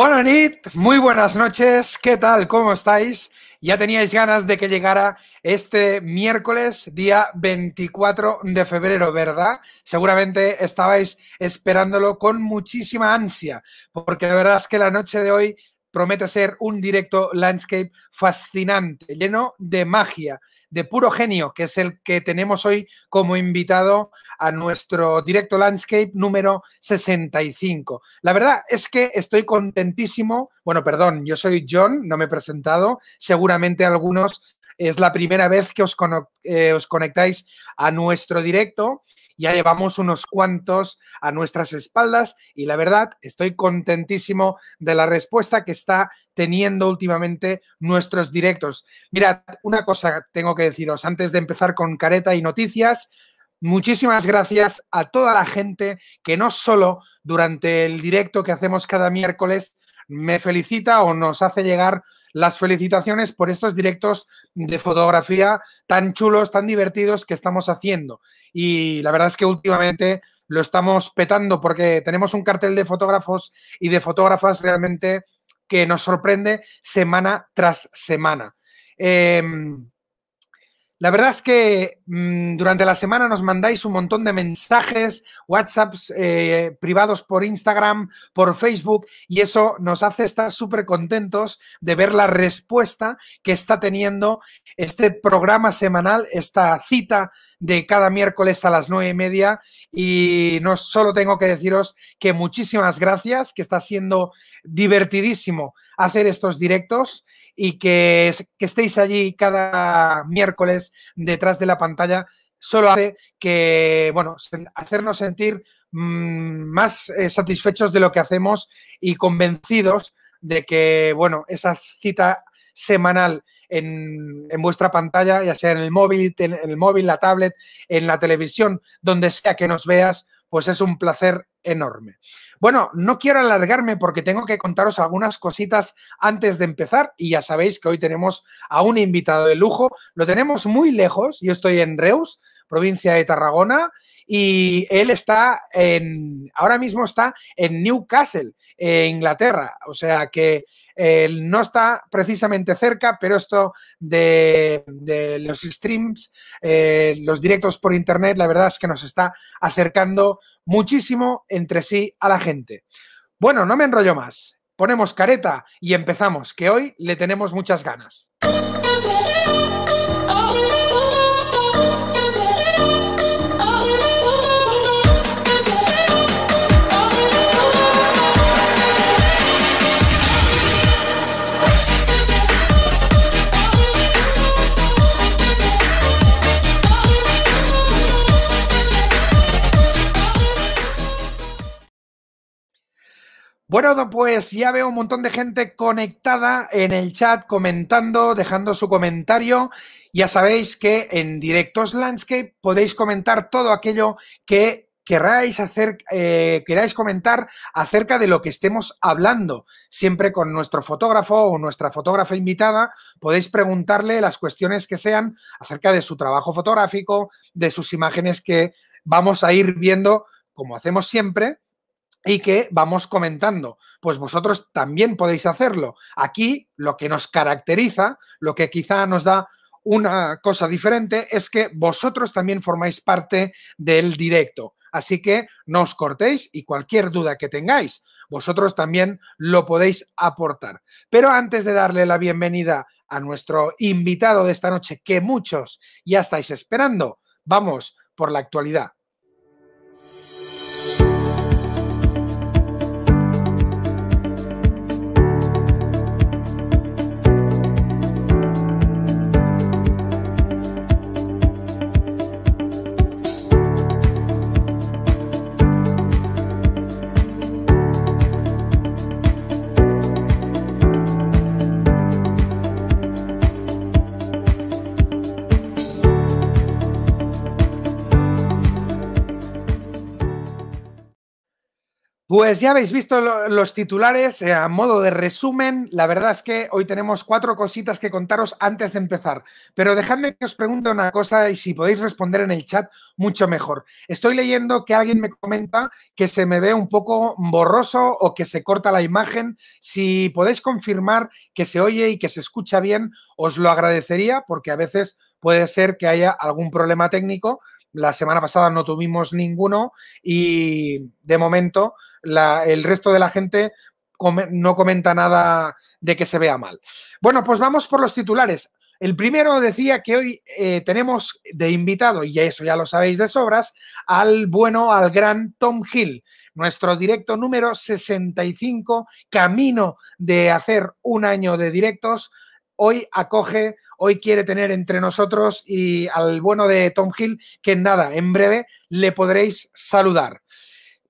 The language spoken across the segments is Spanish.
Bonanit, muy buenas noches, ¿qué tal? ¿Cómo estáis? Ya teníais ganas de que llegara este miércoles, día 24 de febrero, ¿verdad? Seguramente estabais esperándolo con muchísima ansia, porque la verdad es que la noche de hoy promete ser un directo landscape fascinante, lleno de magia, de puro genio, que es el que tenemos hoy como invitado a nuestro directo landscape número 65. La verdad es que estoy contentísimo. Bueno, perdón, yo soy John, no me he presentado. Seguramente algunos es la primera vez que os, eh, os conectáis a nuestro directo ya llevamos unos cuantos a nuestras espaldas y la verdad estoy contentísimo de la respuesta que está teniendo últimamente nuestros directos. Mirad, una cosa tengo que deciros antes de empezar con careta y noticias. Muchísimas gracias a toda la gente que no solo durante el directo que hacemos cada miércoles me felicita o nos hace llegar las felicitaciones por estos directos de fotografía tan chulos, tan divertidos que estamos haciendo. Y la verdad es que últimamente lo estamos petando porque tenemos un cartel de fotógrafos y de fotógrafas realmente que nos sorprende semana tras semana. Em, la verdad es que mm, durante la semana nos mandáis un montón de mensajes, WhatsApps eh, privados por Instagram, por Facebook, y eso nos hace estar súper contentos de ver la respuesta que está teniendo este programa semanal, esta cita de cada miércoles a las nueve y media. Y no solo tengo que deciros que muchísimas gracias, que está siendo divertidísimo hacer estos directos y que, que estéis allí cada miércoles detrás de la pantalla solo hace que, bueno, hacernos sentir mm, más eh, satisfechos de lo que hacemos y convencidos de que, bueno, esa cita semanal en, en, vuestra pantalla, ya sea en el móvil, en el móvil, la tablet, en la televisión, donde sea que nos veas, pues es un placer enorme. Bueno, no quiero alargarme porque tengo que contaros algunas cositas antes de empezar y ya sabéis que hoy tenemos a un invitado de lujo, lo tenemos muy lejos, yo estoy en Reus, provincia de Tarragona, y él está en, ahora mismo está en Newcastle, eh, Inglaterra, o sea que él no está precisamente cerca, pero esto de, los streams, eh, los directos por internet, la verdad es que nos está acercando muchísimo entre sí a la gente. Bueno, no me enrollo más. Ponemos careta y empezamos, que hoy le tenemos muchas ganas. Bueno, pues ya veo un montón de gente conectada en el chat, comentando, dejando su comentario. Ya sabéis que en Directos Landscape podéis comentar todo aquello que queráis, hacer, eh, queráis comentar acerca de lo que estemos hablando. Siempre con nuestro fotógrafo o nuestra fotógrafa invitada podéis preguntarle las cuestiones que sean acerca de su trabajo fotográfico, de sus imágenes que vamos a ir viendo, como hacemos siempre, y que vamos comentando. Pues vosotros también podéis hacerlo. Aquí lo que nos caracteriza, lo que quizá nos da una cosa diferente, es que vosotros también formáis parte del directo. Así que no os cortéis y cualquier duda que tengáis, vosotros también lo podéis aportar. Pero antes de darle la bienvenida a nuestro invitado de esta noche, que muchos ya estáis esperando, vamos por la actualidad. Pues ya habéis visto los titulares eh, a modo de resumen. La verdad es que hoy tenemos cuatro cositas que contaros antes de empezar. Pero dejadme que os pregunte una cosa y si podéis responder en el chat, mucho mejor. Estoy leyendo que alguien me comenta que se me ve un poco borroso o que se corta la imagen. Si podéis confirmar que se oye y que se escucha bien, os lo agradecería porque a veces puede ser que haya algún problema técnico, la semana pasada no tuvimos ninguno y de momento el resto de la gente no comenta nada de que se vea mal. Bueno, pues vamos por los titulares. El primero decía que hoy eh, tenemos de invitado, y eso ya lo sabéis de sobras, al bueno, al gran Tom Hill, nuestro directo número 65, camino de hacer un año de directos hoy acoge, hoy quiere tener entre nosotros y al bueno de Tom Hill, que nada, en breve le podréis saludar.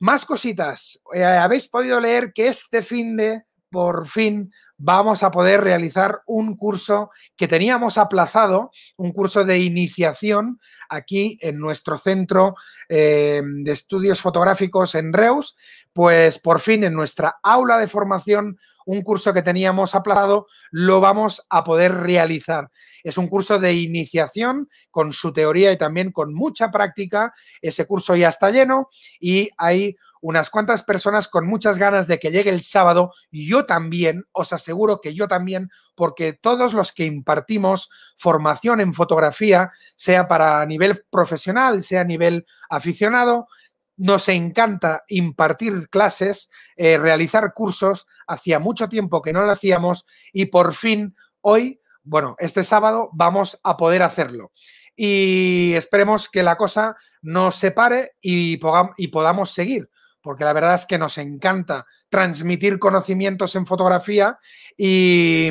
Más cositas. Eh, habéis podido leer que este fin de, por fin, vamos a poder realizar un curso que teníamos aplazado, un curso de iniciación aquí en nuestro centro eh, de estudios fotográficos en Reus, pues por fin en nuestra aula de formación, un curso que teníamos aplazado, lo vamos a poder realizar. Es un curso de iniciación con su teoría y también con mucha práctica. Ese curso ya está lleno y hay unas cuantas personas con muchas ganas de que llegue el sábado. Yo también os aseguro seguro que yo también, porque todos los que impartimos formación en fotografía, sea para nivel profesional, sea nivel aficionado, nos encanta impartir clases, eh, realizar cursos, hacía mucho tiempo que no lo hacíamos y por fin hoy, bueno, este sábado vamos a poder hacerlo. Y esperemos que la cosa nos separe pare y podamos seguir, porque la verdad es que nos encanta transmitir conocimientos en fotografía y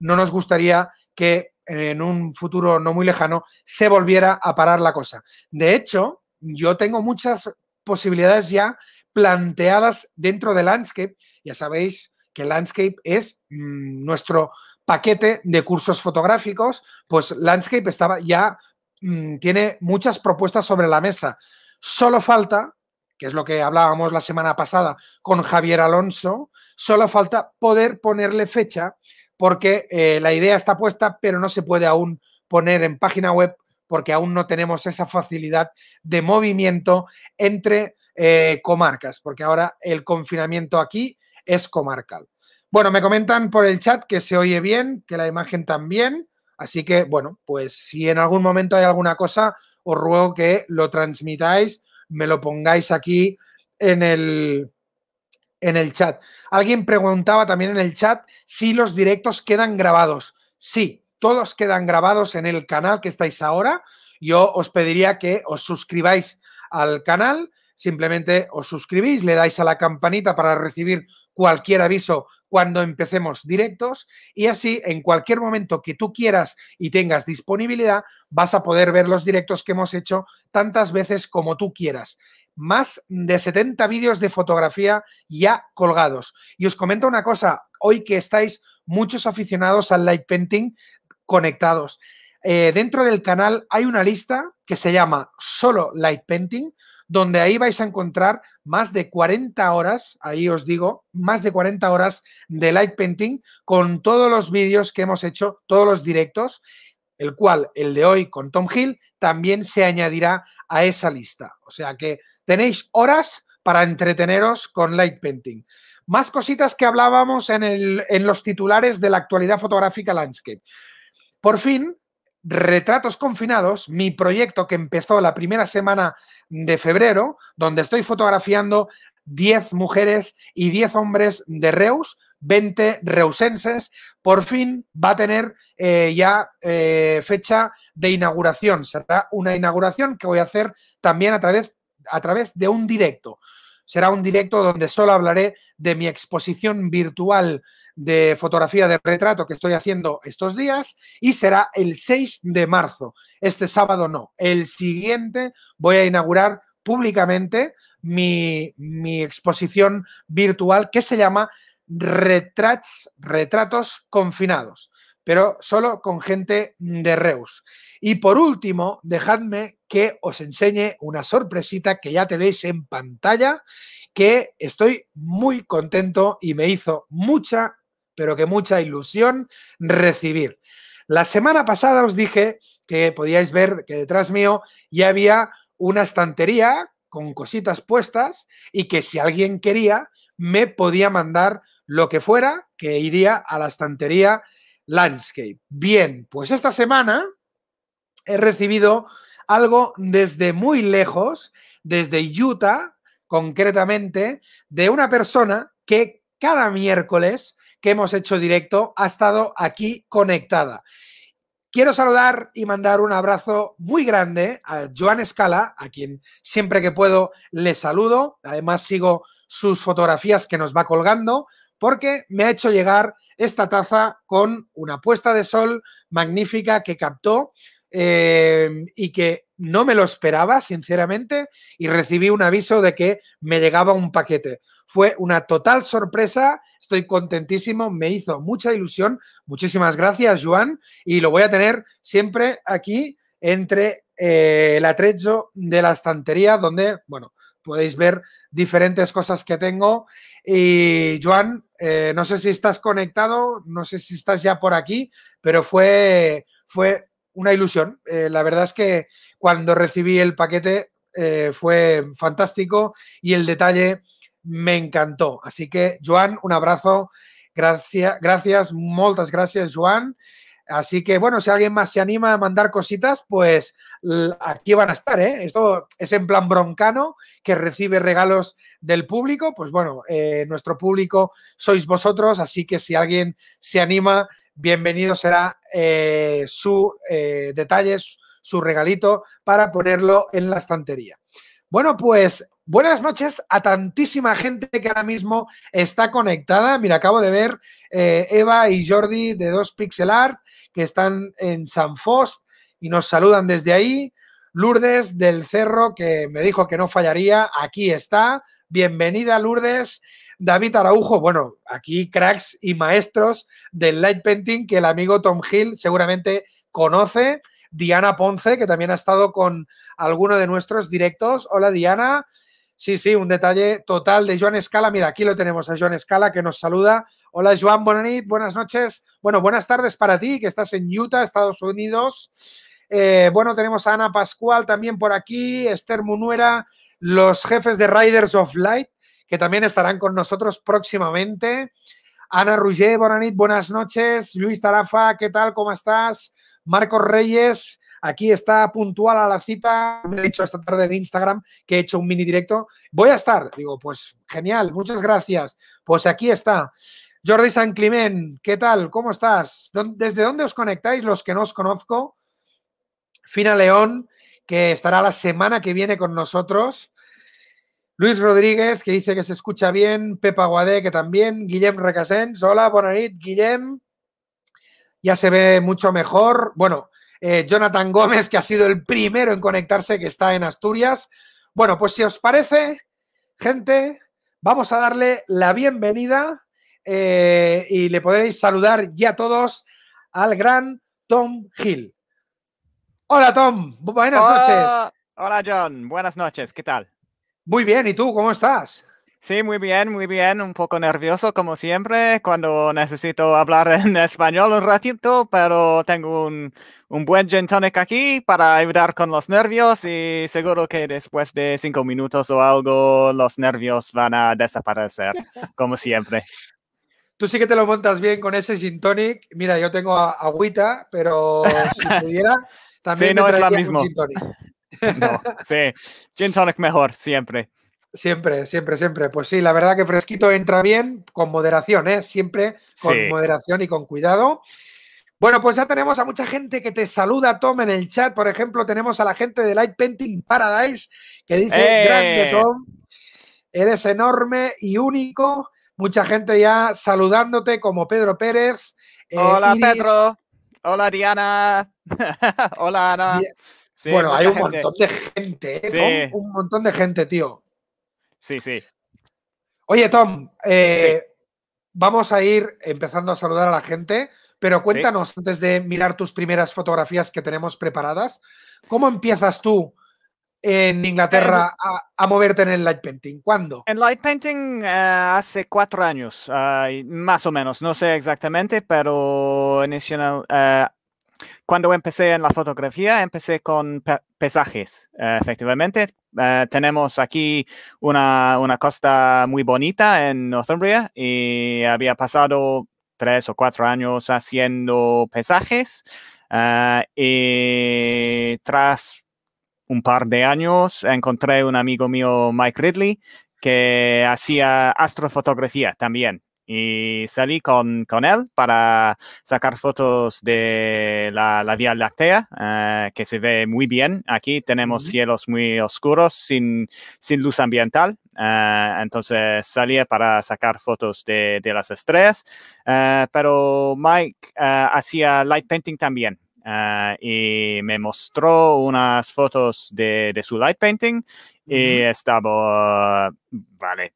no nos gustaría que en un futuro no muy lejano se volviera a parar la cosa. De hecho, yo tengo muchas posibilidades ya planteadas dentro de Landscape. Ya sabéis que Landscape es mm, nuestro paquete de cursos fotográficos, pues Landscape estaba ya mm, tiene muchas propuestas sobre la mesa. Solo falta que es lo que hablábamos la semana pasada con Javier Alonso, solo falta poder ponerle fecha porque eh, la idea está puesta, pero no se puede aún poner en página web porque aún no tenemos esa facilidad de movimiento entre eh, comarcas, porque ahora el confinamiento aquí es comarcal. Bueno, me comentan por el chat que se oye bien, que la imagen también, así que bueno, pues si en algún momento hay alguna cosa, os ruego que lo transmitáis me lo pongáis aquí en el, en el chat. Alguien preguntaba también en el chat si los directos quedan grabados. Sí, todos quedan grabados en el canal que estáis ahora. Yo os pediría que os suscribáis al canal, simplemente os suscribís, le dais a la campanita para recibir cualquier aviso cuando empecemos directos y así en cualquier momento que tú quieras y tengas disponibilidad vas a poder ver los directos que hemos hecho tantas veces como tú quieras. Más de 70 vídeos de fotografía ya colgados. Y os comento una cosa, hoy que estáis muchos aficionados al light painting conectados. Eh, dentro del canal hay una lista que se llama Solo Light Painting, donde ahí vais a encontrar más de 40 horas, ahí os digo, más de 40 horas de Light Painting con todos los vídeos que hemos hecho, todos los directos, el cual, el de hoy con Tom Hill, también se añadirá a esa lista. O sea que tenéis horas para entreteneros con Light Painting. Más cositas que hablábamos en los titulares de la actualidad fotográfica Landscape. Por fin, Retratos Confinados, mi proyecto que empezó la primera semana de febrero, donde estoy fotografiando 10 mujeres y 10 hombres de Reus, 20 reusenses, por fin va a tener eh, ya eh, fecha de inauguración. Será una inauguración que voy a hacer también a través, a través de un directo. Será un directo donde solo hablaré de mi exposición virtual de fotografía de retrato que estoy haciendo estos días y será el 6 de marzo. Este sábado no. El siguiente voy a inaugurar públicamente mi, exposición virtual que se llama Retratos Confinados pero solo con gente de Reus. Y por último, dejadme que os enseñe una sorpresita que ya tenéis en pantalla, que estoy muy contento y me hizo mucha, pero que mucha ilusión recibir. La semana pasada os dije que podíais ver que detrás mío ya había una estantería con cositas puestas y que si alguien quería me podía mandar lo que fuera que iría a la estantería Landscape. Bien, pues esta semana he recibido algo desde muy lejos, desde Utah concretamente, de una persona que cada miércoles que hemos hecho directo ha estado aquí conectada. Quiero saludar y mandar un abrazo muy grande a Joan Escala, a quien siempre que puedo le saludo. Además sigo sus fotografías que nos va colgando porque me ha hecho llegar esta taza con una puesta de sol magnífica que captó eh, y que no me lo esperaba, sinceramente, y recibí un aviso de que me llegaba un paquete. Fue una total sorpresa, estoy contentísimo, me hizo mucha ilusión. Muchísimas gracias, Juan y lo voy a tener siempre aquí entre eh, el atrecho de la estantería, donde, bueno, podéis ver diferentes cosas que tengo y Joan, eh, no sé si estás conectado, no sé si estás ya por aquí, pero fue, fue una ilusión. Eh, la verdad es que cuando recibí el paquete eh, fue fantástico y el detalle me encantó. Así que, Joan, un abrazo. Gracias, gracias, muchas gracias, Joan. Así que bueno, si alguien más se anima a mandar cositas, pues aquí van a estar, ¿eh? Esto es en plan broncano, que recibe regalos del público, pues bueno, eh, nuestro público sois vosotros, así que si alguien se anima, bienvenido será eh, su eh, detalle, su regalito para ponerlo en la estantería. Bueno, pues Buenas noches a tantísima gente que ahora mismo está conectada. Mira, acabo de ver eh, Eva y Jordi de 2 Pixel Art que están en San Fost y nos saludan desde ahí. Lourdes del Cerro que me dijo que no fallaría, aquí está. Bienvenida Lourdes. David Araujo, bueno, aquí cracks y maestros del light painting que el amigo Tom Hill seguramente conoce. Diana Ponce, que también ha estado con alguno de nuestros directos. Hola Diana. Sí, sí, un detalle total de Joan Escala. Mira, aquí lo tenemos a Joan Escala que nos saluda. Hola Joan, Bonanit, buenas noches. Bueno, buenas tardes para ti que estás en Utah, Estados Unidos. Eh, bueno, tenemos a Ana Pascual también por aquí, Esther Munuera, los jefes de Riders of Light, que también estarán con nosotros próximamente. Ana Rugger, buenas noches. Luis Tarafa, ¿qué tal? ¿Cómo estás? Marcos Reyes, Aquí está puntual a la cita. Me he dicho esta tarde en Instagram que he hecho un mini directo. Voy a estar. Digo, pues genial, muchas gracias. Pues aquí está. Jordi San ¿qué tal? ¿Cómo estás? ¿Desde dónde os conectáis los que no os conozco? Fina León, que estará la semana que viene con nosotros. Luis Rodríguez, que dice que se escucha bien. Pepa Guadé, que también. Guillem Recasens, hola, Bonanit, Guillem. Ya se ve mucho mejor. Bueno, eh, Jonathan Gómez, que ha sido el primero en conectarse, que está en Asturias. Bueno, pues si os parece, gente, vamos a darle la bienvenida eh, y le podéis saludar ya todos al gran Tom Hill. Hola Tom, buenas noches. Hola John, buenas noches, ¿qué tal? Muy bien, ¿y tú cómo estás? Sí, muy bien, muy bien. Un poco nervioso como siempre cuando necesito hablar en español un ratito, pero tengo un, buen gin tonic aquí para ayudar con los nervios y seguro que después de cinco minutos o algo los nervios van a desaparecer, como siempre. Tú sí que te lo montas bien con ese gin tonic. Mira, yo tengo agüita, pero si pudiera, también no es la mismo. sí, gin tonic mejor siempre. Siempre, siempre, siempre. Pues sí, la verdad que fresquito entra bien, con moderación, ¿eh? Siempre con moderación y con cuidado. Bueno, pues ya tenemos a mucha gente que te saluda, Tom, en el chat. Por ejemplo, tenemos a la gente de Light Painting Paradise que dice, ¡Eh! grande Tom, eres enorme y único. Mucha gente ya saludándote como Pedro Pérez. Eh, Hola Pedro. Hola Diana. Hola Ana. bueno, hay un montón de gente, ¿eh, Un montón de gente, tío. Sí, sí. Oye, Tom, eh, vamos a ir empezando a saludar a la gente, pero cuéntanos, antes de mirar tus primeras fotografías que tenemos preparadas, ¿cómo empiezas tú en Inglaterra eh, a, moverte en el light painting? ¿Cuándo? En light painting eh, hace cuatro años, más o menos, no sé exactamente, pero cuando empecé en la fotografía, empecé con pesajes, eh, efectivamente. Eh, tenemos aquí una, costa muy bonita en Northumbria y había pasado tres o cuatro años haciendo pesajes eh, y tras un par de años encontré un amigo mío, Mike Ridley, que hacía astrofotografía también y salí con, con él para sacar fotos de la, la Vía Láctea, eh, que se ve muy bien. Aquí tenemos cielos muy oscuros, sin, sin luz ambiental. Eh, entonces salí para sacar fotos de, de las estrellas, eh, pero Mike hacía light painting también. y me mostró unas fotos de, de su light painting y estaba, vale,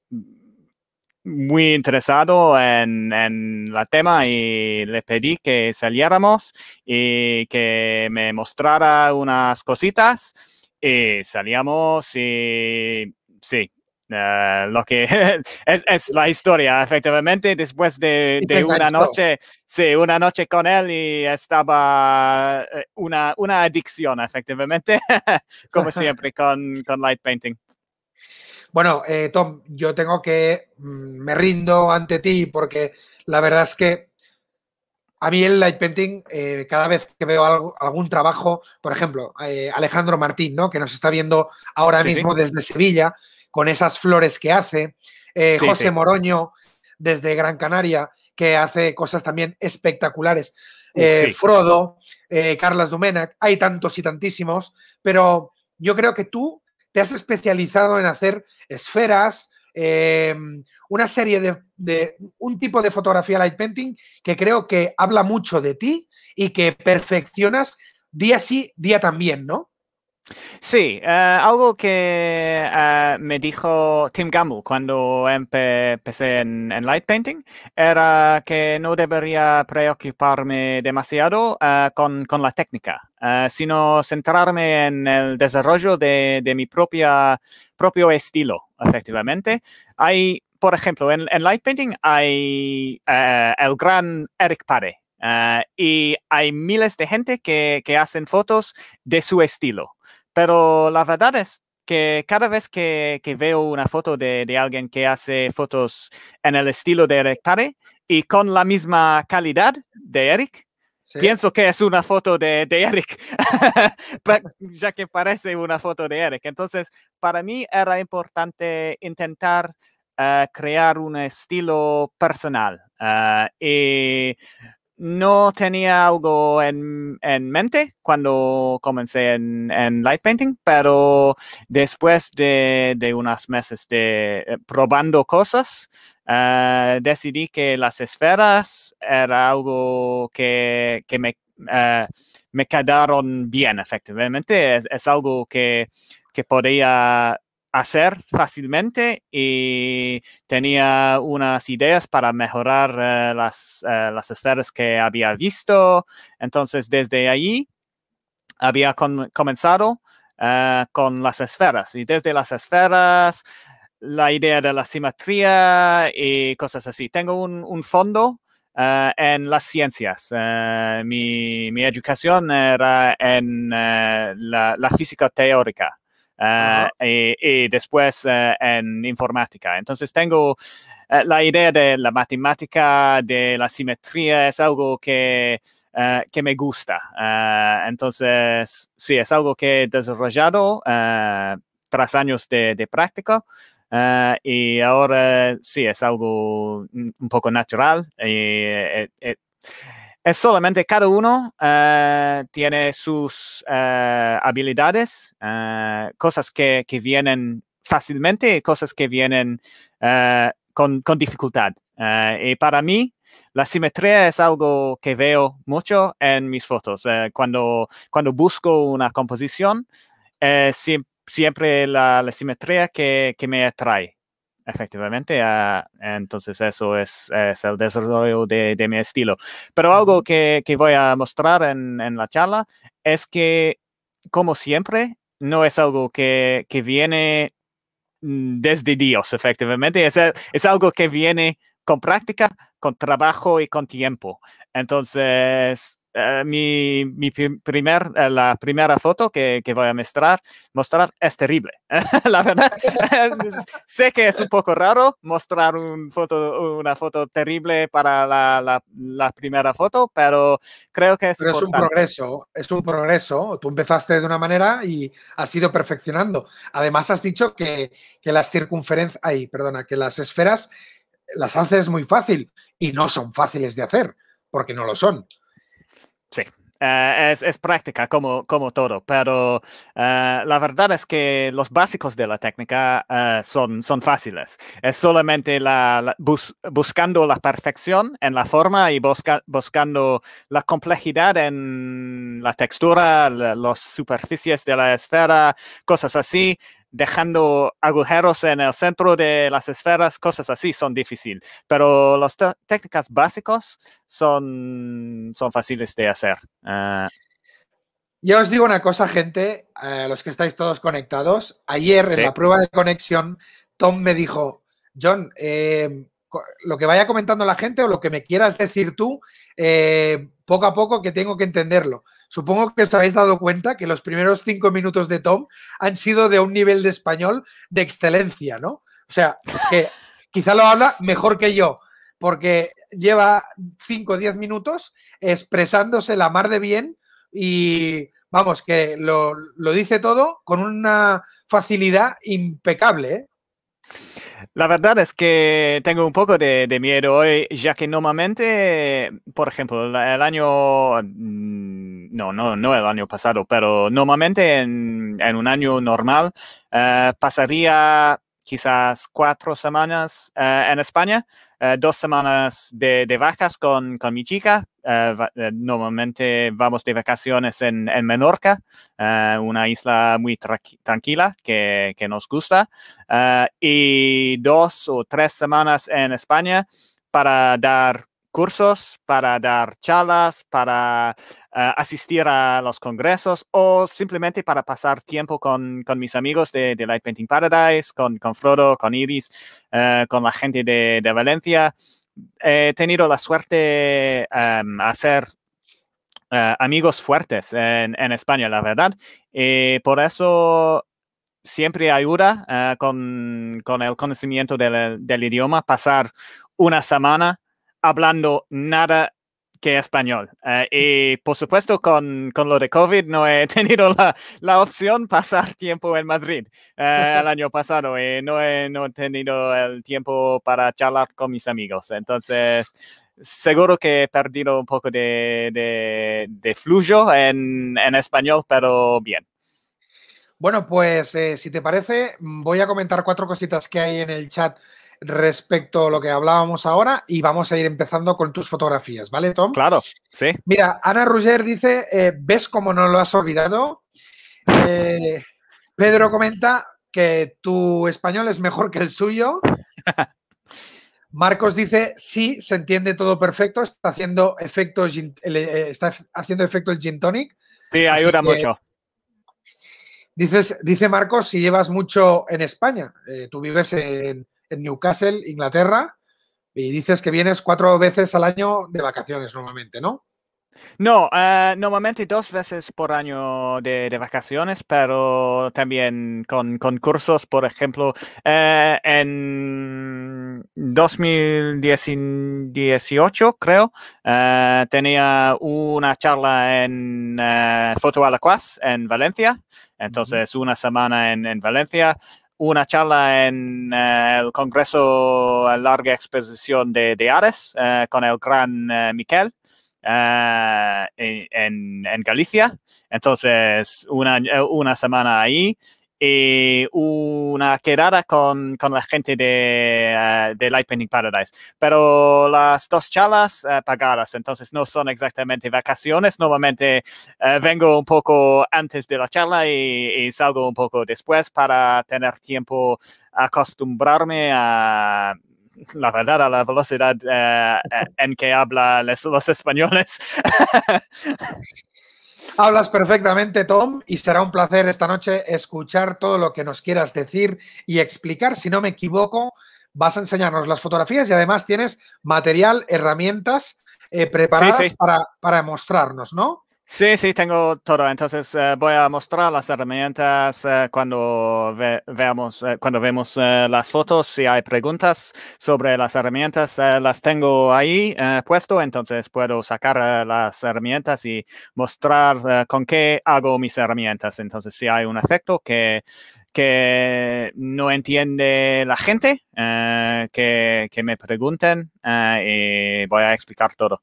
muy interesado en, en la tema y le pedí que saliéramos y que me mostrara unas cositas y salíamos y sí, eh, lo que es, es, la historia, efectivamente, después de, de una noche, sí, una noche con él y estaba eh, una, una adicción, efectivamente, como siempre, con, con light painting. Bueno, eh, Tom, yo tengo que, mm, me rindo ante ti porque la verdad es que a mí el light painting, eh, cada vez que veo algún trabajo, por ejemplo, eh, Alejandro Martín, ¿no? que nos está viendo ahora mismo desde Sevilla, con esas flores que hace, José Moroño desde Gran Canaria, que hace cosas también espectaculares, uh, Frodo, Carlas Dumenac, hay tantos y tantísimos, pero yo creo que tú te has especializado en hacer esferas, em, una serie de, de, un tipo de fotografía light painting que creo que habla mucho de ti y que perfeccionas día sí, día también, ¿no? Sí, eh, algo que eh, me dijo Tim Gamble cuando empecé en, light painting era que no debería preocuparme demasiado eh, con, con, la técnica, sino centrarme en el desarrollo de, de, mi propia, propio estilo, efectivamente. Hay, por ejemplo, en, light painting hay el gran Eric Pare. y hay miles de gente que, que hacen fotos de su estilo. Pero la verdad es que cada vez que, que veo una foto de, de, alguien que hace fotos en el estilo de Eric Pare y con la misma calidad de Eric, pienso que es una foto de, de Eric, ya que parece una foto de Eric. Entonces, para mí era importante intentar eh, crear un estilo personal. Eh, y no tenía algo en, mente cuando comencé en, light painting, pero después de, de unos meses de eh, probando cosas, eh, decidí que las esferas era algo que, me, eh, me quedaron bien, efectivamente. Es, algo que, que podía hacer fácilmente y tenía unas ideas para mejorar eh, las, eh, las, esferas que había visto. Entonces, desde allí había comenzado eh, con las esferas y desde las esferas la idea de la simetría y cosas así. Tengo un, fondo en las ciencias. mi, educación era en la, física teórica. Eh, y, después eh, en informática. Entonces tengo eh, la idea de la matemática, de la simetría, es algo que... me gusta. entonces, sí, es algo que he desarrollado tras años de, de práctica y ahora sí, es algo un poco natural. Y, es solamente cada uno eh, tiene sus eh, habilidades, eh, cosas que, vienen fácilmente y cosas que vienen con, dificultad. y para mí, la simetría es algo que veo mucho en mis fotos. cuando, cuando busco una composición, siempre siempre la, simetría que, que, me atrae efectivamente. Ah, entonces eso es, es, el desarrollo de, de mi estilo. Pero algo que, que voy a mostrar en, en, la charla es que, como siempre, no es algo que, que viene mm, desde Dios, efectivamente. Es, es algo que viene con práctica, con trabajo y con tiempo. Entonces, eh, mi, mi primer, eh, la primera foto que, que, voy a mostrar, mostrar es terrible. la verdad, sé que es un poco raro mostrar un foto, una foto terrible para la, la, primera foto, pero creo que es, es un progreso, es un progreso. Tú empezaste de una manera y has ido perfeccionando. Además, has dicho que, que las circunferencias, perdona, que las esferas las haces muy fácil y no son fáciles de hacer, porque no lo son. Sí. Eh, es, práctica como, como todo, pero eh, la verdad es que los básicos de la técnica eh, son, son fáciles. Es solamente la, buscando la perfección en la forma y buscando la complejidad en la textura, las superficies de la esfera, cosas así dejando agujeros en el centro de las esferas, cosas así son difíciles. Pero las técnicas básicas son, son fáciles de hacer. Ah. Yo os digo una cosa, gente, los que estáis todos conectados. Ayer en la prueba de conexión, Tom me dijo, John, eh, lo que vaya comentando la gente o lo que me quieras decir tú, eh, poco a poco que tengo que entenderlo. Supongo que os habéis dado cuenta que los primeros cinco minutos de Tom han sido de un nivel de español de excelencia, ¿no? O sea, que quizá lo habla mejor que yo, porque lleva cinco o diez minutos expresándose la mar de bien y vamos, que lo, lo dice todo con una facilidad impecable, ¿eh? La verdad es que tengo un poco de, miedo hoy, ya que normalmente, por ejemplo, el año, mm, no, no, no el año pasado, pero normalmente en, un año normal eh, pasaría quizás cuatro semanas eh, en España, eh, dos semanas de, vacas con, con mi chica, eh, eh, normalmente vamos de vacaciones en, Menorca, eh, una isla muy tranquila que, nos gusta, y dos o tres semanas en España para dar cursos, para dar charlas, para asistir a los congresos o simplemente para pasar tiempo con, con mis amigos de, Light Painting Paradise, con, con Frodo, con Iris, con la gente de, de Valencia he tenido la suerte de em, hacer eh, amigos fuertes en, España, la verdad. Y por eso siempre ayuda eh, con, el conocimiento del, del, idioma pasar una semana hablando nada que español. Eh, y por supuesto, con, lo de COVID no he tenido la, la opción pasar tiempo en Madrid eh, el año pasado y no he, tenido el tiempo para charlar con mis amigos. Entonces, seguro que he perdido un poco de, de, flujo en, español, pero bien. Bueno, pues eh, si te parece, voy a comentar cuatro cositas que hay en el chat respecto a lo que hablábamos ahora y vamos a ir empezando con tus fotografías, ¿vale, Tom? Claro, sí. Mira, Ana Ruger dice, eh, ¿ves como no lo has olvidado? Eh, Pedro comenta que tu español es mejor que el suyo. Marcos dice, sí, se entiende todo perfecto, está haciendo efecto, el, eh, haciendo efecto el gin tonic. Sí, ayuda mucho. Dices, dice Marcos, si llevas mucho en España, tú vives en, en Newcastle, Inglaterra, y dices que vienes cuatro veces al año de vacaciones normalmente, ¿no? No, eh, normalmente dos veces por año de, vacaciones, pero también con, concursos. cursos, por ejemplo, eh, en 2018 creo, eh, tenía una charla en Foto Alacuas en Valencia, entonces una semana en Valencia, una charla en eh, el Congreso a eh, Larga Exposición de, Ares eh, con el gran Miquel en, Galicia. Entonces, una, una semana ahí y eh, una quedada con, la gente de, eh, Light Paradise. Pero las dos charlas eh, pagadas, entonces no son exactamente vacaciones. Normalmente vengo un poco antes de la charla y, salgo un poco después para tener tiempo acostumbrarme a la verdad a la velocidad en que hablan los españoles. Hablas perfectamente, Tom, y será un placer esta noche escuchar todo lo que nos quieras decir y explicar. Si no me equivoco, vas a enseñarnos las fotografías y además tienes material, herramientas eh, preparadas Para, para mostrarnos, ¿no? Sí, sí, tengo todo. Entonces eh, voy a mostrar las herramientas eh, cuando, veamos, eh, cuando vemos las fotos. Si hay preguntas sobre las herramientas, las tengo ahí puesto. Entonces puedo sacar las herramientas y mostrar con qué hago mis herramientas. Entonces si hay un efecto que que no entiende la gente, que, me pregunten y voy a explicar todo.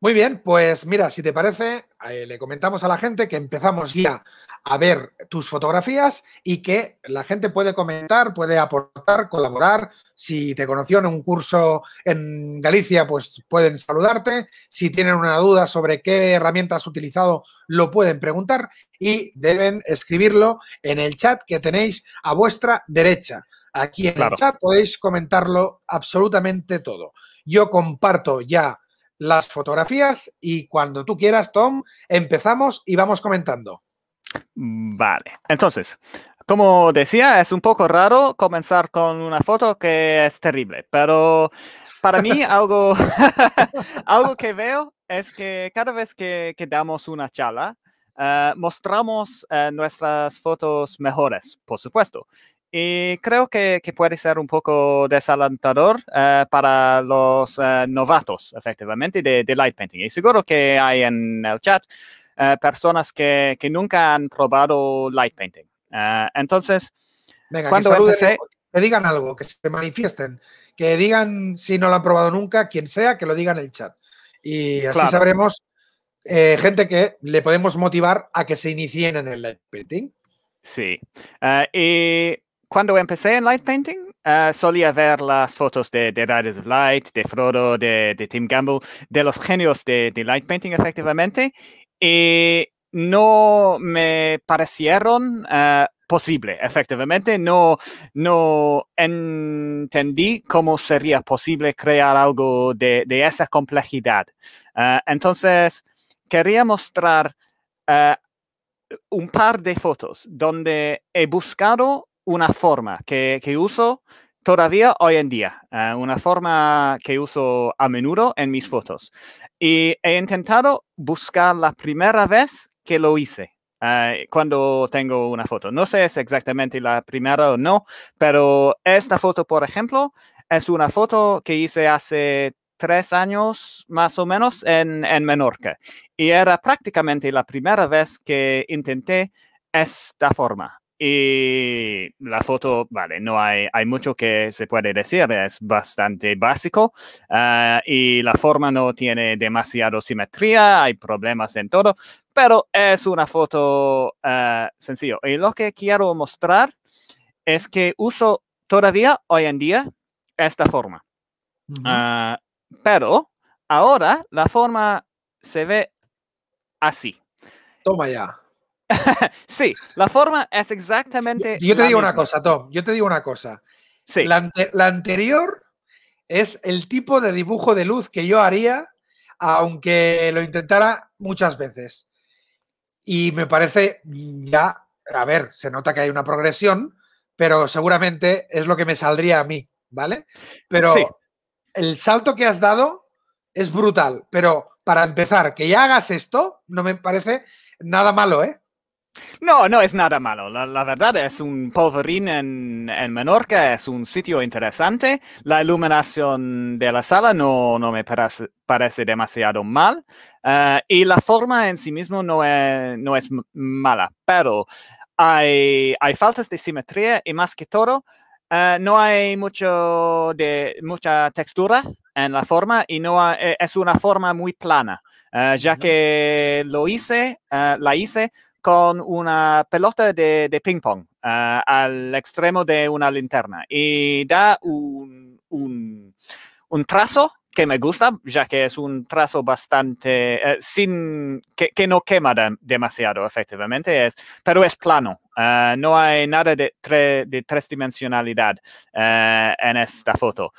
Muy bien, pues mira, si te parece, eh, le comentamos a la gente que empezamos ya a ver tus fotografías y que la gente puede comentar, puede aportar, colaborar. Si te conoció en un curso en Galicia, pues pueden saludarte. Si tienen una duda sobre qué herramienta has utilizado, lo pueden preguntar y deben escribirlo en el chat que tenéis a vuestra derecha. Aquí en el chat podéis comentarlo absolutamente todo. Yo comparto ya las fotografías y cuando tú quieras, Tom, empezamos y vamos comentando. Vale, entonces, como decía, es un poco raro comenzar con una foto que es terrible, pero para mí algo, algo que veo es que cada vez que, damos una charla, eh, mostramos eh, nuestras fotos mejores, por supuesto. Y creo que, que puede ser un poco desalentador eh, para los eh, novatos, efectivamente, de, light painting. Y seguro que hay en el chat eh, personas que, que, nunca han probado light painting. entonces, cuando que, que digan algo, que se manifiesten, que digan si no lo han probado nunca, quien sea, que lo digan en el chat. Y así sabremos gente que le podemos motivar a que se inicien en el light painting. Sí. y cuando empecé en Light Painting, eh, solía ver las fotos de, Riders of Light, de Frodo, de, Tim Gamble, de los genios de, Light Painting, efectivamente, y no me parecieron eh, posible, efectivamente. No, no entendí cómo sería posible crear algo de, esa complejidad. Eh, entonces, quería mostrar un par de fotos donde he buscado una forma que, uso todavía hoy en día, eh, una forma que uso a menudo en mis fotos. Y he intentado buscar la primera vez que lo hice. Eh, cuando tengo una foto. No sé si es exactamente la primera o no, pero esta foto, por ejemplo, es una foto que hice hace tres años más o menos en, en Menorca y era prácticamente la primera vez que intenté esta forma. Y la foto, vale, no hay, hay mucho que se puede decir, es bastante básico ah, y la forma no tiene demasiado simetría, hay problemas en todo, pero es una foto ah, sencillo sencilla. Y lo que quiero mostrar es que uso todavía hoy en día esta forma. Ah, pero ahora la forma se ve así. Toma ya. sí, la forma es exactamente. Yo te digo una cosa, Tom, yo te digo una cosa. Sí. La, anterior es el tipo de dibujo de luz que yo haría, aunque lo intentara muchas veces. Y me parece ya, a ver, se nota que hay una progresión, pero seguramente es lo que me saldría a mí, ¿vale? Pero sí. el salto que has dado es brutal, pero para empezar, que ya hagas esto, no me parece nada malo, ¿eh? No, no es nada malo. La, verdad es un polvorín en, Menorca, es un sitio interesante. La iluminación de la sala no, no me parece, demasiado mal. Eh, y la forma en sí mismo no es, no es mala, pero hay, hay, faltas de simetría y más que todo, eh, no hay mucho de, mucha textura en la forma y no e, es una forma muy plana, eh, ya que lo hice, la hice con una pelota de, ping-pong eh, al extremo de una linterna y da un, un, trazo que me gusta, ya que es un trazo bastante eh, sin que, no quema demasiado, efectivamente, es, pero es plano. Eh, no hay nada de, de tres dimensionalidad en esta foto.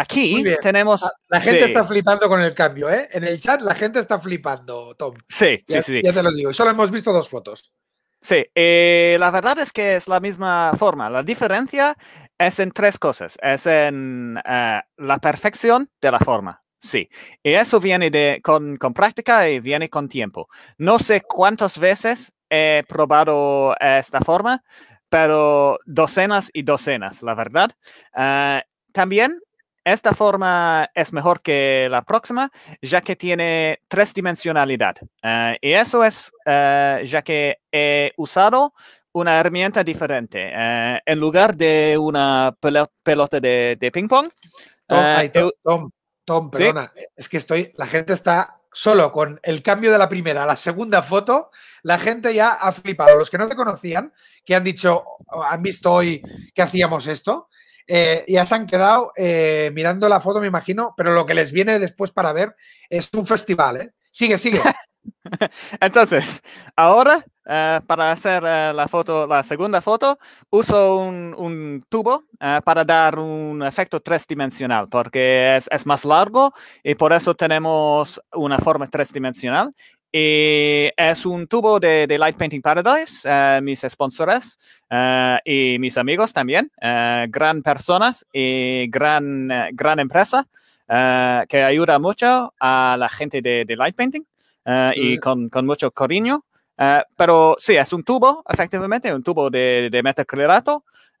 Aquí tenemos. Ah, la gente está flipando con el cambio, ¿eh? En el chat la gente está flipando, Tom. Sí, sí, sí. Ya te lo digo. Solo hemos visto dos fotos. Sí, eh, la verdad es que es la misma forma. La diferencia es en tres cosas. Es en eh, la perfección de la forma. Sí, y eso viene de, con, práctica y viene con tiempo. No sé cuántas veces he probado esta forma, pero docenas y docenas, la verdad. Eh, también esta forma es mejor que la próxima, ya que tiene tres dimensionalidad. Eh, y eso es eh, ya que he usado una herramienta diferente. Eh, en lugar de una pelota de, ping-pong. Tom, Tom, perdona. Es que estoy. La gente está solo con el cambio de la primera a la segunda foto. La gente ya ha flipado. Los que no te conocían, que han dicho, han visto hoy que hacíamos esto, eh, ya se han quedado eh, mirando la foto, me imagino, pero lo que les viene después para ver es un festival. ¿eh? Sigue, sigue. Entonces, ahora eh, para hacer la foto, la segunda foto, uso un, tubo para dar un efecto tres dimensional, porque es, es, más largo y por eso tenemos una forma tres dimensional. Y eh, es un tubo de, Light Painting Paradise, eh, mis sponsores eh, y mis amigos también, gran personas y gran, gran empresa que ayuda mucho a la gente de, Light Painting y mm. con, mucho cariño. Eh, pero sí, es un tubo, efectivamente, un tubo de, de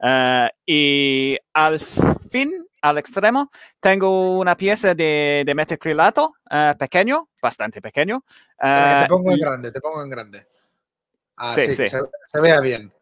eh, y al fin, al extremo, tengo una pieza de, de metacrilato eh, pequeño, bastante pequeño. te pongo en grande, te pongo en grande. Ah, sí, sí, Se, se, vea bien.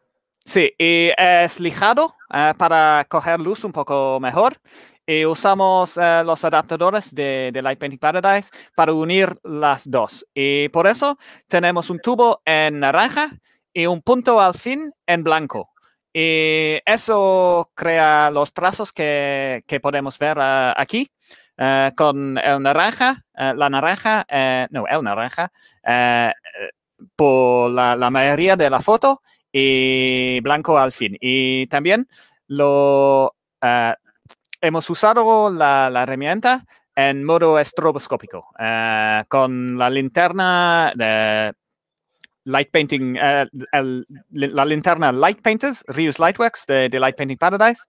Sí, y es lijado para coger luz un poco mejor y eh, usamos eh, los adaptadores de, de Light Painting Paradise para unir las dos. Y por eso tenemos un tubo en naranja y un punto al fin en blanco. Y eso crea los trazos que, que podemos ver eh, aquí. con el naranja, la naranja, no, el naranja, por la, la, mayoría de la foto y blanco al fin. Y también lo, hemos usado la, herramienta en modo estroboscópico, eh, con la linterna de eh, Light Painting, eh, la linterna Light Painters, Reuse Lightworks de, de, Light Painting Paradise,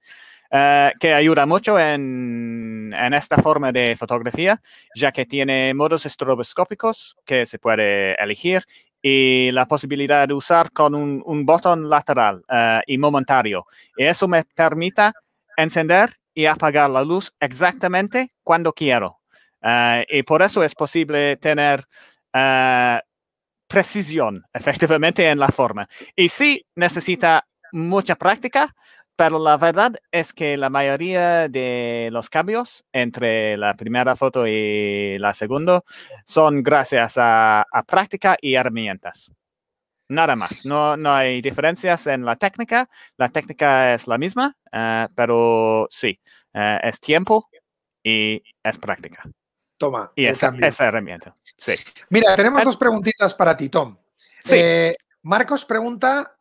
que ayuda mucho en, esta forma de fotografía, ya que tiene modos estroboscópicos que se puede elegir y la posibilidad de usar con un, un botón lateral y momentario. Y eso me permite encender y apagar la luz exactamente cuando quiero. Eh, y por eso es posible tener eh, precisión efectivamente en la forma. Y sí, necesita mucha práctica, pero la verdad es que la mayoría de los cambios entre la primera foto y la segunda son gracias a práctica y herramientas. Nada más, no, hay diferencias en la técnica, la técnica es la misma, eh, pero sí, eh, es tiempo y es práctica. Toma. Y esa, esa herramienta. Sí. Mira, tenemos dos preguntitas para ti, Tom. Eh, Marcos pregunta,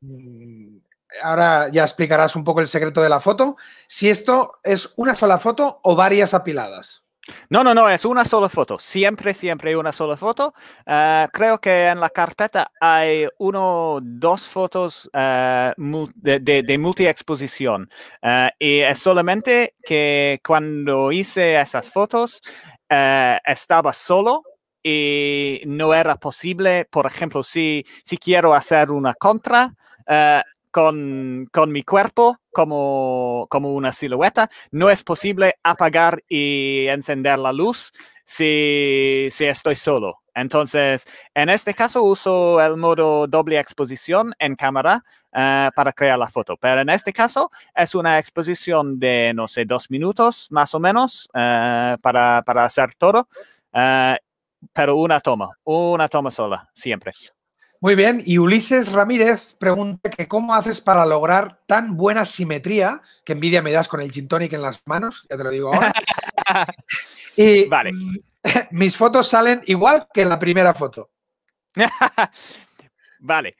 mm, ahora ya explicarás un poco el secreto de la foto, si esto es una sola foto o varias apiladas. No, no, no, es una sola foto. Siempre, siempre una sola foto. Eh, creo que en la carpeta hay uno, dos fotos eh, de, de, de multiexposición. Eh, y es solamente que cuando hice esas fotos estaba solo y no era posible, por ejemplo, si, si quiero hacer una contra, con, mi cuerpo como, como una silueta. No es posible apagar y encender la luz si, estoy solo. Entonces, en este caso uso el modo doble exposición en cámara eh, para crear la foto, pero en este caso es una exposición de, no sé, dos minutos más o menos eh, para, hacer todo, eh, pero una toma, una toma sola, siempre. Muy bien, y Ulises Ramírez pregunta que cómo haces para lograr tan buena simetría, que envidia me das con el gin tonic en las manos, ya te lo digo ahora. y vale. Mm, mis fotos salen igual que la primera foto. vale.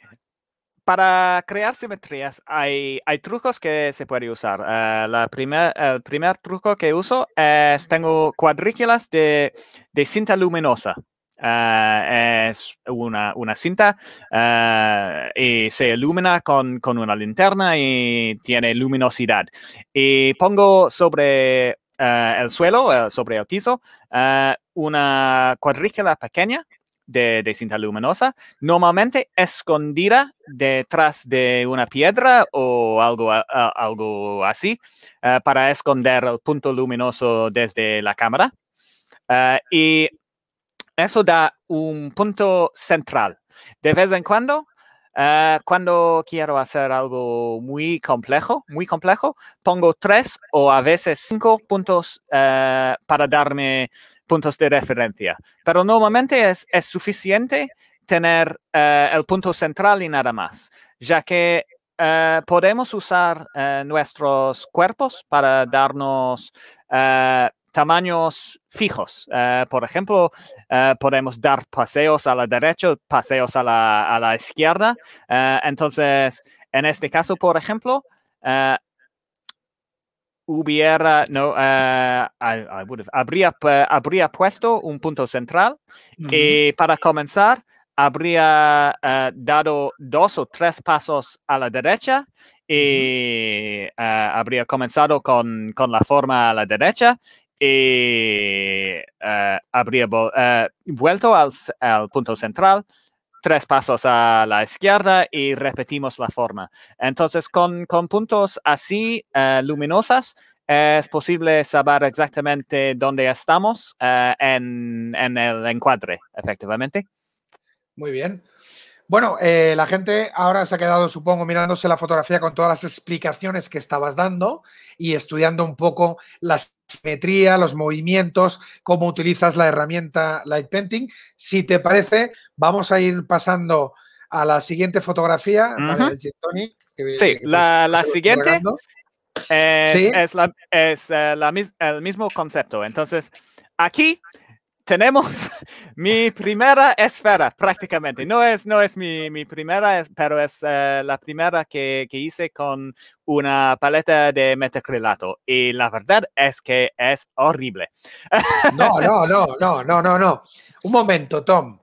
Para crear simetrías hay, trucos que se puede usar. Eh, la primer, el primer truco que uso es tengo cuadrículas de cinta luminosa. Eh, es una, cinta eh, y se ilumina con, una linterna y tiene luminosidad. Y pongo sobre eh, el suelo, sobre el piso, una cuadrícula pequeña de, cinta luminosa, normalmente escondida detrás de una piedra o algo, algo así, para esconder el punto luminoso desde la cámara. y eso da un punto central. De vez en cuando, eh, cuando quiero hacer algo muy complejo, muy complejo, pongo tres o a veces cinco puntos eh, para darme puntos de referencia. Pero normalmente es, suficiente tener eh, el punto central y nada más, ya que podemos usar nuestros cuerpos para darnos tamaños fijos. Eh, por ejemplo, eh, podemos dar paseos a la derecha, paseos a la, a la izquierda. Eh, entonces, en este caso, por ejemplo, hubiera, no, I, would have, habría, habría puesto un punto central y para comenzar, habría dado dos o tres pasos a la derecha y habría comenzado con, con, la forma a la derecha y eh, eh, habría eh, vuelto al, punto central, tres pasos a la izquierda y repetimos la forma. Entonces, con, puntos así luminosas, es posible saber exactamente dónde estamos en, el encuadre, efectivamente. Muy bien. Bueno, la gente ahora se ha quedado, supongo, mirándose la fotografía con todas las explicaciones que estabas dando y estudiando un poco las simetría, los movimientos, cómo utilizas la herramienta Light Painting. Si te parece, vamos a ir pasando a la siguiente fotografía. sí, la, siguiente es, eh, el mismo concepto. Entonces, aquí tenemos mi primera esfera prácticamente. No es, no es mi, primera, pero es eh, la primera que, hice con una paleta de metacrilato. Y la verdad es que es horrible. No, no, no, no, no, no, no. Un momento, Tom.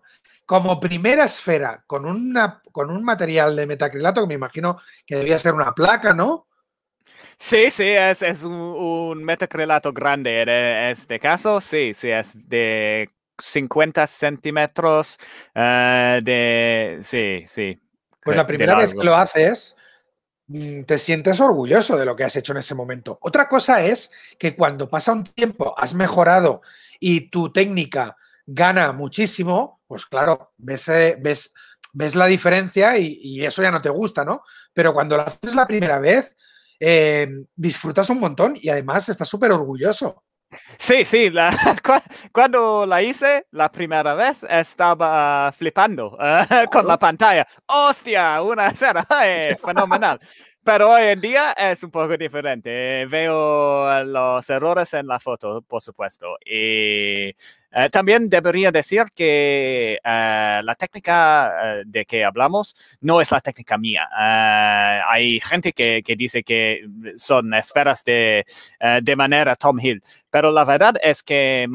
Como primera esfera, con, una, con un material de metacrilato, que me imagino que debía ser una placa, ¿no? Sí, sí, es, un, metacrelato grande. En eh, este caso, sí, sí, es de 50 centímetros eh, de... Sí, sí. Pues eh, la primera vez que lo haces, mm, te sientes orgulloso de lo que has hecho en ese momento. Otra cosa es que cuando pasa un tiempo, has mejorado y tu técnica gana muchísimo, pues claro, ves, ves, la diferencia y, y eso ya no te gusta, ¿no? Pero cuando lo haces la primera vez, eh, disfrutas un montón y además estás súper orgulloso. Sí, sí, cuando la hice la primera vez estaba ah, flipando ah, con la pantalla. ¡Hostia! Una escena eh, fenomenal pero hoy en día es un poco diferente. Veo los errores en la foto, por supuesto. Y eh, también debería decir que eh, la técnica eh, de que hablamos no es la técnica mía. hay gente que, que, dice que son esferas de, de, manera Tom Hill, pero la verdad es que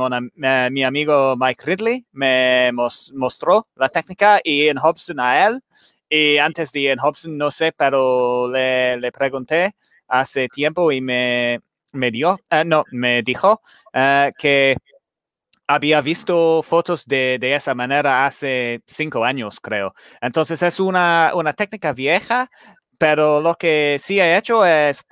mi amigo Mike Ridley me mostró la técnica y en Hobson a él y antes de Ian en Hobson, no sé, pero le, le pregunté hace tiempo y me, me dio, eh, no, me dijo eh, que había visto fotos de, de, esa manera hace cinco años, creo. Entonces es una, una técnica vieja, pero lo que sí he hecho es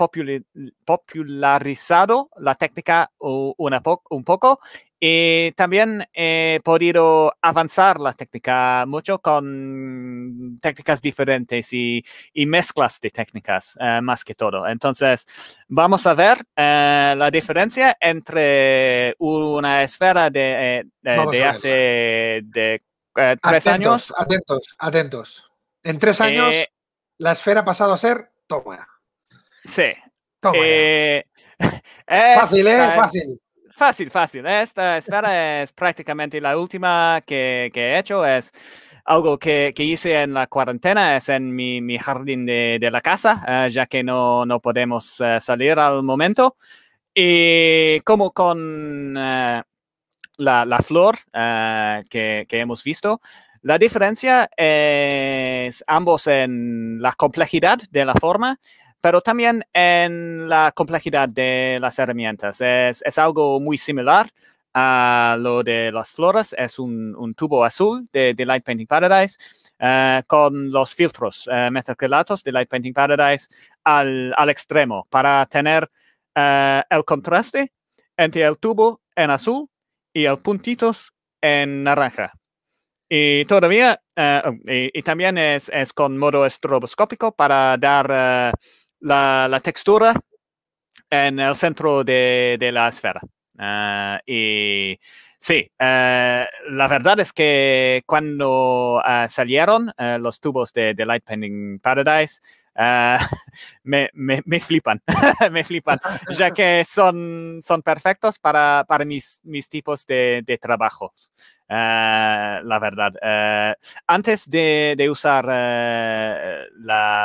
popularizado la técnica una un poco y también he eh, podido avanzar la técnica mucho con técnicas diferentes y, mezclas de técnicas eh, más que todo. Entonces, vamos a ver eh, la diferencia entre una esfera de, hace de, tres años. Atentos, atentos. En tres años, la esfera ha pasado a ser toma. Sí. Toma. Fácil, ¿eh? Fácil. Fácil, fácil. Esta espera es prácticamente la última que, he hecho. Es algo que, hice en la cuarentena, es en mi, jardín de, la casa, eh, ya que no, podemos eh, salir al momento. Y como con eh, la, flor que hemos visto, la diferencia es ambos en la complejidad de la forma pero también en la complejidad de las herramientas. Es, algo muy similar a lo de las flores, es un, tubo azul de, Light Painting Paradise eh, con los filtros eh, de Light Painting Paradise al, extremo para tener eh, el contraste entre el tubo en azul y el puntitos en naranja. Y todavía, eh, y, también es, es, con modo estroboscópico para dar la, textura en el centro de, la esfera. Eh, y sí, eh, la verdad es que cuando eh, salieron los tubos de, de, Light Painting Paradise, Ah, me, flipan, me flipan, ya que son, son perfectos para, mis, mis tipos de, trabajo. Ah, la verdad. Ah, antes de, usar eh,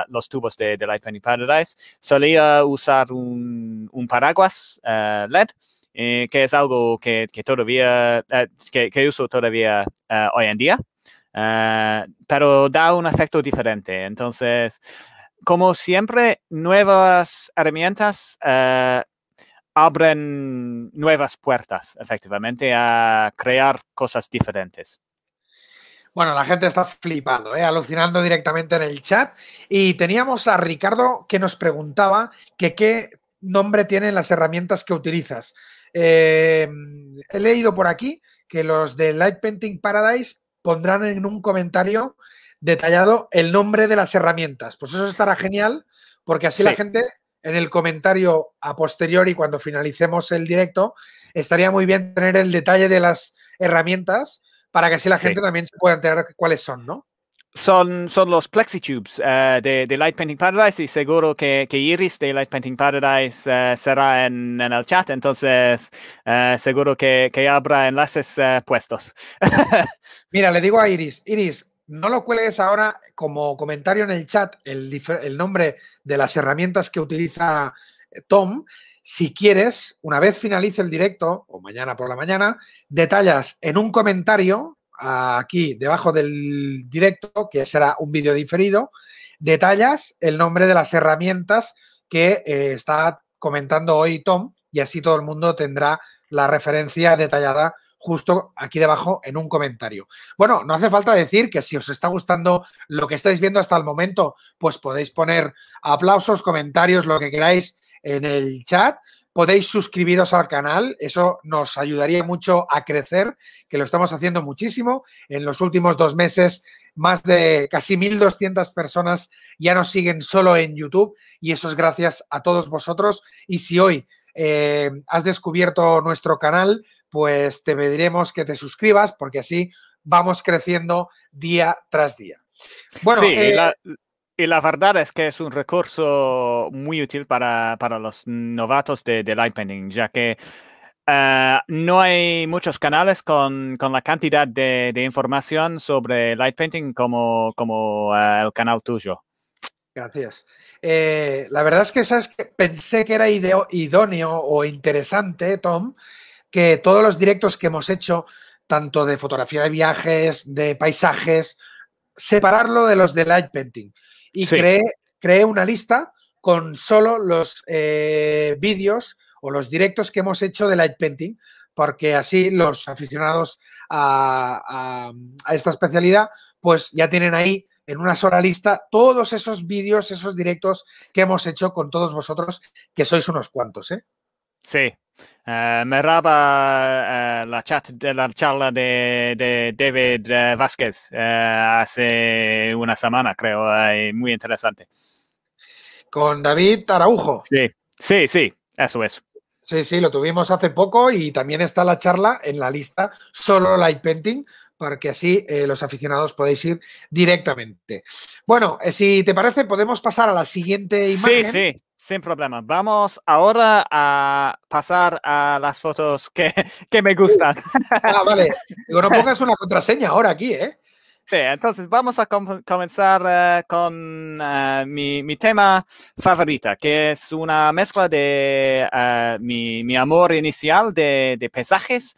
los tubos de, de Lightning Paradise, solía usar un, paraguas eh, LED, eh, que es algo que, todavía, que, que, uso todavía hoy en día. pero da un efecto diferente. Entonces, como siempre, nuevas herramientas eh, abren nuevas puertas, efectivamente, a crear cosas diferentes. Bueno, la gente está flipando, eh, alucinando directamente en el chat. Y teníamos a Ricardo que nos preguntaba que qué nombre tienen las herramientas que utilizas. Eh, he leído por aquí que los de Light Painting Paradise pondrán en un comentario detallado el nombre de las herramientas. Pues eso estará genial, porque así la gente en el comentario a posteriori, cuando finalicemos el directo, estaría muy bien tener el detalle de las herramientas para que así la gente también se pueda enterar cuáles son, ¿no? Son, son los plexitubes eh, de, Light Painting Paradise y seguro que, Iris de Light Painting Paradise eh, será en, el chat, entonces eh, seguro que, que habrá enlaces puestos. Mira, le digo a Iris, Iris, no lo cuelgues ahora como comentario en el chat el, nombre de las herramientas que utiliza eh, Tom. Si quieres, una vez finalice el directo, o mañana por la mañana, detallas en un comentario aquí debajo del directo, que será un vídeo diferido, detallas el nombre de las herramientas que eh, está comentando hoy Tom y así todo el mundo tendrá la referencia detallada justo aquí debajo en un comentario. Bueno, no hace falta decir que si os está gustando lo que estáis viendo hasta el momento, pues podéis poner aplausos, comentarios, lo que queráis en el chat. Podéis suscribiros al canal, eso nos ayudaría mucho a crecer, que lo estamos haciendo muchísimo. En los últimos dos meses más de casi 1.200 personas ya nos siguen solo en YouTube y eso es gracias a todos vosotros. Y si hoy eh, has descubierto nuestro canal, pues te pediremos que te suscribas porque así vamos creciendo día tras día. Bueno, eh, Y la verdad es que es un recurso muy útil para, los novatos de, Light Painting, ya que eh, no hay muchos canales con, la cantidad de, información sobre light painting como, como el canal tuyo. Gracias. Eh, la verdad es que sabes que pensé que era idóneo o interesante, Tom, que todos los directos que hemos hecho, tanto de fotografía de viajes, de paisajes, separarlo de los de light painting. Y cree creé, una lista con solo los eh, vídeos o los directos que hemos hecho de light painting, porque así los aficionados a, a, a esta especialidad, pues ya tienen ahí en una sola lista todos esos vídeos, esos directos que hemos hecho con todos vosotros, que sois unos cuantos, ¿eh? Sí. Eh, me raba eh, la, chat, la charla de, David eh, Vázquez hace una semana, creo, muy interesante. Con David Araujo. Sí, sí, sí, eso es. Sí, sí, lo tuvimos hace poco y también está la charla en la lista, solo Light Painting, para que así eh, los aficionados podéis ir directamente. Bueno, eh, si te parece, podemos pasar a la siguiente imagen. Sí, sí, sin problema. Vamos ahora a pasar a las fotos que, que me gustan. ah, vale. no pongas una contraseña ahora aquí, ¿eh? entonces vamos a comenzar eh, con eh, mi, tema favorita, que es una mezcla de eh, mi, amor inicial de, de paisajes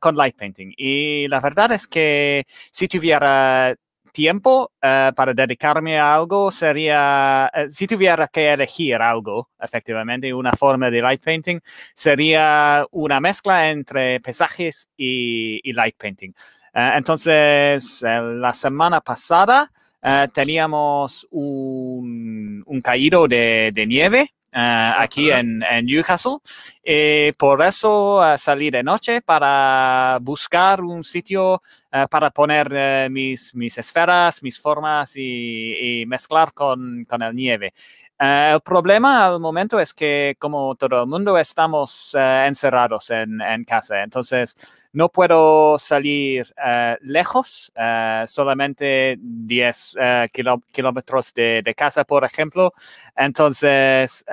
con light painting. Y la verdad es que si tuviera tiempo para dedicarme a algo sería, si tuviera que elegir algo, efectivamente, una forma de light painting, sería una mezcla entre paisajes y light painting. Eh, entonces, eh, la semana pasada eh, teníamos un, caído de, nieve. aquí en, en, Newcastle. Y por eso salí de noche para buscar un sitio para poner mis, esferas, mis formas y, mezclar con, con, el nieve. Eh, el problema al momento es que como todo el mundo estamos eh, encerrados en, casa, entonces no puedo salir eh, lejos, solamente 10 kilómetros de, casa, por ejemplo. Entonces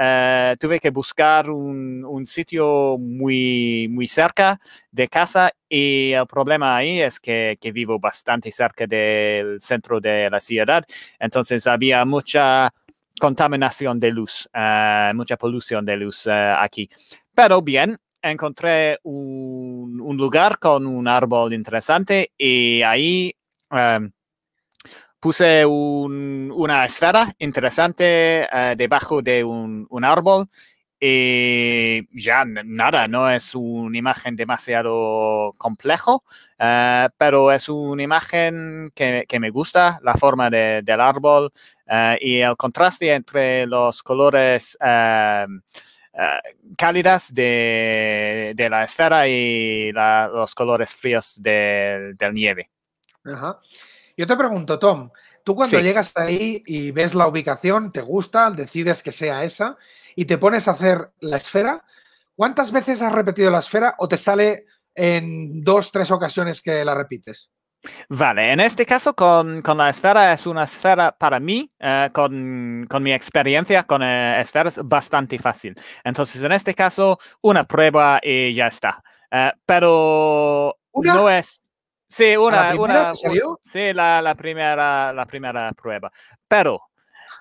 tuve que buscar un, sitio muy, muy cerca de casa y el problema ahí es que vivo bastante cerca del centro de la ciudad, entonces había mucha contaminación de luz, eh, mucha polución de luz eh, aquí. Pero bien, encontré un, lugar con un árbol interesante y ahí eh, puse una esfera interesante debajo de un, un árbol y eh, ya nada, no es una imagen demasiado complejo, eh, pero es una imagen que, me gusta, la forma de, del árbol eh, y el contraste entre los colores cálidas de, la esfera y los colores fríos del nieve. Yo te pregunto, Tom, tú cuando llegas ahí y ves la ubicación, ¿te gusta? ¿Decides que sea esa? y te pones a hacer la esfera, ¿cuántas veces has repetido la esfera o te sale en dos, tres ocasiones que la repites? Vale, en este caso con, con, la esfera es una esfera para mí, eh, con, con, mi experiencia con eh, esferas, bastante fácil. Entonces, en este caso, una prueba y ya está. Eh, pero no es... Sí, una... ¿La primera una, Sí, la, la, primera, la primera prueba. Pero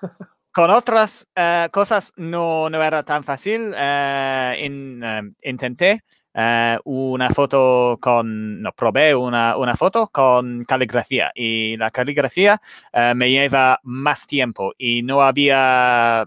con otras eh, cosas no, no, era tan fácil. Eh, eh, intenté una foto con, no, probé una, una, foto con caligrafía y la caligrafía me lleva más tiempo y no había,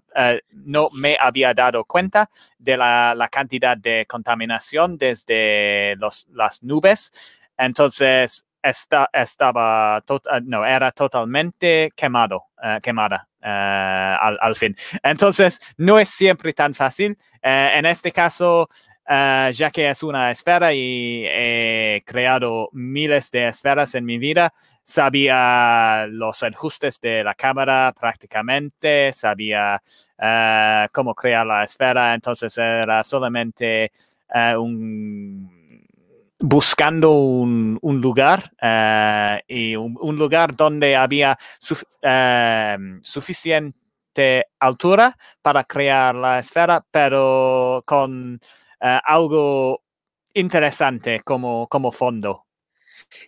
no me había dado cuenta de la, la cantidad de contaminación desde los, las nubes. Entonces, esta, estaba, eh, no, era totalmente quemado, eh, quemada. Eh, al, fin. Entonces, no es siempre tan fácil. en este caso, ya que es una esfera y he creado miles de esferas en mi vida, sabía los ajustes de la cámara prácticamente, sabía cómo crear la esfera, entonces era solamente un buscando un, lugar eh, y un, lugar donde había eh, suficiente altura para crear la esfera, pero con eh, algo interesante como, como fondo.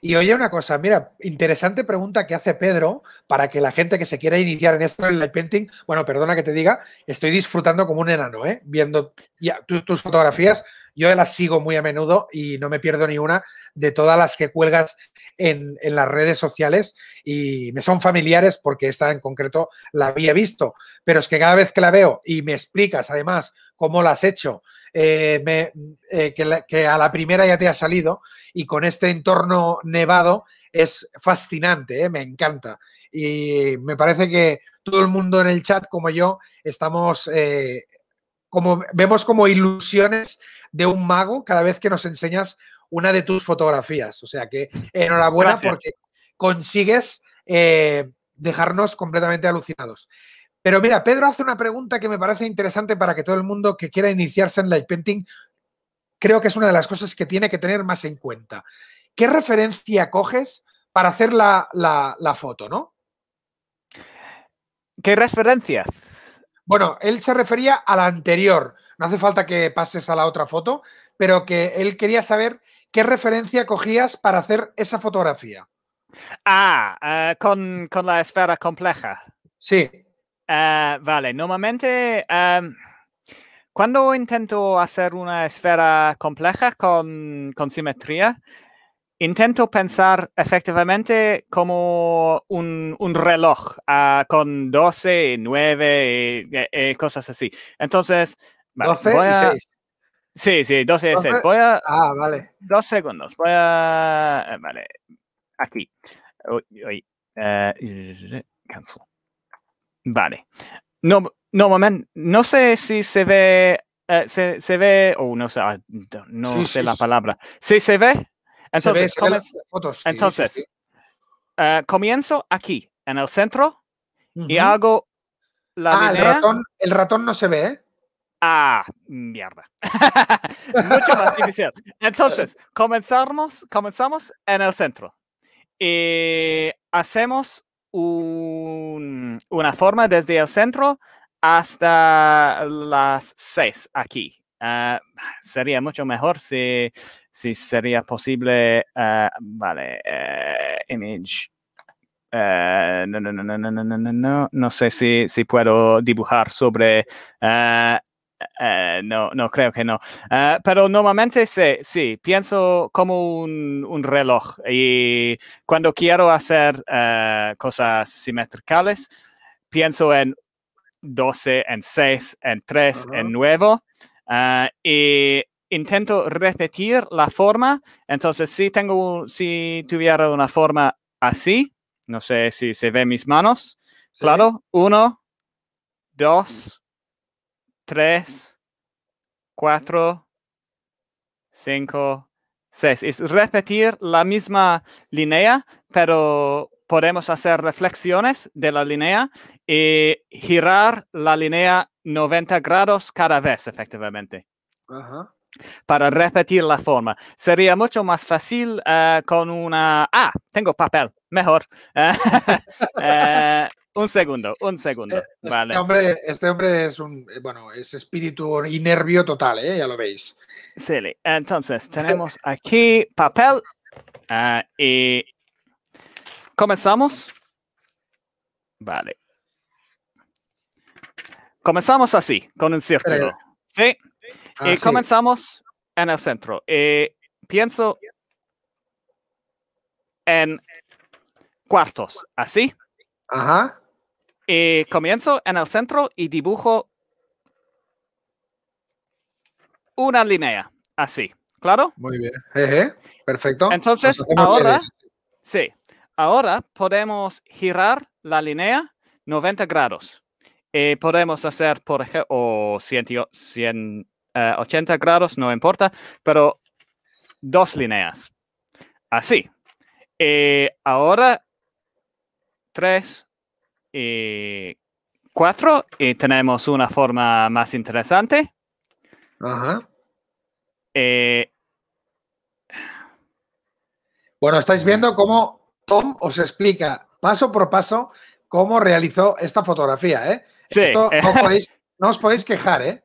Y oye una cosa, mira, interesante pregunta que hace Pedro para que la gente que se quiera iniciar en esto del light painting, bueno, perdona que te diga, estoy disfrutando como un enano, Viendo ya, tus fotografías, yo las sigo muy a menudo y no me pierdo ni una de todas las que cuelgas en, las redes sociales y me son familiares porque esta en concreto la había visto, pero es que cada vez que la veo y me explicas además cómo la has hecho, eh, me, eh, que, a la primera ya te ha salido y con este entorno nevado es fascinante, eh, me encanta. Y me parece que todo el mundo en el chat, como yo, estamos como vemos como ilusiones de un mago cada vez que nos enseñas una de tus fotografías. O sea que enhorabuena porque consigues eh, dejarnos completamente alucinados. Pero mira, Pedro hace una pregunta que me parece interesante para que todo el mundo que quiera iniciarse en light painting, creo que es una de las cosas que tiene que tener más en cuenta. ¿Qué referencia coges para hacer la, la, la foto, no? ¿Qué referencias? Bueno, él se refería a la anterior. No hace falta que pases a la otra foto, pero que él quería saber qué referencia cogías para hacer esa fotografía. Ah, eh, con, con, la esfera compleja. Sí. Eh, vale, normalmente em, cuando intento hacer una esfera compleja con, con simetría, intento pensar efectivamente como un, un reloj uh, con 12, 9 y, y, y cosas así. Entonces, 12 voy a... y 6. Sí, sí, 12 y 6. Voy a... Ah, vale. Dos segundos. Voy a... Eh, vale. Aquí. Uy, uy. Uh, cancel. Vale. No, no, moment. no sé si se ve, eh, se, se, ve, o no sé, ah, no sé la palabra. ¿Sí se ve? Entonces, eh, comienzo aquí, en el centro, y hago la ah, el ratón, no se ve, Ah, mierda. Mucho más difícil. Entonces, comenzamos, comenzamos en el centro. Y hacemos una forma desde el centro hasta las seis aquí. Ah, sería mucho mejor si, sería posible. Ah, vale, eh, image. Eh, no, no, no, no, no, no, no, no. No sé si, si puedo dibujar sobre. Ah, eh, no, no, creo que no. pero normalmente sí, sí, pienso como un, un reloj. Y cuando quiero hacer cosas simétricas pienso en 12, en 6, en 3, en 9 Ah, eh, intento repetir la forma. Entonces, si, tengo, si tuviera una forma así, no sé si se ven mis manos. Claro, uno, dos, tres, cuatro, cinco, seis. Es repetir la misma línea, pero podemos hacer reflexiones de la línea y girar la línea 90 grados cada vez, efectivamente. Para repetir la forma. Sería mucho más fácil eh, con una... Ah, tengo papel. Mejor. Eh, un segundo, un segundo. Eh, este, hombre, este hombre es un... Bueno, es espíritu y nervio total, ya lo veis. Sí, entonces tenemos aquí papel y... ¿Comenzamos? Vale. Comenzamos así, con un círculo. Sí. Y ah, eh, comenzamos en el centro. Eh, pienso en cuartos, así. Ajá. Y eh, comienzo en el centro y dibujo una línea, así. ¿Claro? Muy bien. Perfecto. Entonces, ahora, sí, ahora podemos girar la línea 90 grados. Eh, podemos hacer, por ejemplo, 180 eh, grados, no importa, pero dos líneas. Así. Eh, ahora, tres y cuatro, y tenemos una forma más interesante. bueno, estáis mm. viendo cómo Tom os explica paso por paso cómo realizó esta fotografía, ¿eh? Sí. Esto, no, os podéis quejar, ¿eh?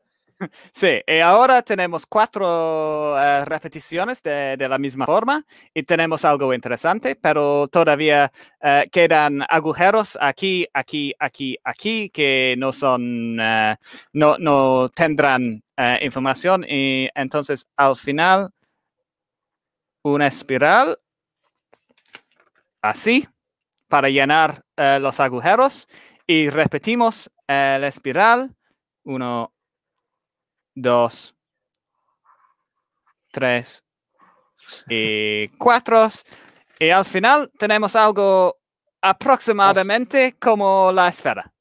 Sí, eh, ahora tenemos cuatro eh, repeticiones de, la misma forma y tenemos algo interesante, pero todavía eh, quedan agujeros aquí, aquí, aquí, aquí que no son, no, no, tendrán información y entonces al final una espiral así para llenar eh, los agujeros y repetimos el espiral. Uno, dos, tres y cuatro. Y al final tenemos algo aproximadamente como la esfera.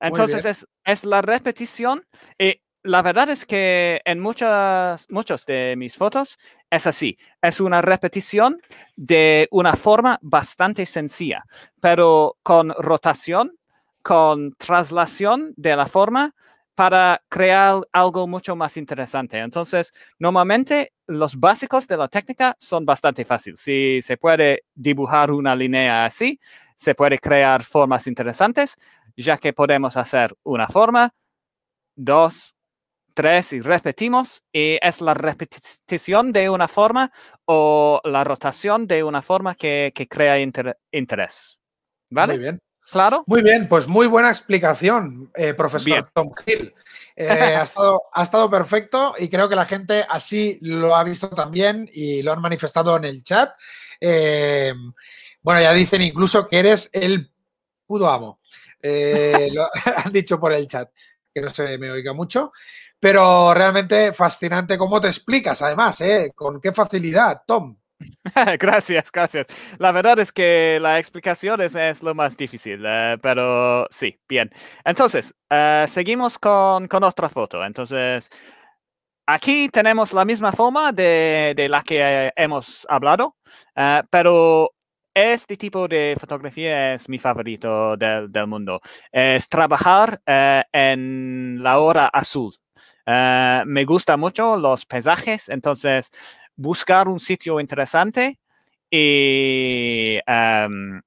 Entonces es, es, la repetición y la verdad es que en muchas, muchos de mis fotos es así. Es una repetición de una forma bastante sencilla, pero con rotación, con traslación de la forma para crear algo mucho más interesante. Entonces, normalmente los básicos de la técnica son bastante fáciles. Si se puede dibujar una línea así, se puede crear formas interesantes, ya que podemos hacer una forma, dos, tres y repetimos, y es la repetición de una forma o la rotación de una forma que, crea interés. ¿Vale? Muy bien. Claro. Muy bien, pues muy buena explicación, eh, profesor Tom Hill. Eh, ha, estado, perfecto y creo que la gente así lo ha visto también y lo han manifestado en el chat. Eh, bueno, ya dicen incluso que eres el puto amo. lo han dicho por el chat, que no se me oiga mucho. Pero realmente fascinante cómo te explicas, además, ¿eh? Con qué facilidad, Tom. gracias, gracias. La verdad es que la explicación es, lo más difícil, eh, pero sí, bien. Entonces, eh, seguimos con, con, otra foto. Entonces, aquí tenemos la misma forma de, de la que eh, hemos hablado, pero este tipo de fotografía es mi favorito del, del mundo. Es trabajar en la hora azul. Eh, me gusta mucho los paisajes, entonces buscar un sitio interesante y... Em,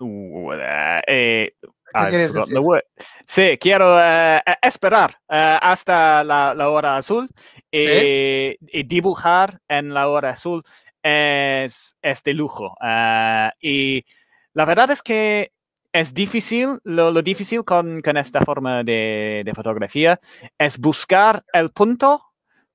uh, eh, sí, quiero eh, e, esperar hasta la, hora azul y, dibujar en la hora azul es, este lujo. y la verdad es que es difícil, lo, difícil con, esta forma de, fotografía es buscar el punto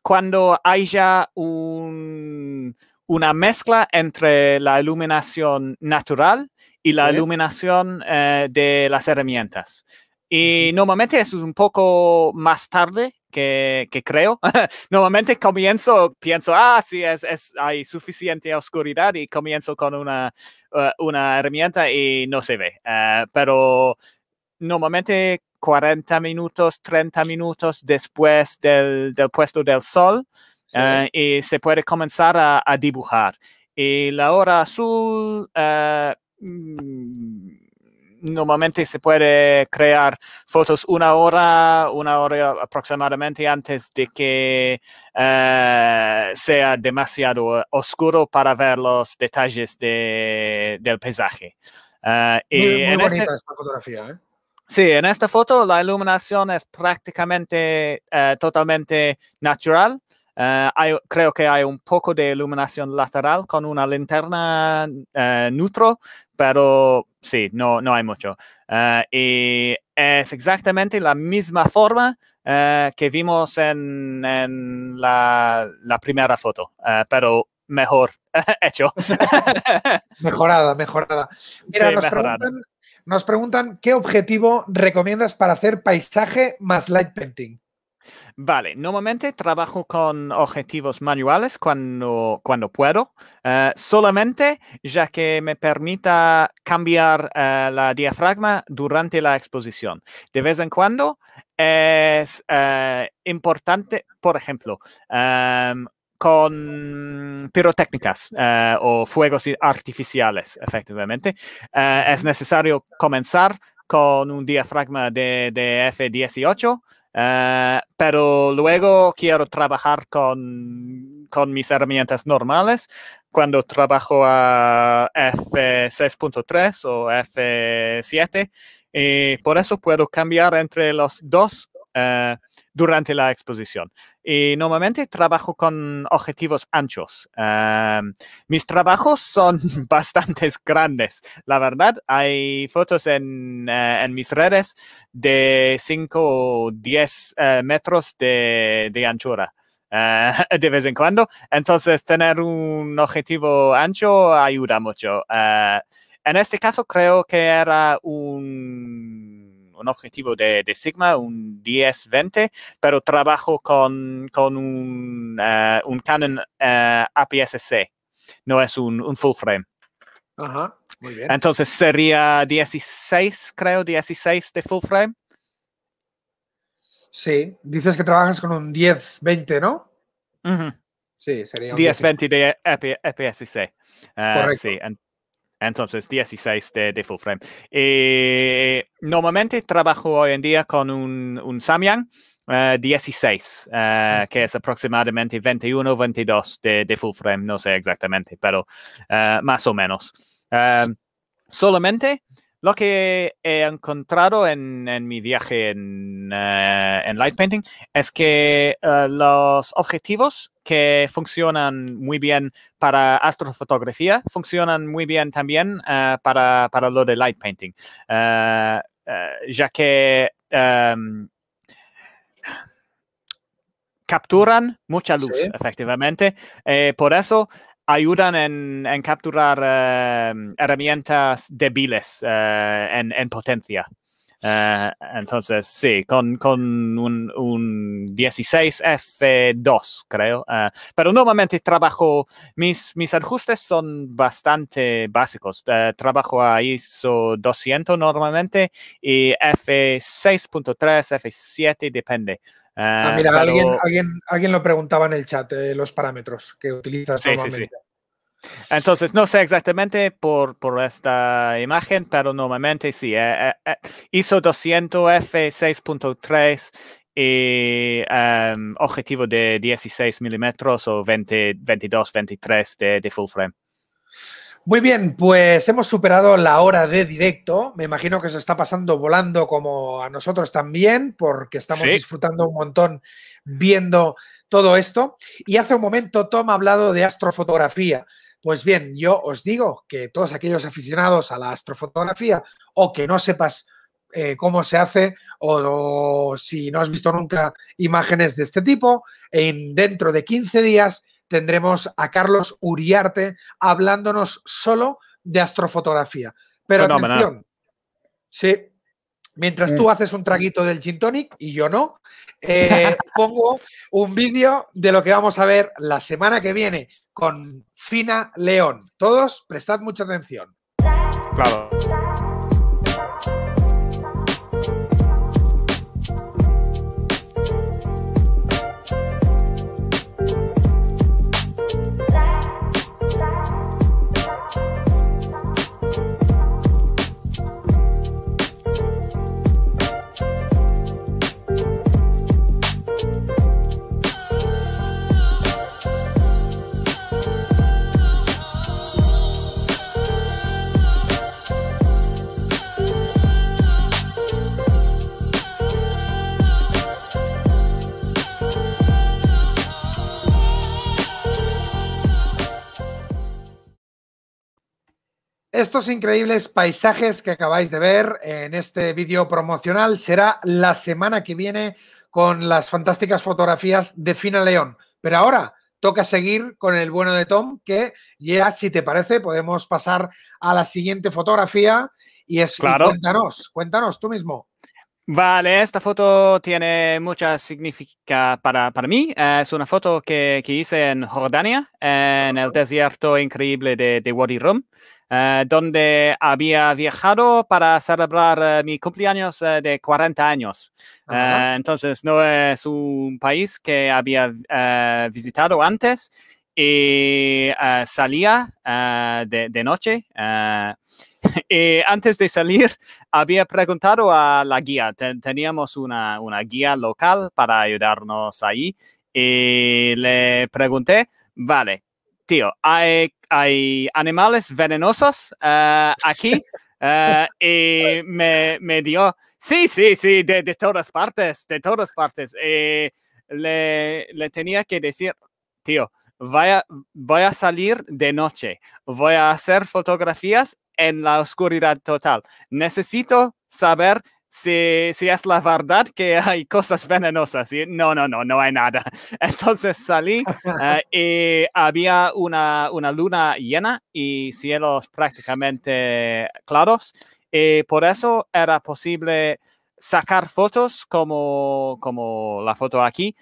cuando haya un, una mezcla entre la iluminación natural y la iluminación eh, de las herramientas. Y normalmente es un poco más tarde que, creo. Normalmente comienzo, pienso, ah, sí, es, es, hay suficiente oscuridad y comienzo con una, eh, una herramienta y no se ve. Eh, pero normalmente 40 minutos, 30 minutos después del, puesto del sol eh, y se puede comenzar a, a, dibujar. Y la hora azul mm, normalmente se puede crear fotos una hora, una hora aproximadamente antes de que eh, sea demasiado oscuro para ver los detalles del paisaje. Eh, muy, este bonita esta fotografía, ¿eh? Sí, en esta foto la iluminación es prácticamente eh, totalmente natural. creo que hay un poco de iluminación lateral con una linterna neutro, pero sí, no, no hay mucho. Ah, y es exactamente la misma forma ah, que vimos en, la, primera foto, ah, pero mejor hecho. mejorada, mejorada. nos preguntan qué objetivo recomiendas para hacer paisaje más light painting. Vale, normalmente trabajo con objetivos manuales cuando, puedo, eh, solamente ya que me permita cambiar eh, la diafragma durante la exposición. De vez en cuando es eh, importante, por ejemplo, em, con pirotécnicas o fuegos artificiales, efectivamente. es necesario comenzar con un diafragma de F18 eh, pero luego quiero trabajar con, con, mis herramientas normales. Cuando trabajo a F6.3 o F7, y por eso puedo cambiar entre los dos eh, durante la exposición. Y normalmente trabajo con objetivos anchos. Em, mis trabajos son bastante grandes. La verdad, hay fotos en, eh, en mis redes de 5 o 10 eh, metros de, anchura. de vez en cuando. Entonces, tener un objetivo ancho ayuda mucho. en este caso, creo que era un un objetivo de, Sigma, un 10-20, pero trabajo con, un, eh, un, Canon eh, APS-C, no es un, full frame. Ajá, muy bien. Entonces sería 16, creo, 16 de full frame. Sí, dices que trabajas con un 10-20, ¿no? Sí, sería un 10-20 de APS-C. Eh, sí, entonces, 16 de, full frame. Eh, normalmente trabajo hoy en día con un, un Samyang. 16, eh, eh, que es aproximadamente 21 22 de, full frame, no sé exactamente, pero más o menos. solamente lo que he encontrado en, mi viaje eh, en, Light Painting es que eh, los objetivos que funcionan muy bien para astrofotografía funcionan muy bien también eh, para, lo de Light Painting, ya que em, capturan mucha luz, efectivamente. por eso ayudan en, capturar eh, herramientas débiles eh, en potencia. Eh, entonces, sí, con, con un, 16F2, creo. Eh, pero normalmente trabajo, mis, mis ajustes son bastante básicos. Eh, trabajo a ISO 200 normalmente y F6.3, F7, depende. Ah, mira, alguien, alguien, alguien lo preguntaba en el chat, los parámetros que utilizas sí, normalmente. Sí, sí. Entonces, no sé exactamente por, esta imagen, pero normalmente sí. ISO 200F 6.3 y em, objetivo de 16 milímetros o 22, 23 de, full frame. Muy bien, pues hemos superado la hora de directo. Me imagino que se está pasando volando como a nosotros también, porque estamos disfrutando un montón viendo todo esto. Y hace un momento Tom ha hablado de astrofotografía. Pues bien, yo os digo que todos aquellos aficionados a la astrofotografía o que no sepas eh, cómo se hace o, si no has visto nunca imágenes de este tipo, en, dentro de 15 días tendremos a Carlos Uriarte hablándonos solo de astrofotografía. Pero atención, sí, Mientras tú mm. haces un traguito del gin tonic y yo no, eh, pongo un vídeo de lo que vamos a ver la semana que viene con Fina León. Todos prestad mucha atención. Claro. Estos increíbles paisajes que acabáis de ver en este vídeo promocional será la semana que viene con las fantásticas fotografías de Fina León. Pero ahora toca seguir con el bueno de Tom, que ya, si te parece, podemos pasar a la siguiente fotografía y es cuéntanos, cuéntanos tú mismo. Vale, esta foto tiene mucha significa para, mí. Eh, es una foto que, hice en Jordania, en el desierto increíble de Wadi Rum. Eh, donde había viajado para celebrar eh, mi cumpleaños eh, de 40 años. entonces, no es un país que había visitado antes y salía de, noche. y antes de salir, había preguntado a la guía. teníamos una, una guía local para ayudarnos ahí. Y le pregunté, vale, tío, hay, hay animales venenosos eh, aquí. Eh, y me, me, dio, sí, sí, sí, de, de, todas partes, de todas partes. le, tenía que decir, tío, voy a salir de noche, voy a hacer fotografías en la oscuridad total. Necesito saber si, es la verdad que hay cosas venenosas. no, no, no, no hay nada. Entonces salí eh, y había una, luna llena y cielos prácticamente claros. Y por eso era posible sacar fotos como, como la foto aquí,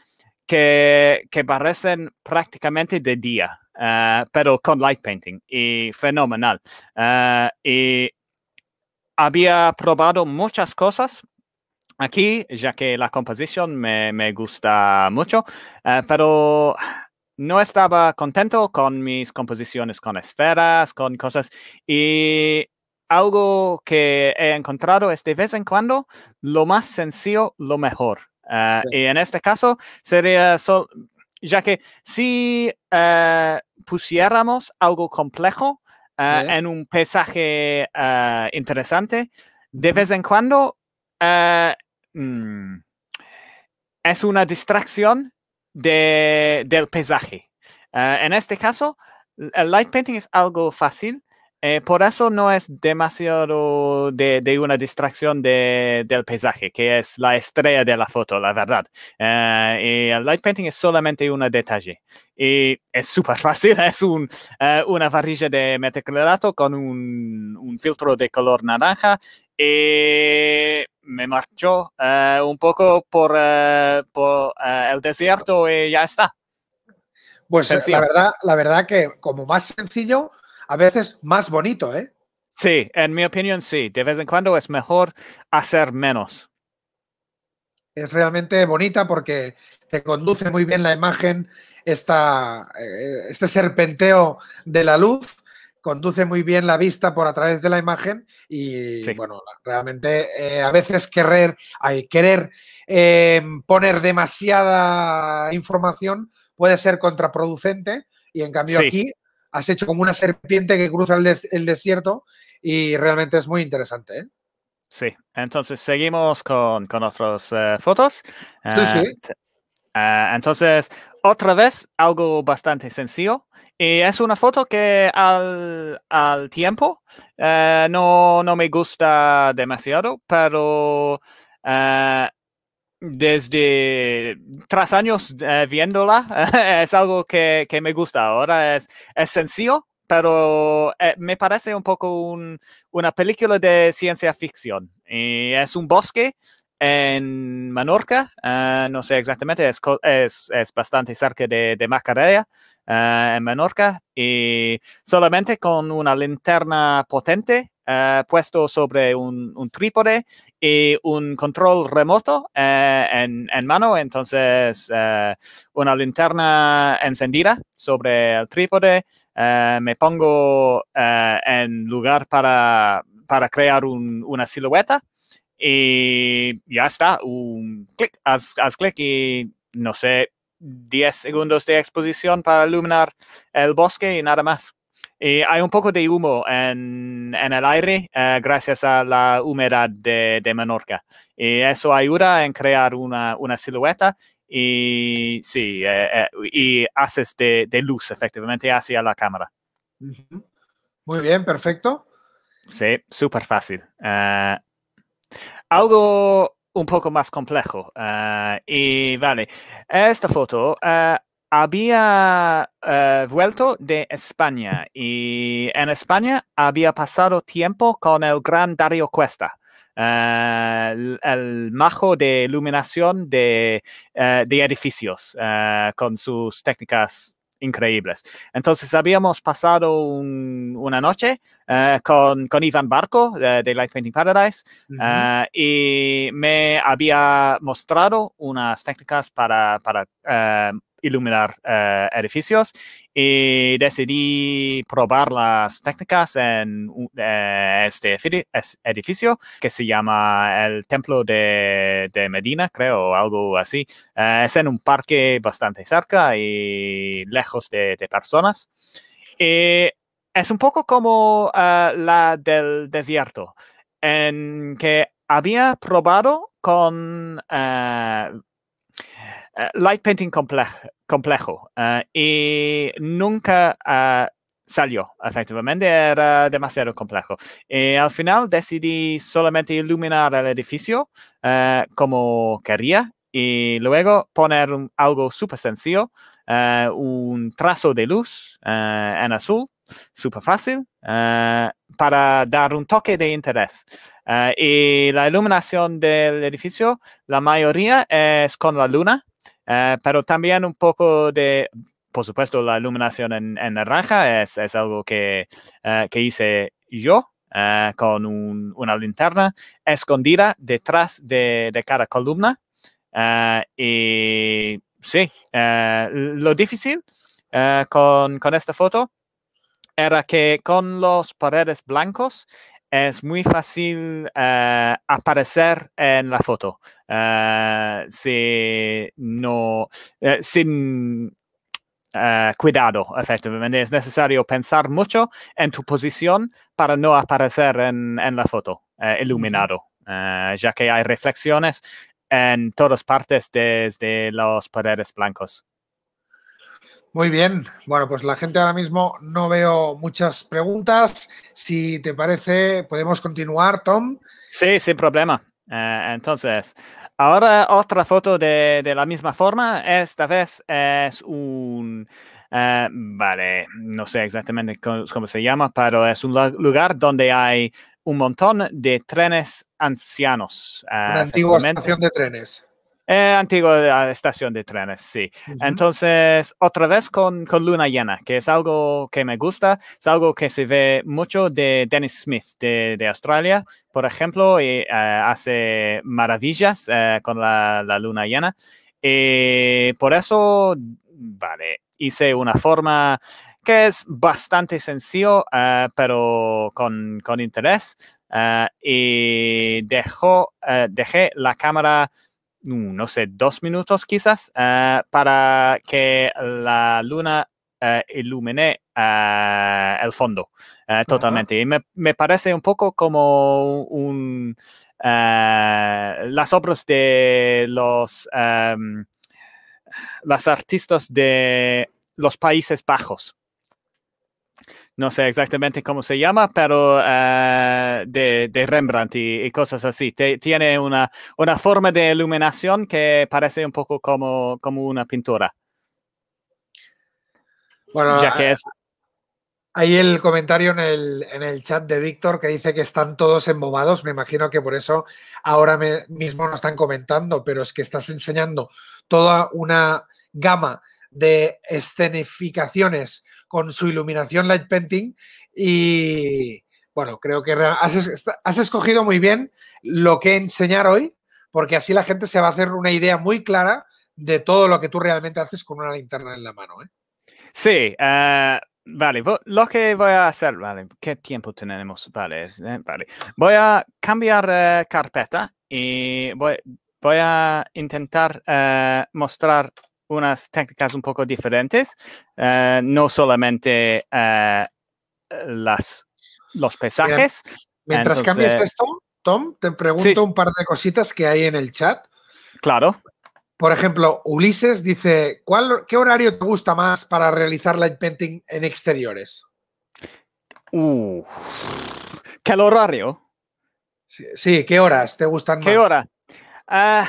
que, parecen prácticamente de día, eh, pero con light painting y fenomenal. Eh, y había probado muchas cosas aquí, ya que la composición me, gusta mucho, eh, pero no estaba contento con mis composiciones con esferas, con cosas. Y algo que he encontrado es de vez en cuando lo más sencillo, lo mejor. Eh, y en este caso sería solo ya que si eh, pusiéramos algo complejo eh, en un paisaje eh, interesante. De vez en cuando eh, mm, es una distracción del paisaje. en este caso, el light painting es algo fácil eh, por eso no es demasiado de, una distracción del paisaje, que es la estrella de la foto, la verdad. Eh, el light painting es solamente un detalle. Y es súper fácil, es eh, una varilla de metaclarato con un, filtro de color naranja. Y me marchó un poco por, el desierto y ya está. Pues la verdad, la verdad que como más sencillo, a veces más bonito, ¿eh? Sí, en mi opinión sí. De vez en cuando es mejor hacer menos. Es realmente bonita porque te conduce muy bien la imagen, esta, eh, este serpenteo de la luz conduce muy bien la vista por a través de la imagen y bueno, realmente eh, a veces querer, querer em, poner demasiada información puede ser contraproducente y en cambio aquí has hecho como una serpiente que cruza el, desierto y realmente es muy interesante. ¿eh? Sí, entonces seguimos con, con otras eh, fotos. Eh, entonces, otra vez, algo bastante sencillo. Y es una foto que al, tiempo no, no me gusta demasiado, pero desde tras años eh, viéndola, es algo que, me gusta. Ahora es, sencillo, pero eh, me parece un poco una película de ciencia ficción. Y es un bosque en Menorca, eh, no sé exactamente, es, bastante cerca de, de en Menorca, y solamente con una linterna potente eh, puesto sobre un, trípode y un control remoto eh, en, mano, entonces eh, una linterna encendida sobre el trípode. me pongo en lugar para, para crear una silueta y ya está, un clic, haz, haz clic y no sé, 10 segundos de exposición para iluminar el bosque y nada más. Y eh, hay un poco de humo en, el aire eh, gracias a la humedad de, Menorca. Y eso ayuda en crear una, silueta y, sí, eh, y haces de, luz efectivamente hacia la cámara. Muy bien, perfecto. Sí, súper fácil. algo un poco más complejo. y vale, esta foto había eh, vuelto de España y en España había pasado tiempo con el gran Dario Cuesta. Eh, el, majo de iluminación de, eh, edificios con sus técnicas increíbles. Entonces habíamos pasado una noche con, con, Iván Barco de Light Painting Paradise y me había mostrado unas técnicas para iluminar eh, edificios y decidí probar las técnicas en eh, este edificio que se llama el Templo de, Medina, creo, algo así. Eh, es en un parque bastante cerca y lejos de, de personas. Y es un poco como la del desierto, en que había probado con eh, light painting complejo, complejo eh, y nunca eh, salió efectivamente, era demasiado complejo. Y al final decidí solamente iluminar el edificio como quería y luego poner algo súper sencillo, un trazo de luz en azul súper fácil para dar un toque de interés. y la iluminación del edificio, la mayoría es con la luna eh, pero también un poco de, por supuesto, la iluminación en, la naranja es, algo que, eh, hice yo eh, con una linterna escondida detrás de, cada columna. y sí, lo difícil con, con esta foto era que con los paredes blancos es muy fácil eh, aparecer en la foto. Eh, si eh, sin cuidado, efectivamente. Es necesario pensar mucho en tu posición para no aparecer en, la foto iluminado, ya que hay reflexiones en todas partes desde los paredes blancos. Muy bien, bueno, pues la gente ahora mismo no veo muchas preguntas. Si te parece, podemos continuar, Tom. Sí, sin problema. Eh, entonces, ahora otra foto de, la misma forma. Esta vez es un, eh, vale, no sé exactamente cómo, se llama, pero es un lugar donde hay un montón de trenes ancianos. Eh, antigua estación de trenes. Eh, antigua ah, estación de trenes, sí. Entonces, otra vez con, con, Luna Llena, que es algo que me gusta, es algo que se ve mucho de Dennis Smith de, de Australia, por ejemplo, y eh, hace maravillas eh, con la, la, Luna Llena. Y por eso, vale, hice una forma que es bastante sencillo, pero con, con interés. y dejó, dejé la cámara Mm, no sé, dos minutos quizás, eh, para que la luna eh, ilumine eh, el fondo totalmente. Y me, parece un poco como un, las obras de los em, las artistas de los Países Bajos no sé exactamente cómo se llama, pero eh, de, Rembrandt y, cosas así. tiene una, una forma de iluminación que parece un poco como, como una pintura. Bueno, ya que eh, es... Hay el comentario en el, en el chat de Víctor que dice que están todos embobados. Me imagino que por eso ahora mismo no están comentando, pero es que estás enseñando toda una gama de escenificaciones con su iluminación light painting y bueno, creo que has, escogido muy bien lo que enseñar hoy porque así la gente se va a hacer una idea muy clara de todo lo que tú realmente haces con una linterna en la mano. ¿eh? Sí, eh, vale, lo que voy a hacer, vale, ¿qué tiempo tenemos? Vale, eh, voy a cambiar carpeta y voy, voy a intentar mostrar unas técnicas un poco diferentes, eh, no solamente eh, las, los pesajes. Mientras cambias esto, Tom, te pregunto un par de cositas que hay en el chat. Claro. Por ejemplo, Ulises dice, ¿cuál, ¿qué horario te gusta más para realizar light painting en exteriores? ¿Qué horario? Sí, ¿qué horas te gustan ¿Qué más? ¿Qué hora? Ah,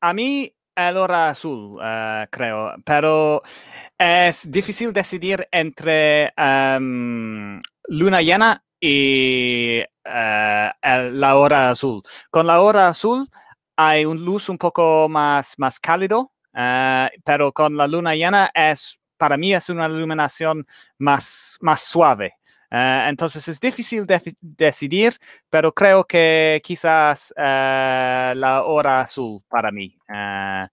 a mí el hora azul, eh, creo, pero es difícil decidir entre em, luna llena y eh, la hora azul. Con la hora azul hay un luz un poco más, más cálido, eh, pero con la luna llena es, para mí es una iluminación más, más suave. Eh, entonces es difícil de decidir, pero creo que quizás eh, la hora azul para mí. Eh,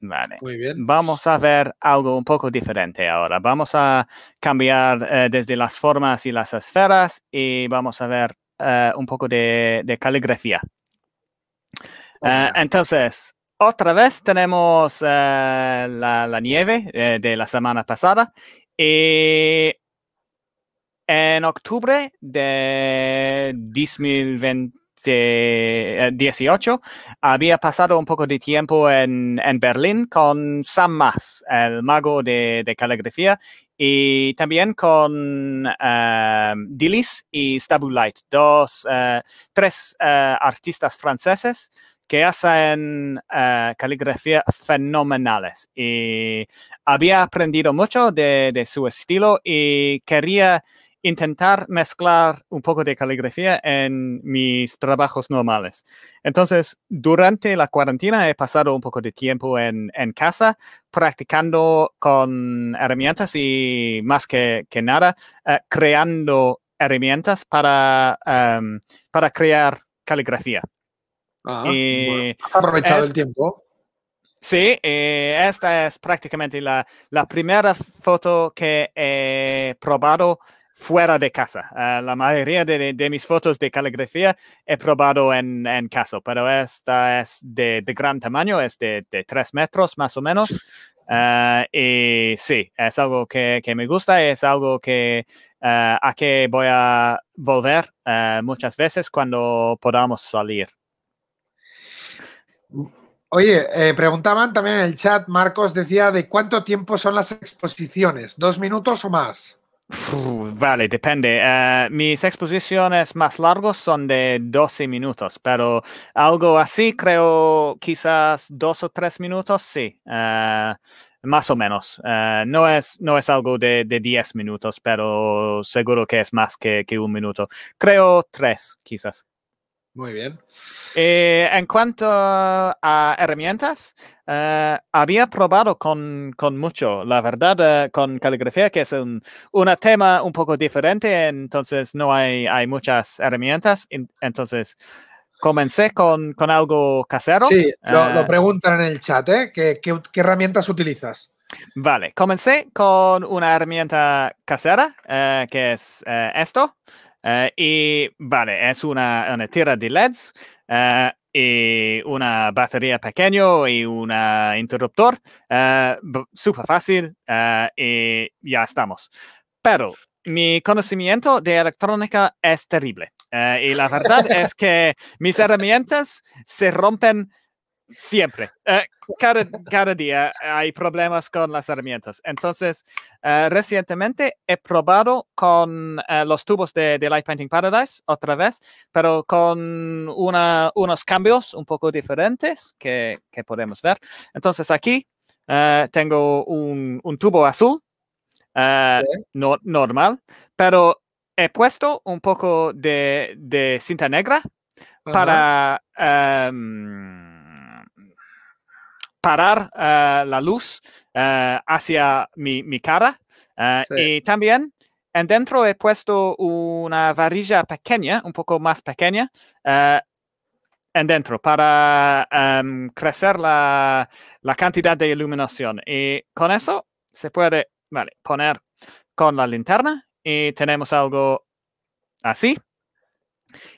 vale. Muy bien. Vamos a ver algo un poco diferente ahora. Vamos a cambiar desde las formas y las esferas y vamos a ver un poco de, caligrafía. entonces, otra vez tenemos la, la, nieve de la semana pasada y en octubre de 2018 eh, había pasado un poco de tiempo en, Berlín con Sam Mas, el mago de, de caligrafía, y también con eh, Dilis y Stabulite, dos, eh, tres artistas franceses que hacen caligrafía fenomenales y había aprendido mucho de, de, su estilo y quería intentar mezclar un poco de caligrafía en mis trabajos normales. Entonces, durante la cuarentena he pasado un poco de tiempo en, casa practicando con herramientas y más que, nada, eh, creando herramientas para, em, para crear caligrafía. aprovechado el tiempo? Sí, esta es prácticamente la, la, primera foto que he probado fuera de casa. Eh, la mayoría de, mis fotos de caligrafía he probado en, casa, pero esta es de, gran tamaño, es de, tres metros más o menos. Eh, y sí, es algo que, me gusta, es algo que eh, a que voy a volver muchas veces cuando podamos salir. Oye, preguntaban también en el chat, Marcos decía, ¿de cuánto tiempo son las exposiciones? ¿Dos minutos o más? vale, depende. Eh, mis exposiciones más largos son de 12 minutos, pero algo así, creo quizás dos o tres minutos, sí, eh, más o menos. Eh, no, es, no es algo de, de, 10 minutos, pero seguro que es más que, que un minuto. Creo tres, quizás. Muy bien. Eh, en cuanto a herramientas, eh, había probado con, mucho, la verdad, eh, con caligrafía, que es un, tema un poco diferente, entonces no hay, hay muchas herramientas. Entonces, comencé con, algo casero. Sí, lo, preguntan en el chat, qué herramientas utilizas? Vale, comencé con una herramienta casera, que es esto. Eh, y vale, es una, una tira de LEDs eh, y una batería pequeño y un interruptor. Eh, súper fácil y ya estamos. Pero mi conocimiento de electrónica es terrible. y la verdad es que mis herramientas se rompen Siempre. Eh, cada, día hay problemas con las herramientas. Entonces, eh, recientemente he probado con eh, los tubos de, Light Painting Paradise otra vez, pero con una, unos cambios un poco diferentes que, podemos ver. Entonces, aquí tengo un, tubo azul no, normal, pero he puesto un poco de, cinta negra para... Em, parar eh, la luz eh, hacia mi, cara. Eh, y también en dentro he puesto una varilla pequeña, un poco más pequeña, en dentro para em, crecer la, la, cantidad de iluminación. Y con eso se puede vale, poner con la linterna y tenemos algo así.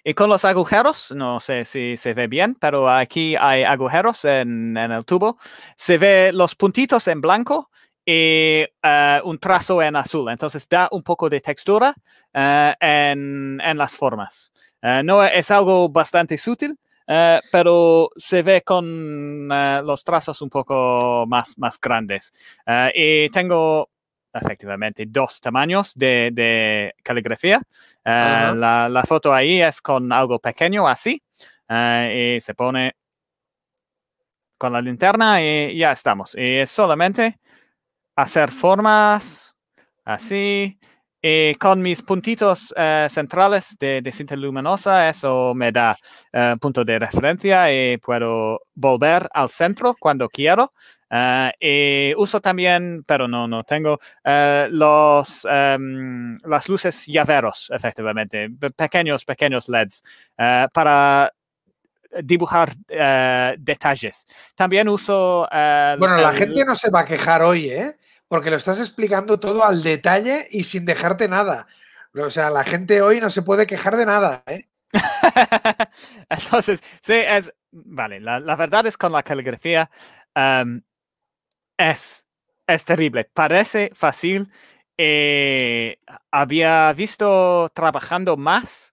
Y con los agujeros, no sé si se ve bien, pero aquí hay agujeros en, el tubo. Se ve los puntitos en blanco y eh, un trazo en azul. Entonces da un poco de textura eh, en, las formas. Eh, no es algo bastante sutil, pero se ve con los trazos un poco más, más grandes. y tengo efectivamente, dos tamaños de, de caligrafía. Eh, la, la, foto ahí es con algo pequeño así eh, y se pone con la linterna y ya estamos. Y es solamente hacer formas así. Y con mis puntitos eh, centrales de, de, cinta luminosa, eso me da punto de referencia y puedo volver al centro cuando quiero y ah, eh, uso también, pero no, no tengo, eh, los, em, las luces llaveros, efectivamente, pequeños, pequeños LEDs, eh, para dibujar detalles. También uso... bueno, la gente no se va a quejar hoy, ¿eh? Porque lo estás explicando todo al detalle y sin dejarte nada. O sea, la gente hoy no se puede quejar de nada, ¿eh? Entonces, sí, es... Vale, la, la verdad es con la caligrafía... Em, es, es terrible. Parece fácil. Eh, había visto trabajando más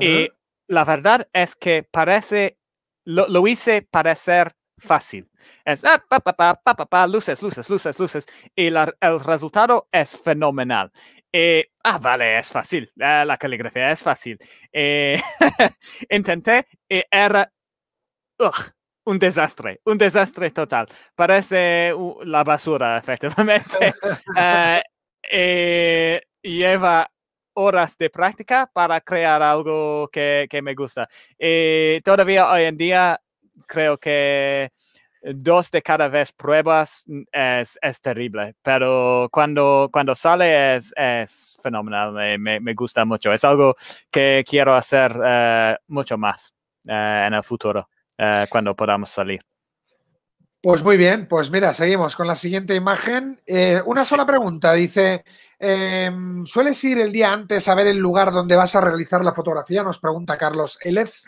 y la verdad es que parece, lo, lo hice parecer fácil. Es ah, luces, luces, luces, luces. Y el resultado es fenomenal. Eh, ah, vale, es fácil. la caligrafía es fácil. Eh, intenté y eh, era un desastre, un desastre total. Parece uh, la basura, efectivamente. Eh, eh, lleva horas de práctica para crear algo que, me gusta. Y eh, todavía hoy en día creo que dos de cada vez pruebas mm, es, terrible, pero cuando, cuando sale es, fenomenal, me, gusta mucho. Es algo que quiero hacer mucho más en el futuro. Eh, cuando podamos salir. Pues muy bien, pues mira, seguimos con la siguiente imagen. Eh, una sola pregunta, dice, eh, ¿sueles ir el día antes a ver el lugar donde vas a realizar la fotografía? Nos pregunta Carlos Elez.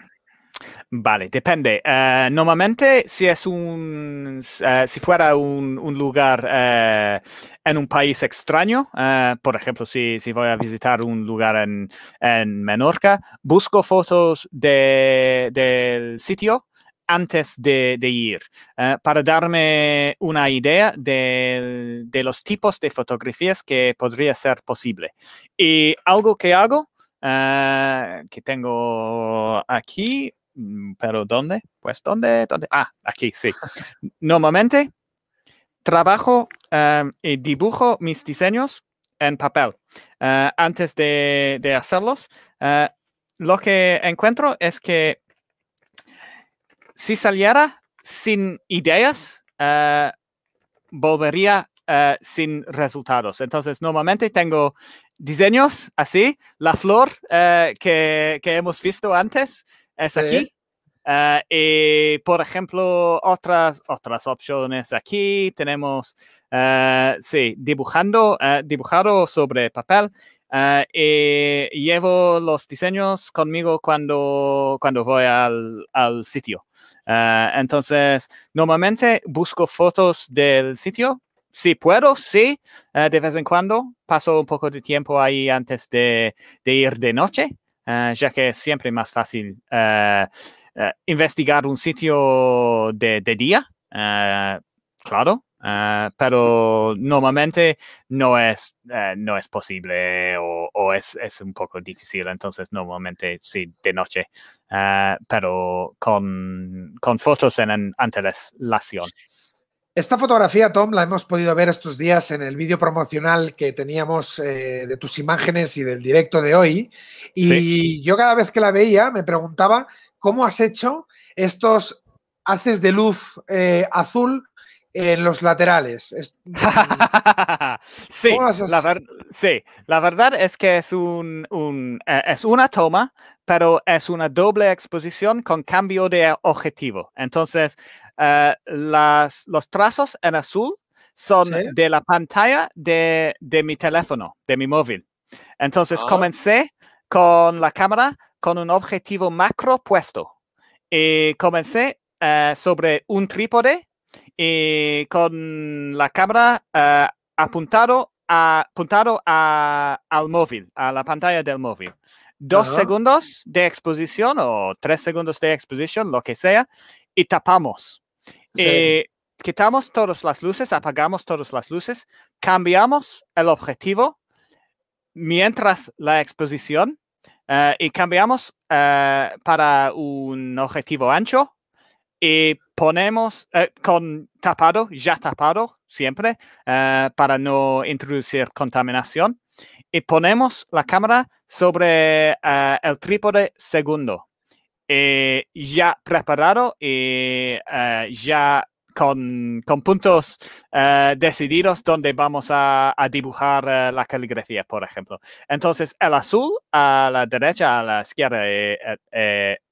Vale, depende. normalmente, si es un, si fuera un, lugar en un país extraño, por ejemplo, si, voy a visitar un lugar en, Menorca, busco fotos del sitio antes de, ir, eh, para darme una idea de, los tipos de fotografías que podría ser posible. Y algo que hago, eh, que tengo aquí, mm, pero ¿dónde? Pues ¿dónde? ¿Dónde? Ah, aquí, sí. Normalmente trabajo eh, y dibujo mis diseños en papel antes de, de hacerlos. lo que encuentro es que si saliera sin ideas, eh, volvería eh, sin resultados. Entonces, normalmente tengo diseños así. La flor eh, que, hemos visto antes es aquí. y por ejemplo, otras, otras opciones aquí tenemos, sí, dibujando, dibujado sobre papel y ah, eh, llevo los diseños conmigo cuando, cuando voy al, sitio. Ah, entonces, normalmente busco fotos del sitio. Si puedo, sí, ah, de vez en cuando. Paso un poco de tiempo ahí antes de, ir de noche, ya que es siempre más fácil investigar un sitio de, de día. claro, Ah, pero normalmente no es, eh, no es posible o, es, un poco difícil, entonces normalmente sí, de noche ah, pero con, fotos en, antelación. Esta fotografía, Tom, la hemos podido ver estos días en el vídeo promocional que teníamos eh, de tus imágenes y del directo de hoy. Y yo cada vez que la veía me preguntaba cómo has hecho estos haces de luz eh, azul en los laterales. sí, la verdad es que es, un, eh, es una toma, pero es una doble exposición con cambio de objetivo. Entonces, eh, las, los trazos en azul son de la pantalla de, de, mi teléfono, de mi móvil. Entonces, ah. comencé con la cámara con un objetivo macro puesto y comencé eh, sobre un trípode y eh, con la cámara eh, apuntado, a, apuntado al móvil, a la pantalla del móvil. Dos segundos de exposición o tres segundos de exposición, lo que sea, y tapamos. Eh, quitamos todas las luces, apagamos todas las luces, cambiamos el objetivo mientras la exposición y cambiamos para un objetivo ancho y ponemos eh, con tapado, ya tapado siempre, eh, para no introducir contaminación. Y ponemos la cámara sobre eh, el trípode segundo. ya preparado y ya con, con puntos eh, decididos donde vamos a, dibujar eh, la caligrafía, por ejemplo. Entonces, el azul a la derecha, a la izquierda, eh,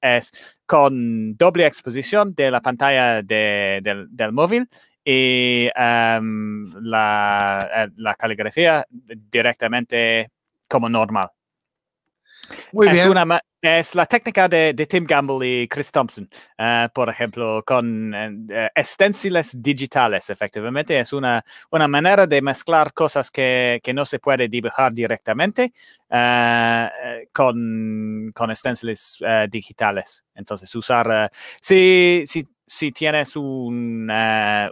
es con doble exposición de la pantalla de, del, móvil y em, la, caligrafía directamente como normal es, eh, es la técnica de, Tim Gamble y Chris Thompson, eh, por ejemplo, con esténciles eh, digitales, efectivamente. Es una, una manera de mezclar cosas que, no se puede dibujar directamente con, con digitales. Entonces, usar, sí sí si tienes eh,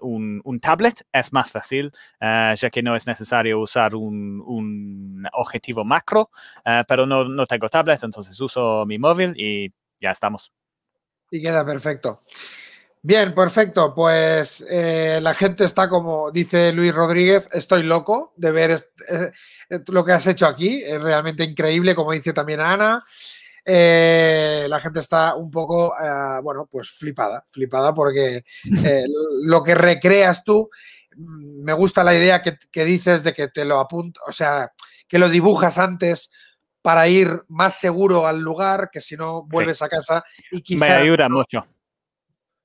un, un, tablet es más fácil, eh, ya que no es necesario usar un, un objetivo macro, eh, pero no, tengo tablet, entonces uso mi móvil y ya estamos. Y queda perfecto. Bien, perfecto. Pues la gente está como dice Luis Rodríguez, estoy loco de ver lo que has hecho aquí, es realmente increíble, como dice también Ana. Eh, la gente está un poco, eh, bueno, pues flipada, flipada porque eh, lo que recreas tú, mm, me gusta la idea que, dices de que te lo apunto, o sea, que lo dibujas antes para ir más seguro al lugar, que si no vuelves a casa y quizás... Me ayuda mucho.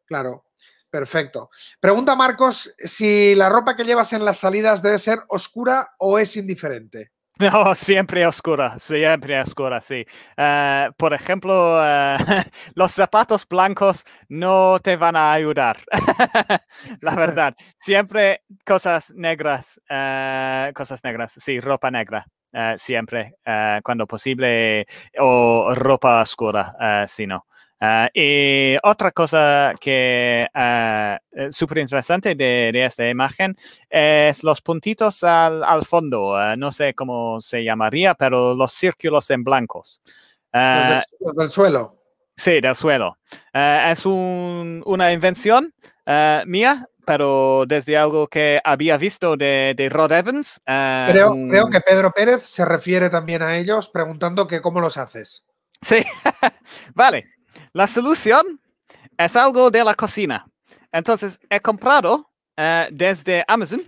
Claro, perfecto. Pregunta Marcos si la ropa que llevas en las salidas debe ser oscura o es indiferente. No, siempre oscura, siempre oscura, sí. Eh, por ejemplo, eh, los zapatos blancos no te van a ayudar, la verdad. Siempre cosas negras, eh, cosas negras, sí, ropa negra. siempre, cuando posible, o ropa oscura, si no. Ah, y otra cosa que ah, es eh, súper interesante de, esta imagen es los puntitos al, fondo. Ah, no sé cómo se llamaría, pero los círculos en blancos. Los del, suelo. Sí, del suelo. es una invención mía, pero desde algo que había visto de, Rod Evans. Creo, creo que Pedro Pérez se refiere también a ellos preguntando que cómo los haces. Sí, vale. La solución es algo de la cocina. Entonces, he comprado eh, desde Amazon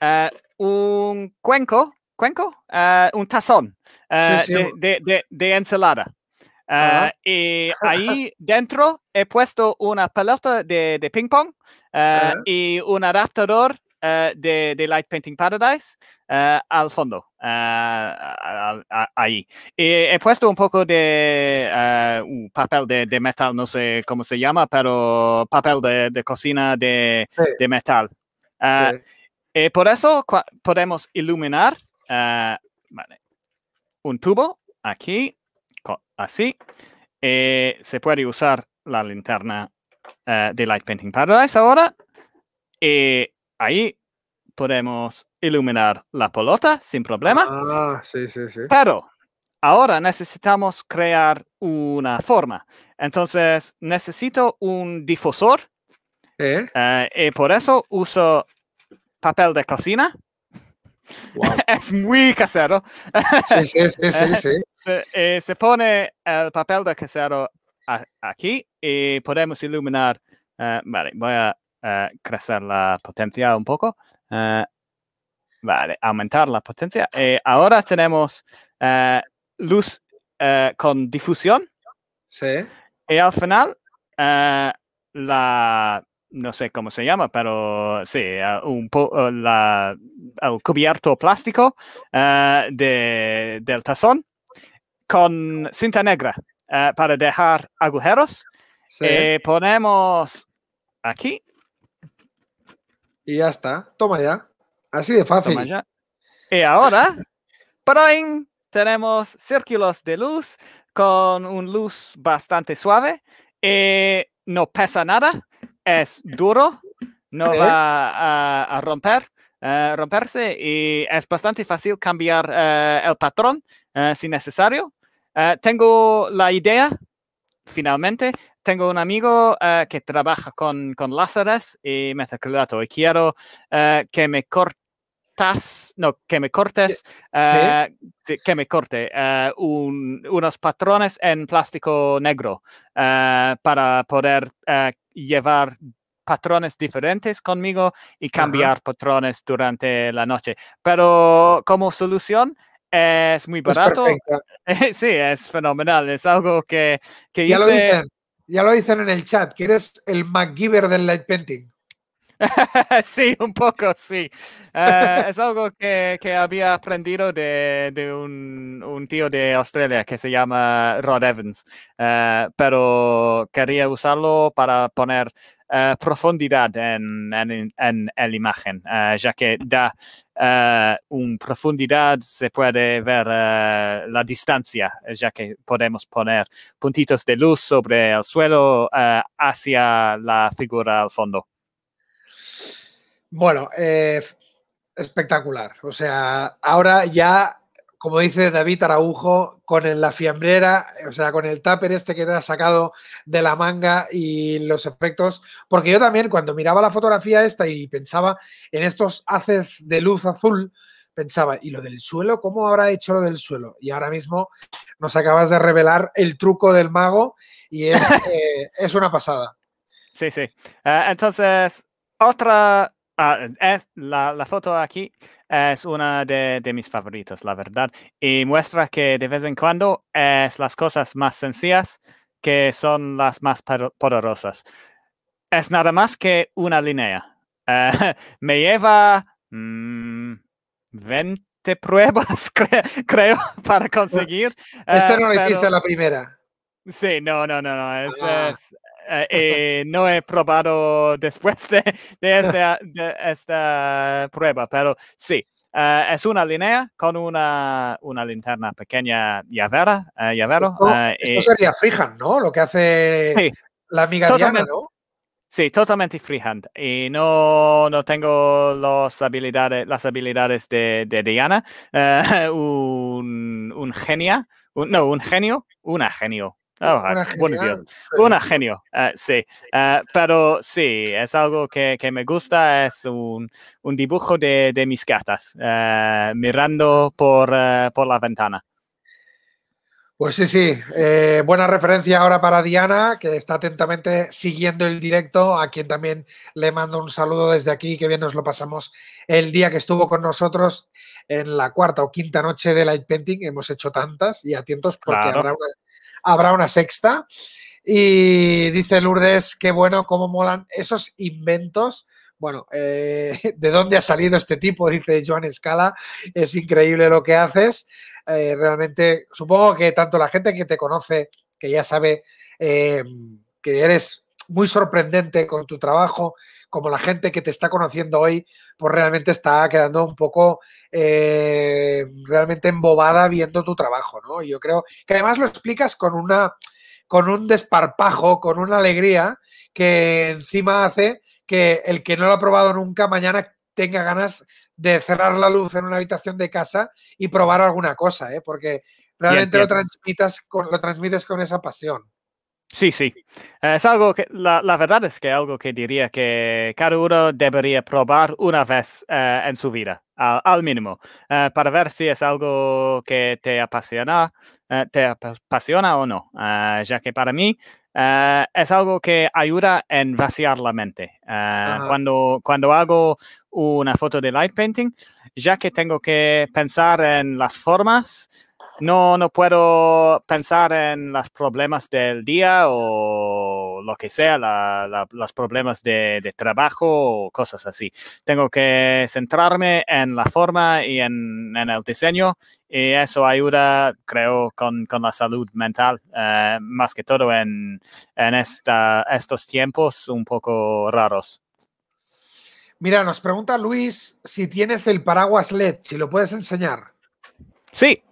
eh, un cuenco, cuenco, eh, un tazón De, ensalada. Y ahí dentro he puesto una pelota de, ping pong y un adaptador eh, de, de, Light Painting Paradise eh, al fondo, eh, ahí. he puesto un poco de uh, papel de, metal, no sé cómo se llama, pero papel de, cocina de, metal. por eso podemos iluminar un tubo aquí, así. se puede usar la linterna de Light Painting Paradise ahora. Y ahí podemos iluminar la pelota sin problema. Ah, sí, sí, sí. Pero ahora necesitamos crear una forma. Entonces necesito un difusor. ¿Eh? Eh, y por eso uso papel de cocina. es muy casero. Eh, se, pone el papel de casero aquí y podemos iluminar. vale, voy a eh, crecer la potencia un poco. Eh, vale, aumentar la potencia. y eh, ahora tenemos luz con difusión. Sí. Y al final, la, no sé cómo se llama, pero sí, un po la, el cubierto plástico de, del tazón con cinta negra para dejar agujeros. y ponemos aquí y ya está, toma ya. Así de fácil. Y ahora, ahí tenemos círculos de luz con un luz bastante suave. Y eh, no pesa nada, es duro, no va a, romper. Eh, romperse y es bastante fácil cambiar eh, el patrón si necesario. tengo la idea, finalmente, tengo un amigo eh, que trabaja con, con láseres y Metaclodato y quiero eh, que me cortas, no, que me cortes, eh, que me corte unos patrones en plástico negro para poder llevar patrones diferentes conmigo y cambiar patrones durante la noche. Pero como solución, es muy barato. sí, es fenomenal. Es algo que, que ya hice. Ya lo dicen en el chat, que eres el MacGyver del light painting. sí, un poco, sí. Eh, es algo que, había aprendido de, un, tío de Australia que se llama Rod Evans, eh, pero quería usarlo para poner eh, profundidad en, en, en la imagen, ya que da una profundidad, se puede ver la distancia, ya que podemos poner puntitos de luz sobre el suelo hacia la figura al fondo. Bueno, eh, espectacular. O sea, ahora ya, como dice David Araujo, con la fiambrera, o sea, con el tupper este que te ha sacado de la manga y los efectos. Porque yo también, cuando miraba la fotografía esta y pensaba en estos haces de luz azul, pensaba, ¿y lo del suelo? ¿Cómo habrá hecho lo del suelo? Y ahora mismo nos acabas de revelar el truco del mago y es, eh, una pasada. Sí, sí. Eh, entonces, otra Ah, es, la, foto aquí es una de, mis favoritos, la verdad, y muestra que de vez en cuando es las cosas más sencillas que son las más poderosas. Es nada más que una línea. Eh, me lleva 20 mm, pruebas, creo, para conseguir. Esto eh, no existe la primera. Sí, no, no, no, no. es, ah. Eh, eh, no he probado después este, de, esta, prueba, pero sí. Eh, es una línea con una, linterna pequeña llavera, llavero. Esto, sería freehand, ¿no? Lo que hace la amiga Diana, ¿no? Sí, totalmente freehand. Y no, no tengo habilidades, las habilidades de, Diana. un, genio, no, un genio, una genio, Ah, un genio, eh, sí. Eh, pero sí, es algo que, me gusta, es un, dibujo de, mis gatas, eh, mirando por, la ventana. Pues sí, sí. buena referencia ahora para Diana, que está atentamente siguiendo el directo, a quien también le mando un saludo desde aquí, que bien nos lo pasamos el día que estuvo con nosotros en la cuarta o quinta noche de Light Painting, hemos hecho tantas y atentos porque habrá, una, sexta. Y dice Lourdes, qué bueno, cómo molan esos inventos. Bueno, eh, ¿de dónde ha salido este tipo? Dice Joan Escala, es increíble lo que haces. Eh, realmente, supongo que tanto la gente que te conoce, que ya sabe eh, que eres muy sorprendente con tu trabajo, como la gente que te está conociendo hoy, pues realmente está quedando un poco eh, realmente embobada viendo tu trabajo, ¿no? Yo creo que además lo explicas con una con un desparpajo, con una alegría que encima hace que el que no lo ha probado nunca mañana tenga ganas de cerrar la luz en una habitación de casa y probar alguna cosa, ¿eh? porque realmente lo transmitas con, lo transmites con esa pasión. Sí, sí. Eh, es algo que, la, verdad es que algo que diría que cada uno debería probar una vez eh, en su vida, al, mínimo, eh, para ver si es algo que te apasiona, te apasiona o no, ya que para mí es algo que ayuda en vaciar la mente. cuando, cuando hago una foto de light painting, ya que tengo que pensar en las formas, no, no puedo pensar en los problemas del día o lo que sea, los problemas de, trabajo o cosas así. Tengo que centrarme en la forma y en, el diseño y eso ayuda, creo, con, la salud mental, eh, más que todo en, estos tiempos un poco raros. Mira, nos pregunta Luis si tienes el paraguas LED, si lo puedes enseñar. Sí,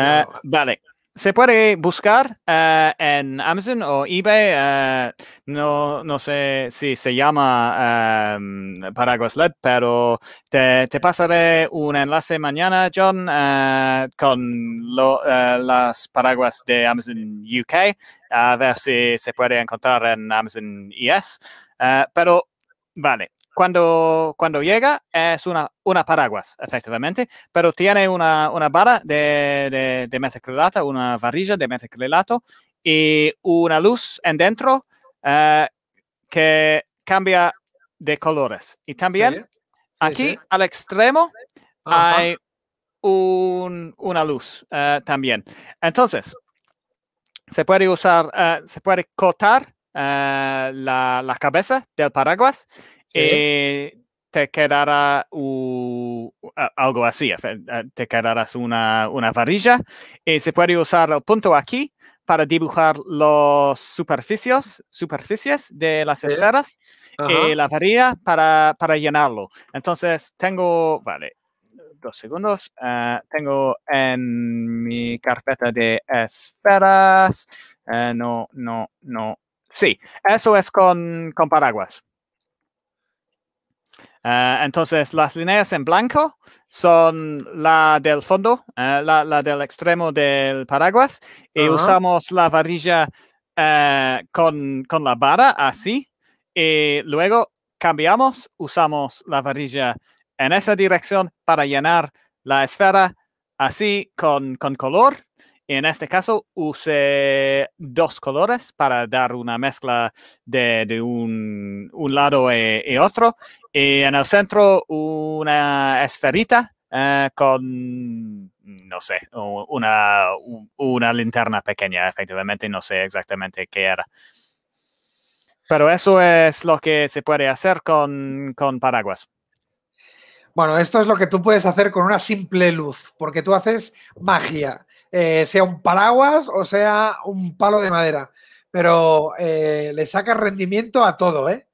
Ah, vale. Se puede buscar eh, en Amazon o eBay. Eh, no, sé si se llama eh, Paraguas LED, pero te, pasaré un enlace mañana, John, con las paraguas de Amazon UK, a ver si se puede encontrar en Amazon ES. pero, vale cuando, cuando llega es una, una paraguas, efectivamente, pero tiene una, una vara de, de, de una varilla de metacrilato, y una luz en dentro eh, que cambia de colores. Y también aquí al extremo hay un, una luz eh, también. Entonces, se puede usar, eh, se puede cortar la, la cabeza del paraguas eh, te quedará algo así, te quedarás una, una varilla. y eh, se puede usar el punto aquí para dibujar las superficies, superficies de las esferas y eh, la varilla para, para, llenarlo. Entonces tengo, vale, dos segundos, tengo en mi carpeta de esferas, no, no, no, sí, eso es con, con paraguas. Eh, entonces, las líneas en blanco son la del fondo, eh, la, del extremo del paraguas, y usamos la varilla eh, con, la vara así, y luego cambiamos, usamos la varilla en esa dirección para llenar la esfera así con color, en este caso usé dos colores para dar una mezcla de, un, lado y, e, e otro. Y en el centro una esferita eh, con, no sé, una, linterna pequeña, efectivamente. No sé exactamente qué era. Pero eso es lo que se puede hacer con, con paraguas. Bueno, esto es lo que tú puedes hacer con una simple luz, porque tú haces magia. Eh, sea un paraguas o sea un palo de madera. Pero eh, le saca rendimiento a todo, ¿eh?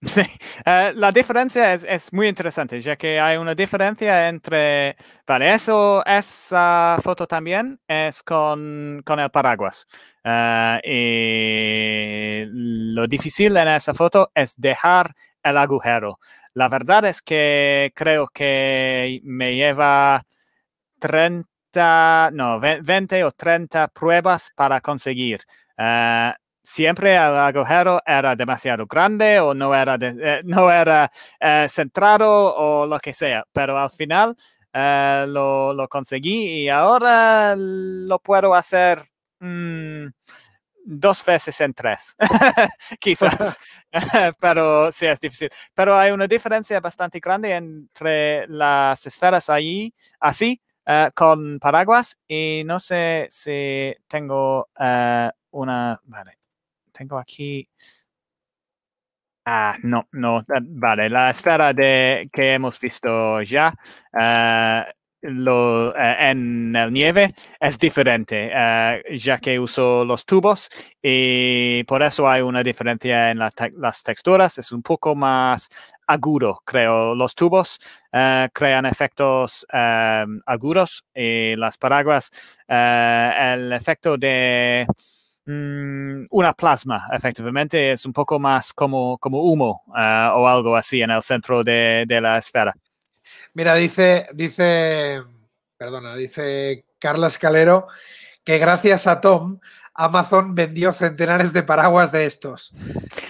eh la diferencia es, muy interesante, ya que hay una diferencia entre, vale, eso, esa foto también es con, el paraguas. y lo difícil en esa foto es dejar el agujero. La verdad es que creo que me lleva 30 no, 20 o 30 pruebas para conseguir. Eh, siempre el agujero era demasiado grande o no era, eh, no era eh, centrado o lo que sea, pero al final lo, lo, conseguí y ahora lo puedo hacer mm, dos veces en tres, quizás, pero sí es difícil. Pero hay una diferencia bastante grande entre las esferas ahí, así eh, con paraguas y no sé si tengo eh, una... Vale, tengo aquí... Ah, no, no, eh, vale, la esfera de, que hemos visto ya, lo, eh, en el nieve es diferente, eh, ya que uso los tubos y por eso hay una diferencia en las texturas. Es un poco más agudo, creo. Los tubos eh, crean efectos em, agudos y las paraguas, el efecto de mm, una plasma, efectivamente, es un poco más como, como humo o algo así en el centro de la esfera. Mira, dice, dice, perdona, dice Carla Escalero que gracias a Tom Amazon vendió centenares de paraguas de estos.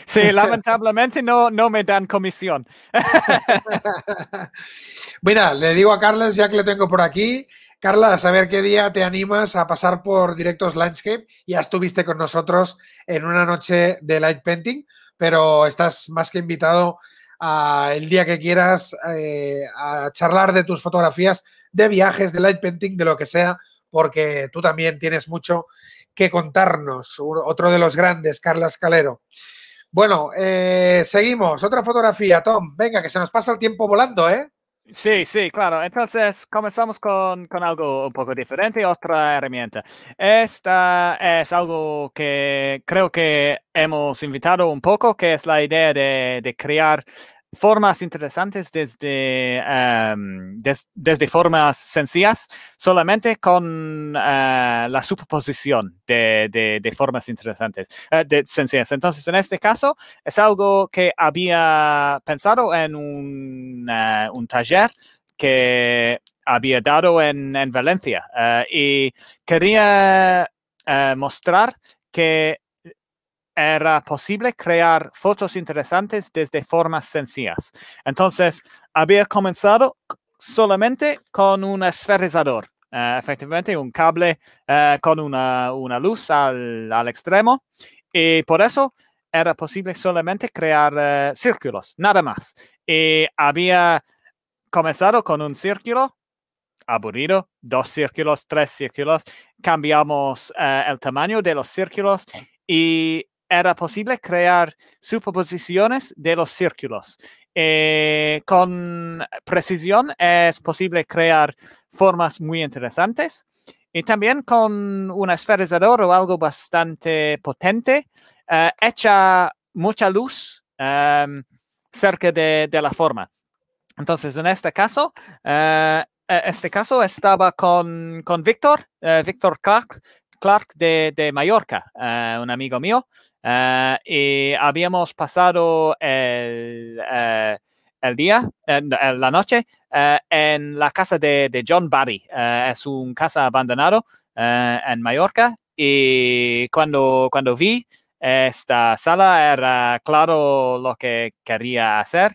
Sí, lamentablemente no, no me dan comisión. Mira, le digo a Carlos, ya que le tengo por aquí, Carla, a saber qué día te animas a pasar por Directos Landscape. Ya estuviste con nosotros en una noche de light painting, pero estás más que invitado el día que quieras eh, a charlar de tus fotografías, de viajes, de light painting, de lo que sea, porque tú también tienes mucho que contarnos. Otro de los grandes, Carla Escalero. Bueno, eh, seguimos. Otra fotografía, Tom. Venga, que se nos pasa el tiempo volando, ¿eh? Sí, sí, claro. Entonces, comenzamos con, con, algo un poco diferente, otra herramienta. Esta es algo que creo que hemos invitado un poco, que es la idea de, de crear formas interesantes desde, em, desde formas sencillas, solamente con eh, la suposición de, de, formas interesantes, eh, sencillas. Entonces, en este caso, es algo que había pensado en un, eh, un taller que había dado en, en Valencia y quería mostrar que era posible crear fotos interesantes desde formas sencillas. Entonces, había comenzado solamente con un esferizador, eh, efectivamente un cable eh, con una, una luz al, al, extremo, y por eso era posible solamente crear eh, círculos, nada más. Y había comenzado con un círculo aburrido, dos círculos, tres círculos, cambiamos el tamaño de los círculos y era posible crear superposiciones de los círculos. Eh, con precisión es posible crear formas muy interesantes. Y también con un esferizador o algo bastante potente, eh, echa mucha luz em, cerca de, de, la forma. Entonces, en este caso, eh, e-, este caso estaba con, con Víctor, eh, Víctor Clark, Clark de, de Mallorca, un amigo mío, Ah, y habíamos pasado el, eh, el día, en, eh, eh, la noche, en la casa de, de John Barry. es un casa abandonado en Mallorca. Y cuando, cuando vi esta sala era claro lo que quería hacer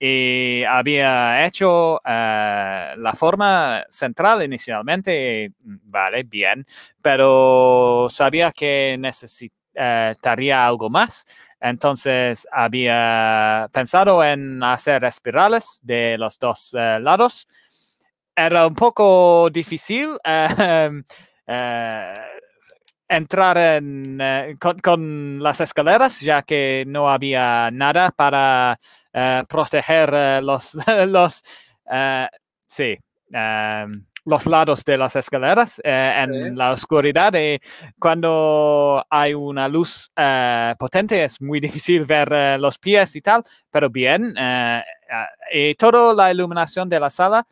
y había hecho la forma central inicialmente, mm, vale, bien, pero sabía que necesitaba... Eh, taría algo más. Entonces había pensado en hacer espirales de los dos eh, lados. Era un poco difícil em, eh, entrar en, con, las escaleras, ya que no había nada para proteger los, los sí, em, los lados de las escaleras eh, en la oscuridad y eh, cuando hay una luz eh, potente es muy difícil ver los pies y tal, pero bien. y toda la iluminación de la sala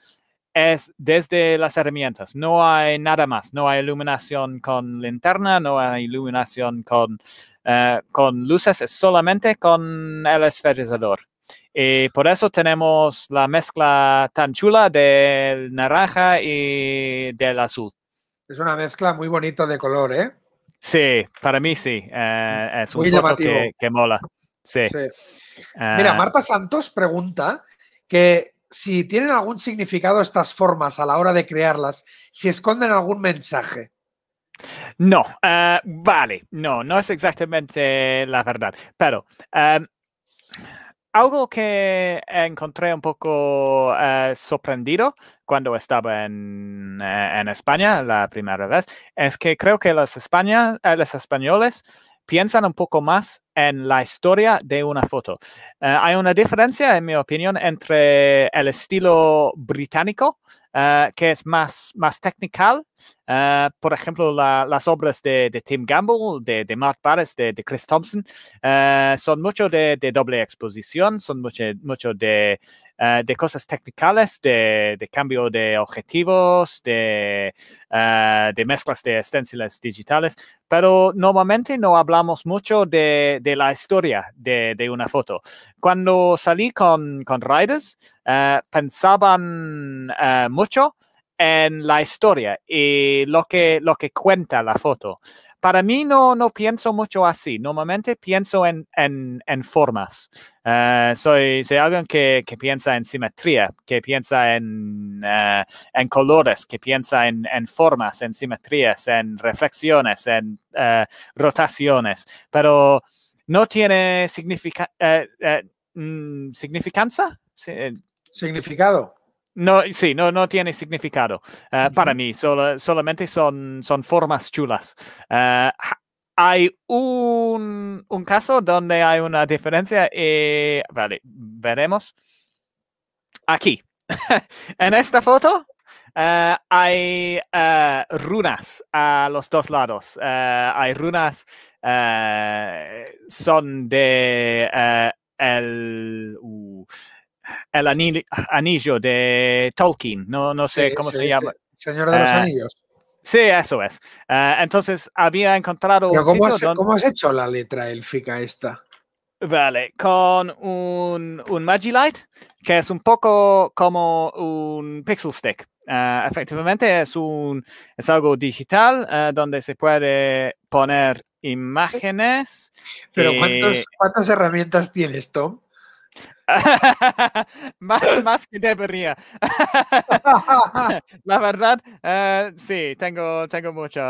es desde las herramientas, no hay nada más, no hay iluminación con linterna, no hay iluminación con, con luces, es solamente con el esferizador. Y eh, por eso tenemos la mezcla tan chula del naranja y del azul. Es una mezcla muy bonita de color, ¿eh? Sí, para mí sí. Eh, es un muy que, mola. Sí. Eh, Mira, Marta Santos pregunta que si tienen algún significado estas formas a la hora de crearlas, si esconden algún mensaje. No, vale, no, no es exactamente la verdad, pero algo que encontré un poco eh, sorprendido cuando estaba eh, en, España la primera vez es que creo que los eh, españoles piensan un poco más en la historia de una foto. Eh, hay una diferencia, en mi opinión, entre el estilo británico, eh, que es más, más technical, eh, por ejemplo, las obras de, Tim Gamble, de, Mark Barris, de, Chris Thompson, son mucho de, doble exposición, son mucho, mucho de, cosas técnicas, de, cambio de objetivos, de, de mezclas de esténciles digitales, pero normalmente no hablamos mucho de de la historia de, una foto. Cuando salí con, Riders, eh, pensaban eh, mucho en la historia y lo que, lo que cuenta la foto. Para mí no, no pienso mucho así, normalmente pienso en, formas. Eh, soy, soy, alguien que, piensa en simetría, que piensa en, colores, que piensa en, formas, en simetrías, en reflexiones, en rotaciones, pero no tiene significa, eh, eh, mm, eh, Significado. No, sí, no, no tiene significado para mí, solo, solamente son, son formas chulas. hay un, un, caso donde hay una diferencia y, vale, veremos. Aquí, en esta foto eh, hay eh, runas a los dos lados. Eh, hay runas, son de el, uh, anillo, de Tolkien, no, no sé cómo se llama. Señor de los Anillos. Sí, eso es. entonces había encontrado. cómo, has, hecho la letra élfica esta? Vale, con un, un Magilite, que es un poco como un pixel stick. Eh, efectivamente es, un, es algo digital eh, donde se puede poner imágenes. Pero eh, ¿cuántas herramientas tienes, Tom? más, más, que debería. la verdad, sí, tengo, tengo mucho.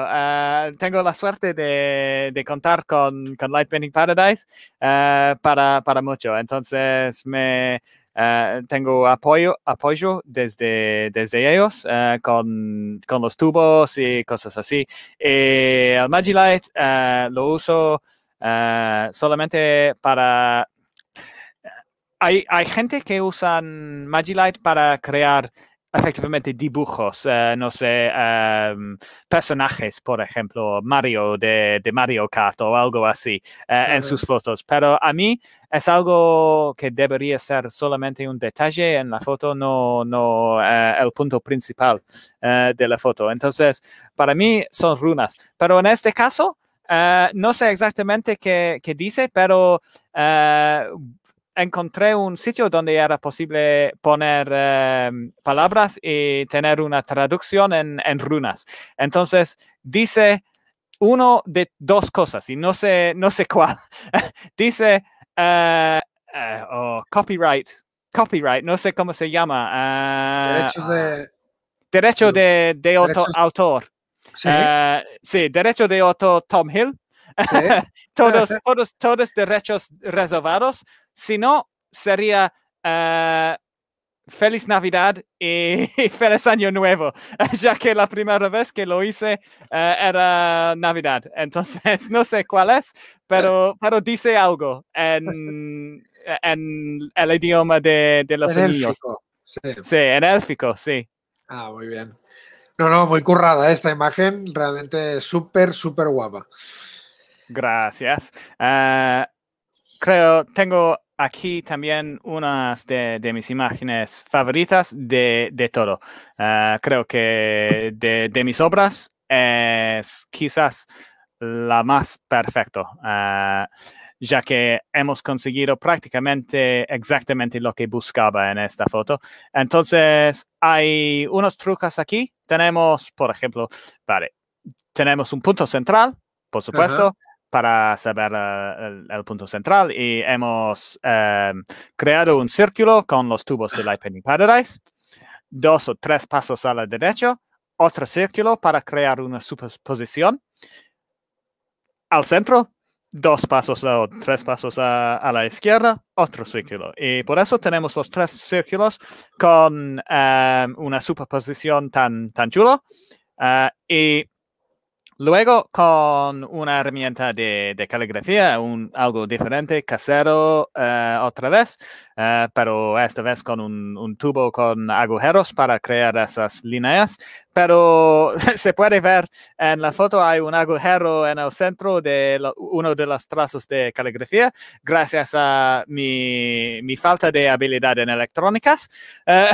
tengo la suerte de, de contar con, con Lightning Paradise para, para mucho. Entonces, me, eh, tengo apoyo, apoyo desde, desde ellos eh, con, con, los tubos y cosas así. Y eh, el Magilite lo uso solamente para... Hay, hay gente que usan Magilite para crear efectivamente dibujos, eh, no sé, em, personajes, por ejemplo, Mario de, Mario Kart o algo así eh, en sus fotos. Pero a mí es algo que debería ser solamente un detalle en la foto, no, no eh, el punto principal de la foto. Entonces, para mí son runas. Pero en este caso, no sé exactamente qué, qué dice, pero encontré un sitio donde era posible poner em, palabras y tener una traducción en, runas. Entonces, dice uno de dos cosas y no sé, no sé cuál. dice eh, eh, copyright, copyright, no sé cómo se llama. Eh, derechos de... Derecho de, de autor. ¿Sí? derecho de autor Tom Hill. todos, todos, todos derechos reservados. Si no, sería eh, Feliz Navidad y, Feliz Año Nuevo, ya que la primera vez que lo hice eh, era Navidad. Entonces, no sé cuál es, pero, pero dice algo en, el idioma de, los niños. Sí. sí, en élfico, sí. Ah, muy bien. No, no, muy currada esta imagen, realmente súper, súper guapa. Gracias. Eh, creo, tengo aquí también unas de, mis imágenes favoritas de, todo. Eh, creo que de, mis obras es quizás la más perfecta, eh, ya que hemos conseguido prácticamente exactamente lo que buscaba en esta foto. Entonces, hay unos trucos aquí. Tenemos, por ejemplo, vale, tenemos un punto central, por supuesto para saber eh, el, punto central y hemos em, creado un círculo con los tubos de Lightning Paradise, dos o tres pasos a la derecha, otro círculo para crear una superposición, al centro, dos pasos o tres pasos a, la izquierda, otro círculo. Y por eso tenemos los tres círculos con em, una superposición tan, tan chulo. Eh, y Luego, con una herramienta de, caligrafía, algo diferente, casero eh, otra vez, eh, pero esta vez con un, un, tubo con agujeros para crear esas líneas pero se puede ver en la foto hay un agujero en el centro de uno de los trazos de caligrafía, gracias a mi, falta de habilidad en electrónicas. Eh,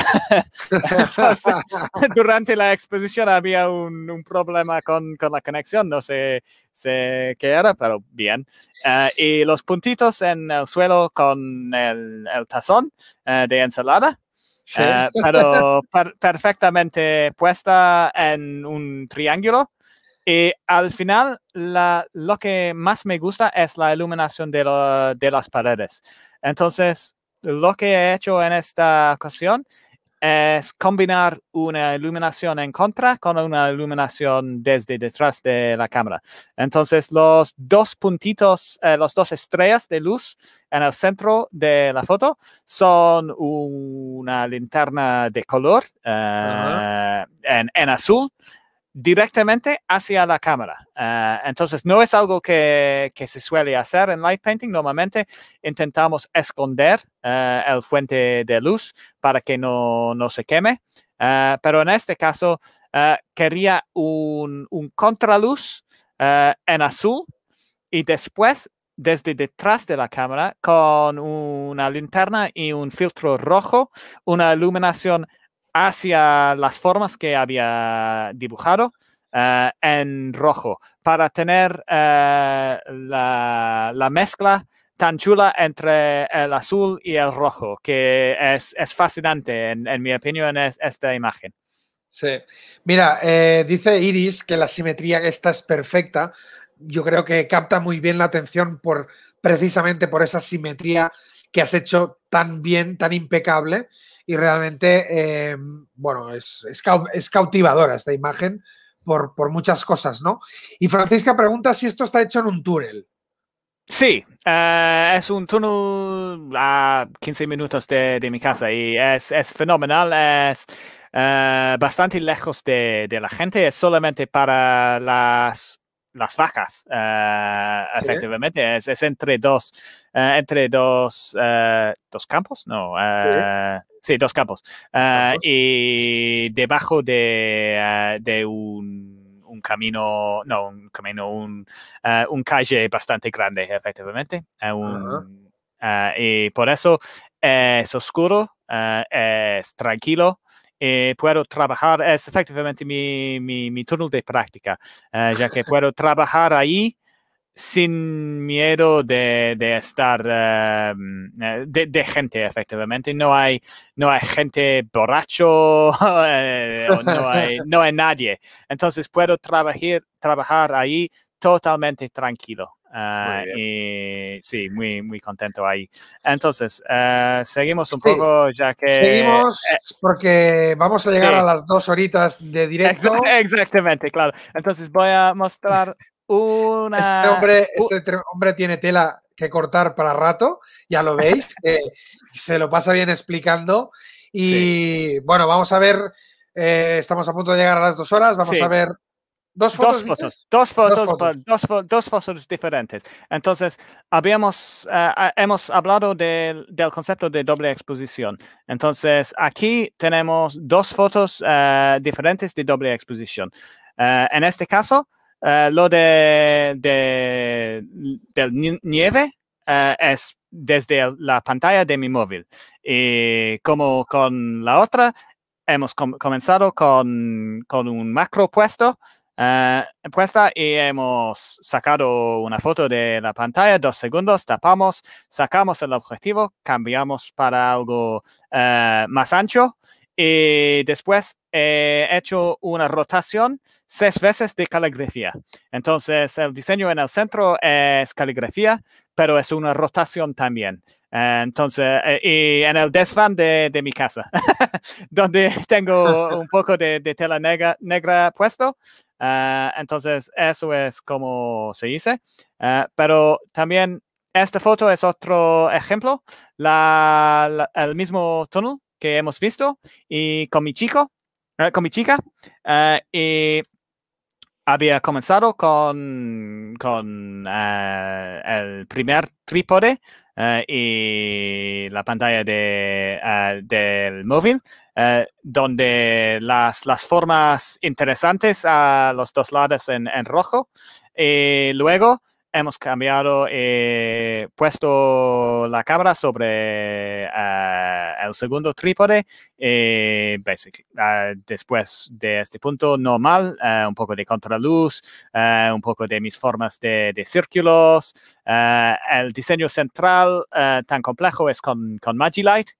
durante la exposición había un, un problema con, con, la conexión, no sé, qué era, pero bien. Eh, y los puntitos en el suelo con el, el tazón eh, de ensalada eh, pero perfectamente puesta en un triángulo. Y al final, lo que más me gusta es la iluminación de, de las paredes. Entonces, lo que he hecho en esta ocasión es combinar una iluminación en contra con una iluminación desde detrás de la cámara. Entonces, los dos puntitos, eh, las dos estrellas de luz en el centro de la foto son una linterna de color eh, en, azul directamente hacia la cámara. Eh, entonces, no es algo que, se suele hacer en light painting. Normalmente intentamos esconder eh, el fuente de luz para que no, se queme. Eh, pero en este caso, quería un, un contraluz en azul y después desde detrás de la cámara con una linterna y un filtro rojo, una iluminación hacia las formas que había dibujado eh, en rojo para tener eh, la, mezcla tan chula entre el azul y el rojo, que es, fascinante, en, mi opinión, es esta imagen. Sí, mira, eh, dice Iris que la simetría esta es perfecta. Yo creo que capta muy bien la atención por precisamente por esa simetría que has hecho tan bien, tan impecable y realmente, eh, bueno, es, es, cautivadora esta imagen por, por, muchas cosas, ¿no? Y Francisca pregunta si esto está hecho en un túnel. Sí, eh, es un túnel a 15 minutos de, mi casa y es, fenomenal, es eh, bastante lejos de, la gente, es solamente para las las vacas, eh, efectivamente, es, entre dos, eh, entre dos, eh, dos campos, no, ¿Sí? dos campos, y debajo de, de un, un, camino, no, un camino, un, un calle bastante grande, efectivamente, y por eso es oscuro, es tranquilo, eh, puedo trabajar, es efectivamente mi, mi, turno de práctica, eh, ya que puedo trabajar ahí sin miedo de, estar em, eh, de, gente efectivamente no hay no hay gente borracho no hay, no hay nadie entonces puedo trabajar trabajar ahí totalmente tranquilo Ah, y, sí, muy, muy contento ahí. Entonces, eh, seguimos un poco ya que... Seguimos eh, porque vamos a llegar a las dos horitas de directo. Exactamente, claro. Entonces voy a mostrar este una... Este hombre, este hombre tiene tela que cortar para rato, ya lo veis, que se lo pasa bien explicando. Y bueno, vamos a ver, eh, estamos a punto de llegar a las dos horas, vamos a ver Dos fotos, eh, dos fotos, dos dos fotos. diferentes. Entonces, habíamos, eh, eh, hemos hablado del concepto de doble exposición. Entonces, aquí tenemos dos fotos diferentes de doble exposición. en este caso, lo de, de nieve es desde la pantalla de mi móvil. Y como con la otra, hemos comenzado con, con un macro puesto. Uh, eh, puesta y hemos sacado una foto de la pantalla, dos segundos, tapamos, sacamos el objetivo, cambiamos para algo eh, más ancho y después he hecho una rotación seis veces de caligrafía. Entonces el diseño en el centro es caligrafía, pero es una rotación también. Eh, entonces, y en el desván de, de mi casa, donde tengo un poco de, tela negra, negra puesto, Ah, entonces, eso es como se dice. Ah, pero también esta foto es otro ejemplo, el mismo túnel que hemos visto y con mi chico, ah, con mi chica. y había comenzado con, el primer trípode y la pantalla de, del móvil. Eh, donde las, las, formas interesantes a los dos lados en, en rojo. Y eh, luego hemos cambiado, y eh, puesto la cámara sobre eh, el segundo trípode. y eh, después de este punto normal, un poco de contraluz, un poco de mis formas de, círculos. el diseño central tan complejo es con, con Magilite.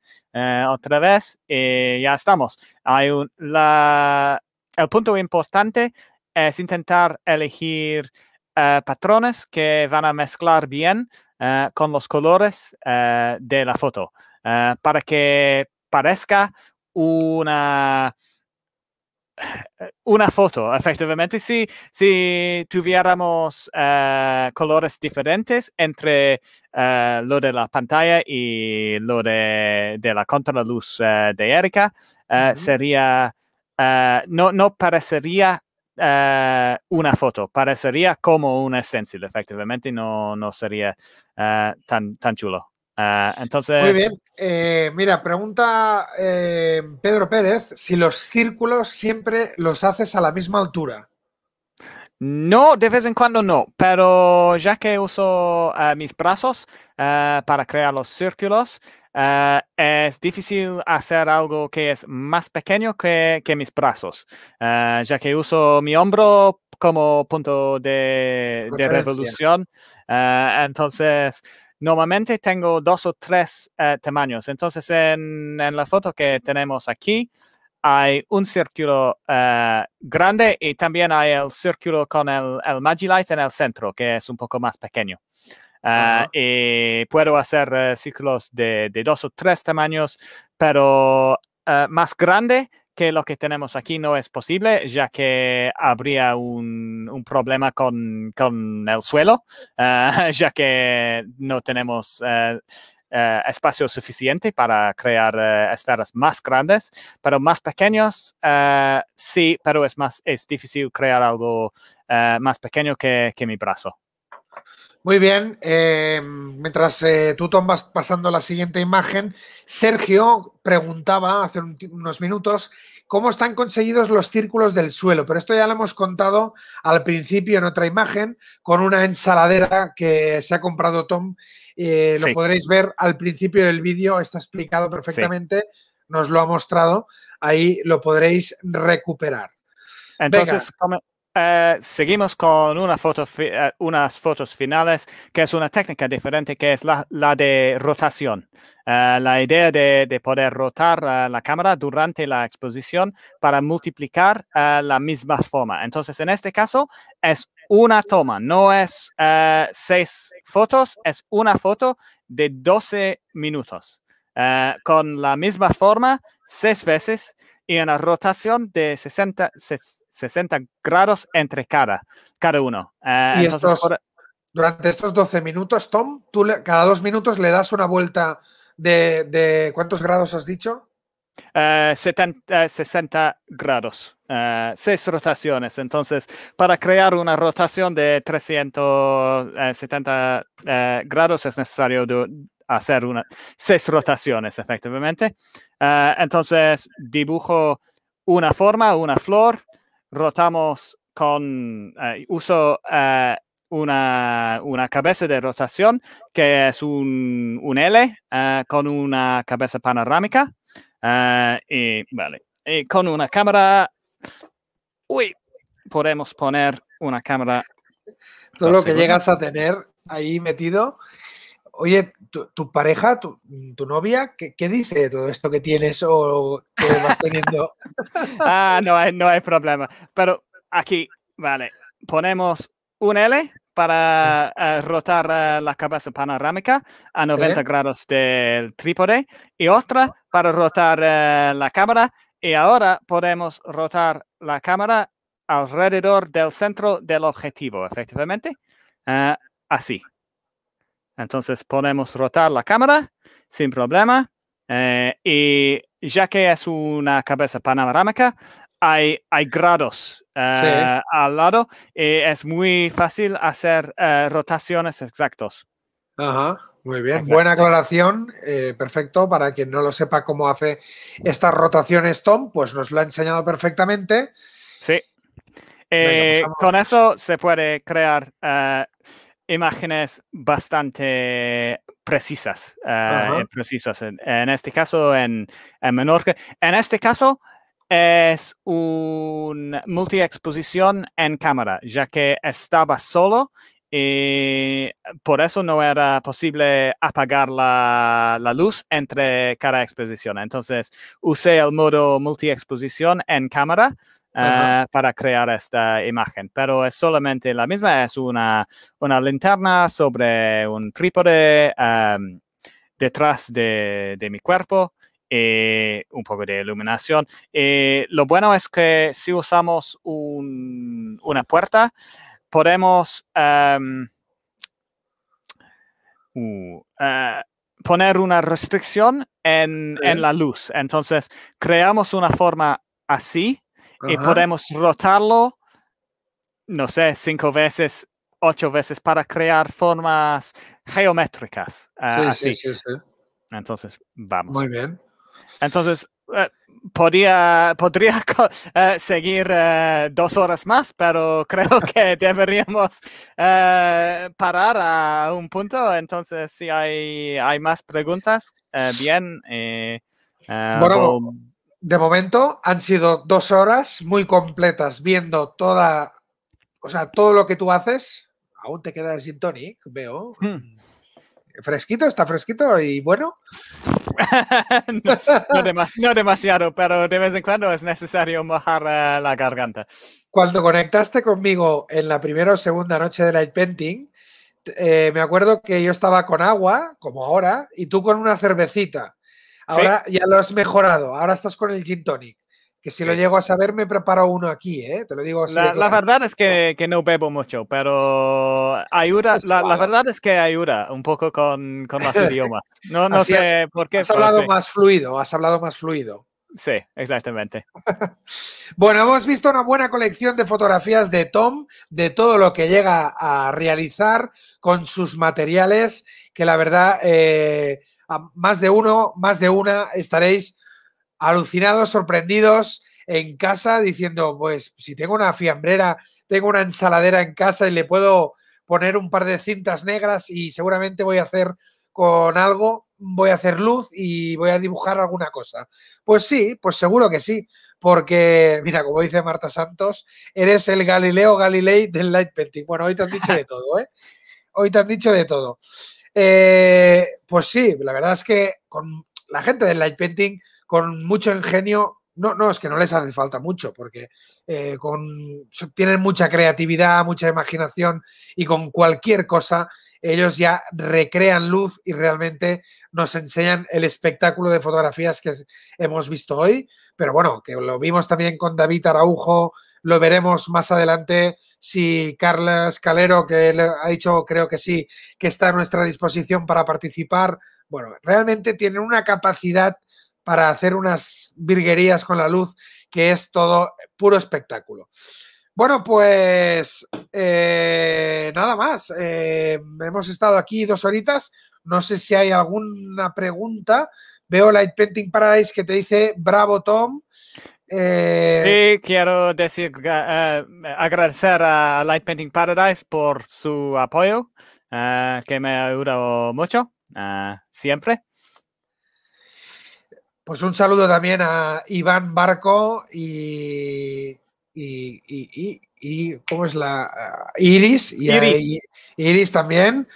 otra vez, y ya estamos. Hay un, la, el punto importante es intentar elegir eh, patrones que van a mezclar bien eh, con los colores eh, de la foto para que parezca una una foto, efectivamente. Si, si tuviéramos colores diferentes entre lo de la pantalla y lo de, de la contraluz luz de Erika, sería, no, no parecería eh, una foto, parecería como un stencil, efectivamente, no, no sería eh, tan, tan chulo. Eh, entonces... Muy bien. mira, pregunta Pedro Pérez si los círculos siempre los haces a la misma altura. No, de vez en cuando no, pero ya que uso mis brazos para crear los círculos, Ah, es difícil hacer algo que es más pequeño que, mis brazos, ah, ya que uso mi hombro como punto de, revolución. Ah, entonces, normalmente tengo dos o tres eh, tamaños. Entonces, en, la foto que tenemos aquí, hay un círculo grande y también hay el círculo con el, el Magilite en el centro, que es un poco más pequeño y ah, eh, puedo hacer eh, ciclos de, dos o tres tamaños, pero eh, más grande que lo que tenemos aquí no es posible, ya que habría un, problema con, el suelo, ah, ya que no tenemos espacio suficiente para crear esferas más grandes, pero más pequeños sí, pero es, más, es difícil crear algo más pequeño que mi brazo. Muy bien, eh, mientras eh, tú, Tom, vas pasando la siguiente imagen, Sergio preguntaba hace unos minutos cómo están conseguidos los círculos del suelo, pero esto ya lo hemos contado al principio en otra imagen con una ensaladera que se ha comprado Tom, eh, lo podréis ver al principio del vídeo, está explicado perfectamente, nos lo ha mostrado, ahí lo podréis recuperar. Entonces, eh, seguimos con una foto eh, unas fotos finales, que es una técnica diferente, que es la, de rotación. Eh, la idea de, poder rotar la cámara durante la exposición para multiplicar la misma forma. Entonces, en este caso, es una toma, no es seis fotos, es una foto de 12 minutos, con la misma forma seis veces y una rotación de sesenta 60 60 grados entre cada, cada uno. Eh, ¿Y Durante estos 12 minutos, Tom, tú cada dos minutos le das una vuelta de, ¿cuántos grados has dicho? 60 eh, eh, grados, seis rotaciones. Entonces, para crear una rotación de 370 grados es necesario hacer una, seis rotaciones, efectivamente. entonces, dibujo una forma, una flor, rotamos con, eh, uso eh, una, cabeza de rotación que es un, L eh, con una cabeza panorámica y, vale, con una cámara, uy, podemos poner una cámara. Todo lo que llegas a tener ahí metido Oye, tu, pareja, tu, novia, ¿qué, dice de todo esto que tienes o que vas teniendo? ah, no, no problema. Pero aquí, vale, ponemos un L para eh, rotar eh, la cabeza panorámica a 90 grados del trípode y otra para rotar eh, la cámara. Y ahora podemos rotar la cámara alrededor del centro del objetivo, efectivamente. así. Entonces podemos rotar la cámara sin problema. Eh, y ya que es una cabeza panorámica, hay, hay grados eh, al lado y es muy fácil hacer eh, rotaciones exactos. Ajá. Muy bien, buena aclaración, perfecto. Para quien no lo sepa cómo hace estas rotaciones Tom, pues nos lo ha enseñado perfectamente. Sí. Pues con eso se puede crear imágenes bastante precisas, eh, precisas. En, este caso, en, Menorca. En este caso, es una exposición en cámara, ya que estaba solo y por eso no era posible apagar la, la luz entre cada exposición. Entonces, usé el modo exposición en cámara eh, para crear esta imagen, pero es solamente la misma, es una, linterna sobre un trípode em, detrás de, mi cuerpo y un poco de iluminación. Y lo bueno es que si usamos una puerta, podemos em, uh, eh, poner una restricción en la luz. Entonces, creamos una forma así y podemos rotarlo, no sé, cinco veces, ocho veces para crear formas geométricas. Ah, sí, Sí, sí, Entonces, vamos. Muy bien. Entonces, eh, podría eh, seguir eh, dos horas más, pero creo que deberíamos parar a un punto. Entonces, si hay, hay más preguntas, bien. bueno, de momento han sido dos horas muy completas viendo toda, o sea, todo lo que tú haces. Aún te queda sin Tonic, veo. Hmm. Fresquito, está fresquito y bueno. no, demasiado, pero de vez en cuando es necesario mojar eh, la garganta. Cuando conectaste conmigo en la primera o segunda noche de Light Painting, eh, me acuerdo que yo estaba con agua, como ahora, y tú con una cervecita. Ahora ya lo has mejorado, ahora estás con el gin tonic. Que si lo llego a saber, me preparo uno aquí, ¿eh? Te lo digo así. La, verdad es que, no bebo mucho, pero ayuda. La, verdad es que ayuda un poco con, más los idiomas. No, no sé Porque por qué. Has hablado más fluido, has hablado más fluido. Sí, exactamente. bueno, hemos visto una buena colección de fotografías de Tom, de todo lo que llega a realizar con sus materiales, que la verdad eh, más de uno, más de una estaréis alucinados, sorprendidos en casa diciendo, pues si tengo una fiambrera, tengo una ensaladera en casa y le puedo poner un par de cintas negras y seguramente voy a hacer con algo, voy a hacer luz y voy a dibujar alguna cosa. Pues sí, pues seguro que sí, porque mira, como dice Marta Santos, eres el Galileo Galilei del light painting. Bueno, hoy te han dicho de todo, ¿eh? Hoy te han dicho de todo. Eh, pues sí, la verdad es que con la gente del light painting, con mucho ingenio, no, no, es que no les hace falta mucho, porque eh, con, tienen mucha creatividad, mucha imaginación y con cualquier cosa ellos ya recrean luz y realmente nos enseñan el espectáculo de fotografías que hemos visto hoy. Pero bueno, que lo vimos también con David Araujo, lo veremos más adelante si Carla Calero, que le ha dicho, creo que sí, que está a nuestra disposición para participar. Bueno, realmente tienen una capacidad para hacer unas virguerías con la luz que es todo puro espectáculo. Bueno, pues eh, nada más. Eh, hemos estado aquí dos horitas. No sé si hay alguna pregunta. Veo Light Painting Paradise que te dice bravo Tom y eh, quiero decir, eh, eh, agradecer a Light Painting Paradise por su apoyo, que me ha ayudado mucho, siempre. Pues un saludo también a Iván Barco y, ¿cómo es la? Iris. Y Iris también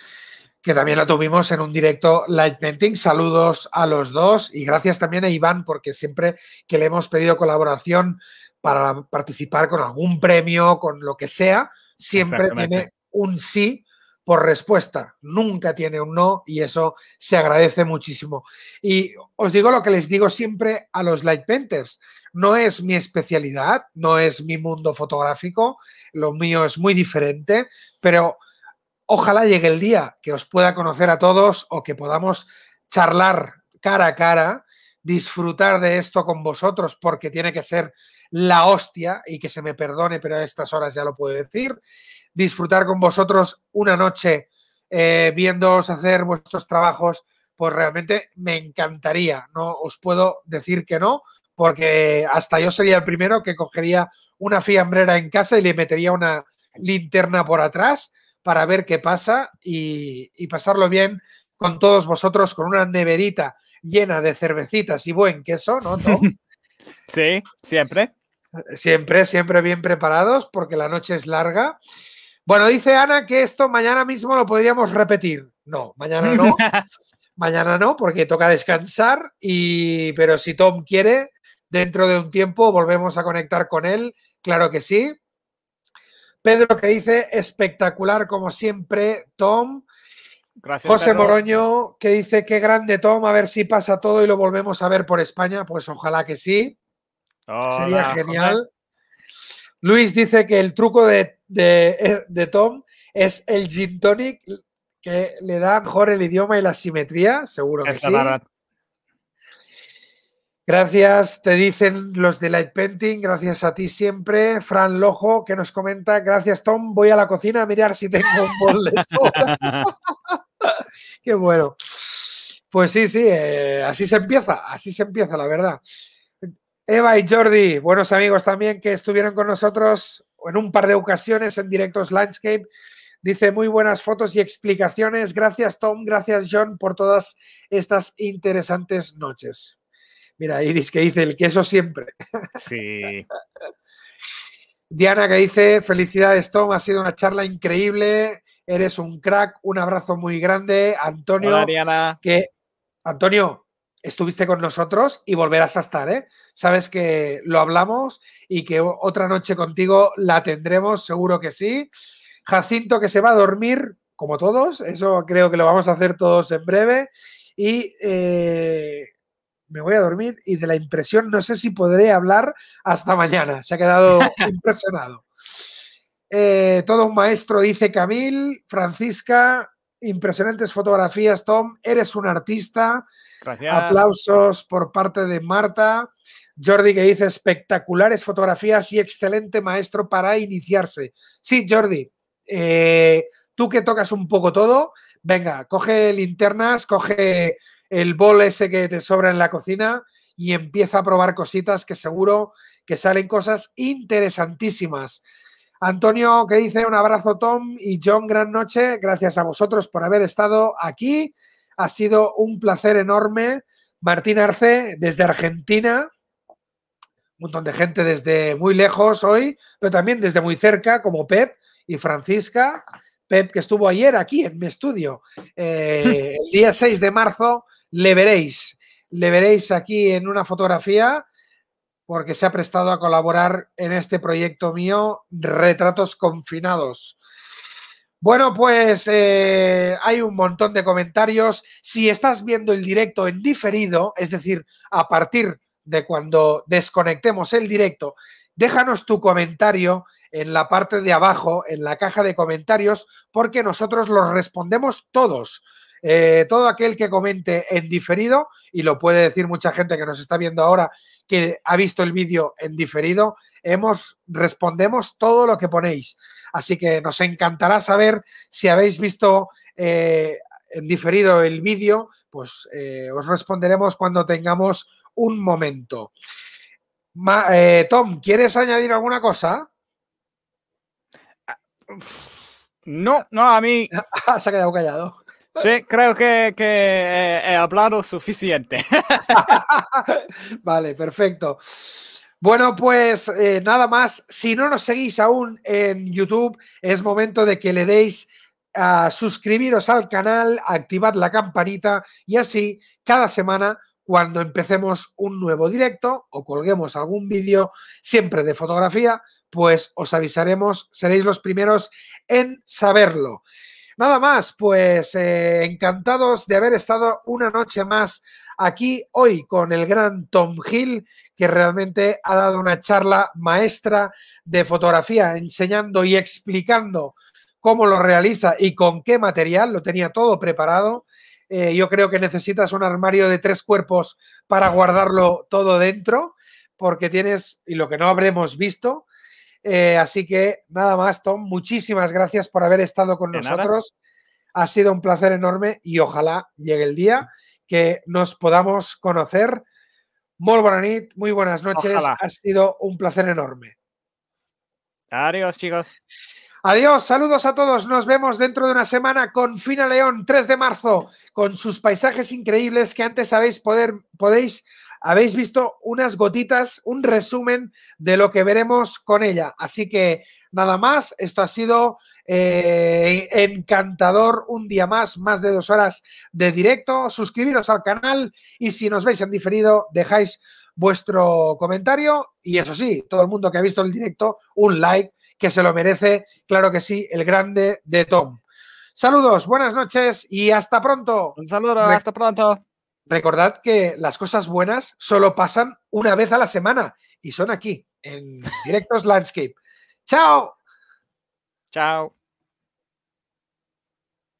que también la tuvimos en un directo Light Painting. Saludos a los dos y gracias también a Iván, porque siempre que le hemos pedido colaboración para participar con algún premio, con lo que sea, siempre tiene un sí por respuesta, nunca tiene un no y eso se agradece muchísimo. Y os digo lo que les digo siempre a los light painters, no es mi especialidad, no es mi mundo fotográfico, lo mío es muy diferente, pero Ojalá llegue el día que os pueda conocer a todos o que podamos charlar cara a cara, disfrutar de esto con vosotros, porque tiene que ser la hostia, y que se me perdone, pero a estas horas ya lo puedo decir, disfrutar con vosotros una noche eh, viéndoos hacer vuestros trabajos, pues realmente me encantaría, no os puedo decir que no, porque hasta yo sería el primero que cogería una fiambrera en casa y le metería una linterna por atrás para ver qué pasa y, pasarlo bien con todos vosotros con una neverita llena de cervecitas y buen queso, ¿no, Tom? Sí, siempre. Siempre, siempre bien preparados porque la noche es larga. Bueno, dice Ana que esto mañana mismo lo podríamos repetir. No, mañana no. mañana no, porque toca descansar. Y, pero si Tom quiere, dentro de un tiempo volvemos a conectar con él. Claro que sí. Pedro que dice espectacular como siempre, Tom. Gracias, José Moroño que dice qué grande Tom, a ver si pasa todo y lo volvemos a ver por España. Pues ojalá que sí. Sería genial. Luis dice que el truco eh, de, Tom es el gin tonic que le da mejor el idioma y la simetría, seguro que Es Gracias, te dicen los de Light Painting, gracias a ti siempre. Fran Lojo, que nos comenta, gracias Tom, voy a la cocina a mirar si tengo un bol de sopa. Qué bueno. Pues sí, sí, eh, así se empieza, así se empieza, la verdad. Eva y Jordi, buenos amigos también que estuvieron con nosotros en un par de ocasiones en directos Landscape. Dice muy buenas fotos y explicaciones. Gracias Tom, gracias John por todas estas interesantes noches. Mira, Iris que dice el queso siempre. Sí. Diana que dice, felicidades Tom, ha sido una charla increíble, eres un crack, un abrazo muy grande. Antonio, Hola, Diana. que Antonio, estuviste con nosotros y volverás a estar, ¿eh? Sabes que lo hablamos y que otra noche contigo la tendremos, seguro que sí. Jacinto que se va a dormir, como todos, eso creo que lo vamos a hacer todos en breve. Y eh, me voy a dormir y de la impresión no sé si podré hablar hasta mañana. Se ha quedado impresionado. Eh, todo un maestro, dice Camil, Francisca, impresionantes fotografías, Tom, eres un artista. Gracias. Aplausos por parte de Marta. Jordi que dice espectaculares fotografías y excelente maestro para iniciarse. Sí, Jordi, eh, tú que tocas un poco todo, venga, coge linternas, coge el bol ese que te sobra en la cocina y empieza a probar cositas que seguro que salen cosas interesantísimas. Antonio que dice un abrazo Tom y John, gran noche. Gracias a vosotros por haber estado aquí. Ha sido un placer enorme. Martín Arce desde Argentina. Un montón de gente desde muy lejos hoy, pero también desde muy cerca, como Pep y Francisca. Pep, que estuvo ayer aquí en mi estudio, eh, el día 6 de marzo le veréis, le veréis aquí en una fotografía porque se ha prestado a colaborar en este proyecto mío, Retratos Confinados. Bueno, pues eh, hay un montón de comentarios. Si estás viendo el directo en diferido, es decir, a partir de cuando desconectemos el directo, déjanos tu comentario en la parte de abajo, en la caja de comentarios, porque nosotros los respondemos todos. Eh, todo aquel que comente en diferido, y lo puede decir mucha gente que nos está viendo ahora que ha visto el vídeo en diferido, hemos, respondemos todo lo que ponéis. Así que nos encantará saber si habéis visto eh, en diferido el vídeo, pues eh, os responderemos cuando tengamos un momento. Tom, ¿quieres añadir alguna cosa? Ah, no, no, a mí. Ah, se ha quedado callado. Sí, creo que, he, eh, eh, hablado suficiente. vale, perfecto. Bueno, pues eh, nada más. Si no nos seguís aún en YouTube, es momento de que le deis a suscribiros al canal, activad la campanita y así cada semana cuando empecemos un nuevo directo o colguemos algún vídeo, siempre de fotografía, pues os avisaremos, seréis los primeros en saberlo. Nada más, pues eh, encantados de haber estado una noche más aquí hoy con el gran Tom Hill, que realmente ha dado una charla maestra de fotografía, enseñando y explicando cómo lo realiza y con qué material, lo tenía todo preparado. Eh, yo creo que necesitas un armario de tres cuerpos para guardarlo todo dentro, porque tienes, y lo que no habremos visto, eh, así que nada más, Tom, muchísimas gracias por haber estado con nosotros. Ha sido un placer enorme y ojalá llegue el día que nos podamos conocer. Muy muy buenas noches. Ha sido un placer enorme. Adiós, chicos. Adiós, saludos a todos. Nos vemos dentro de una semana con Fina León, 3 de marzo, con sus paisajes increíbles que antes sabéis poder, podéis habéis visto unas gotitas, un resumen de lo que veremos con ella. Así que nada más, esto ha sido eh, encantador un día más, más de dos horas de directo. Suscribiros al canal y si nos veis en diferido, dejáis vuestro comentario y eso sí, todo el mundo que ha visto el directo, un like que se lo merece, claro que sí, el grande de Tom. Saludos, buenas noches y hasta pronto. Un saludo, hasta pronto recordad que las cosas buenas solo pasan una vez a la semana y son aquí, en Directos Landscape. ¡Chao! Chao.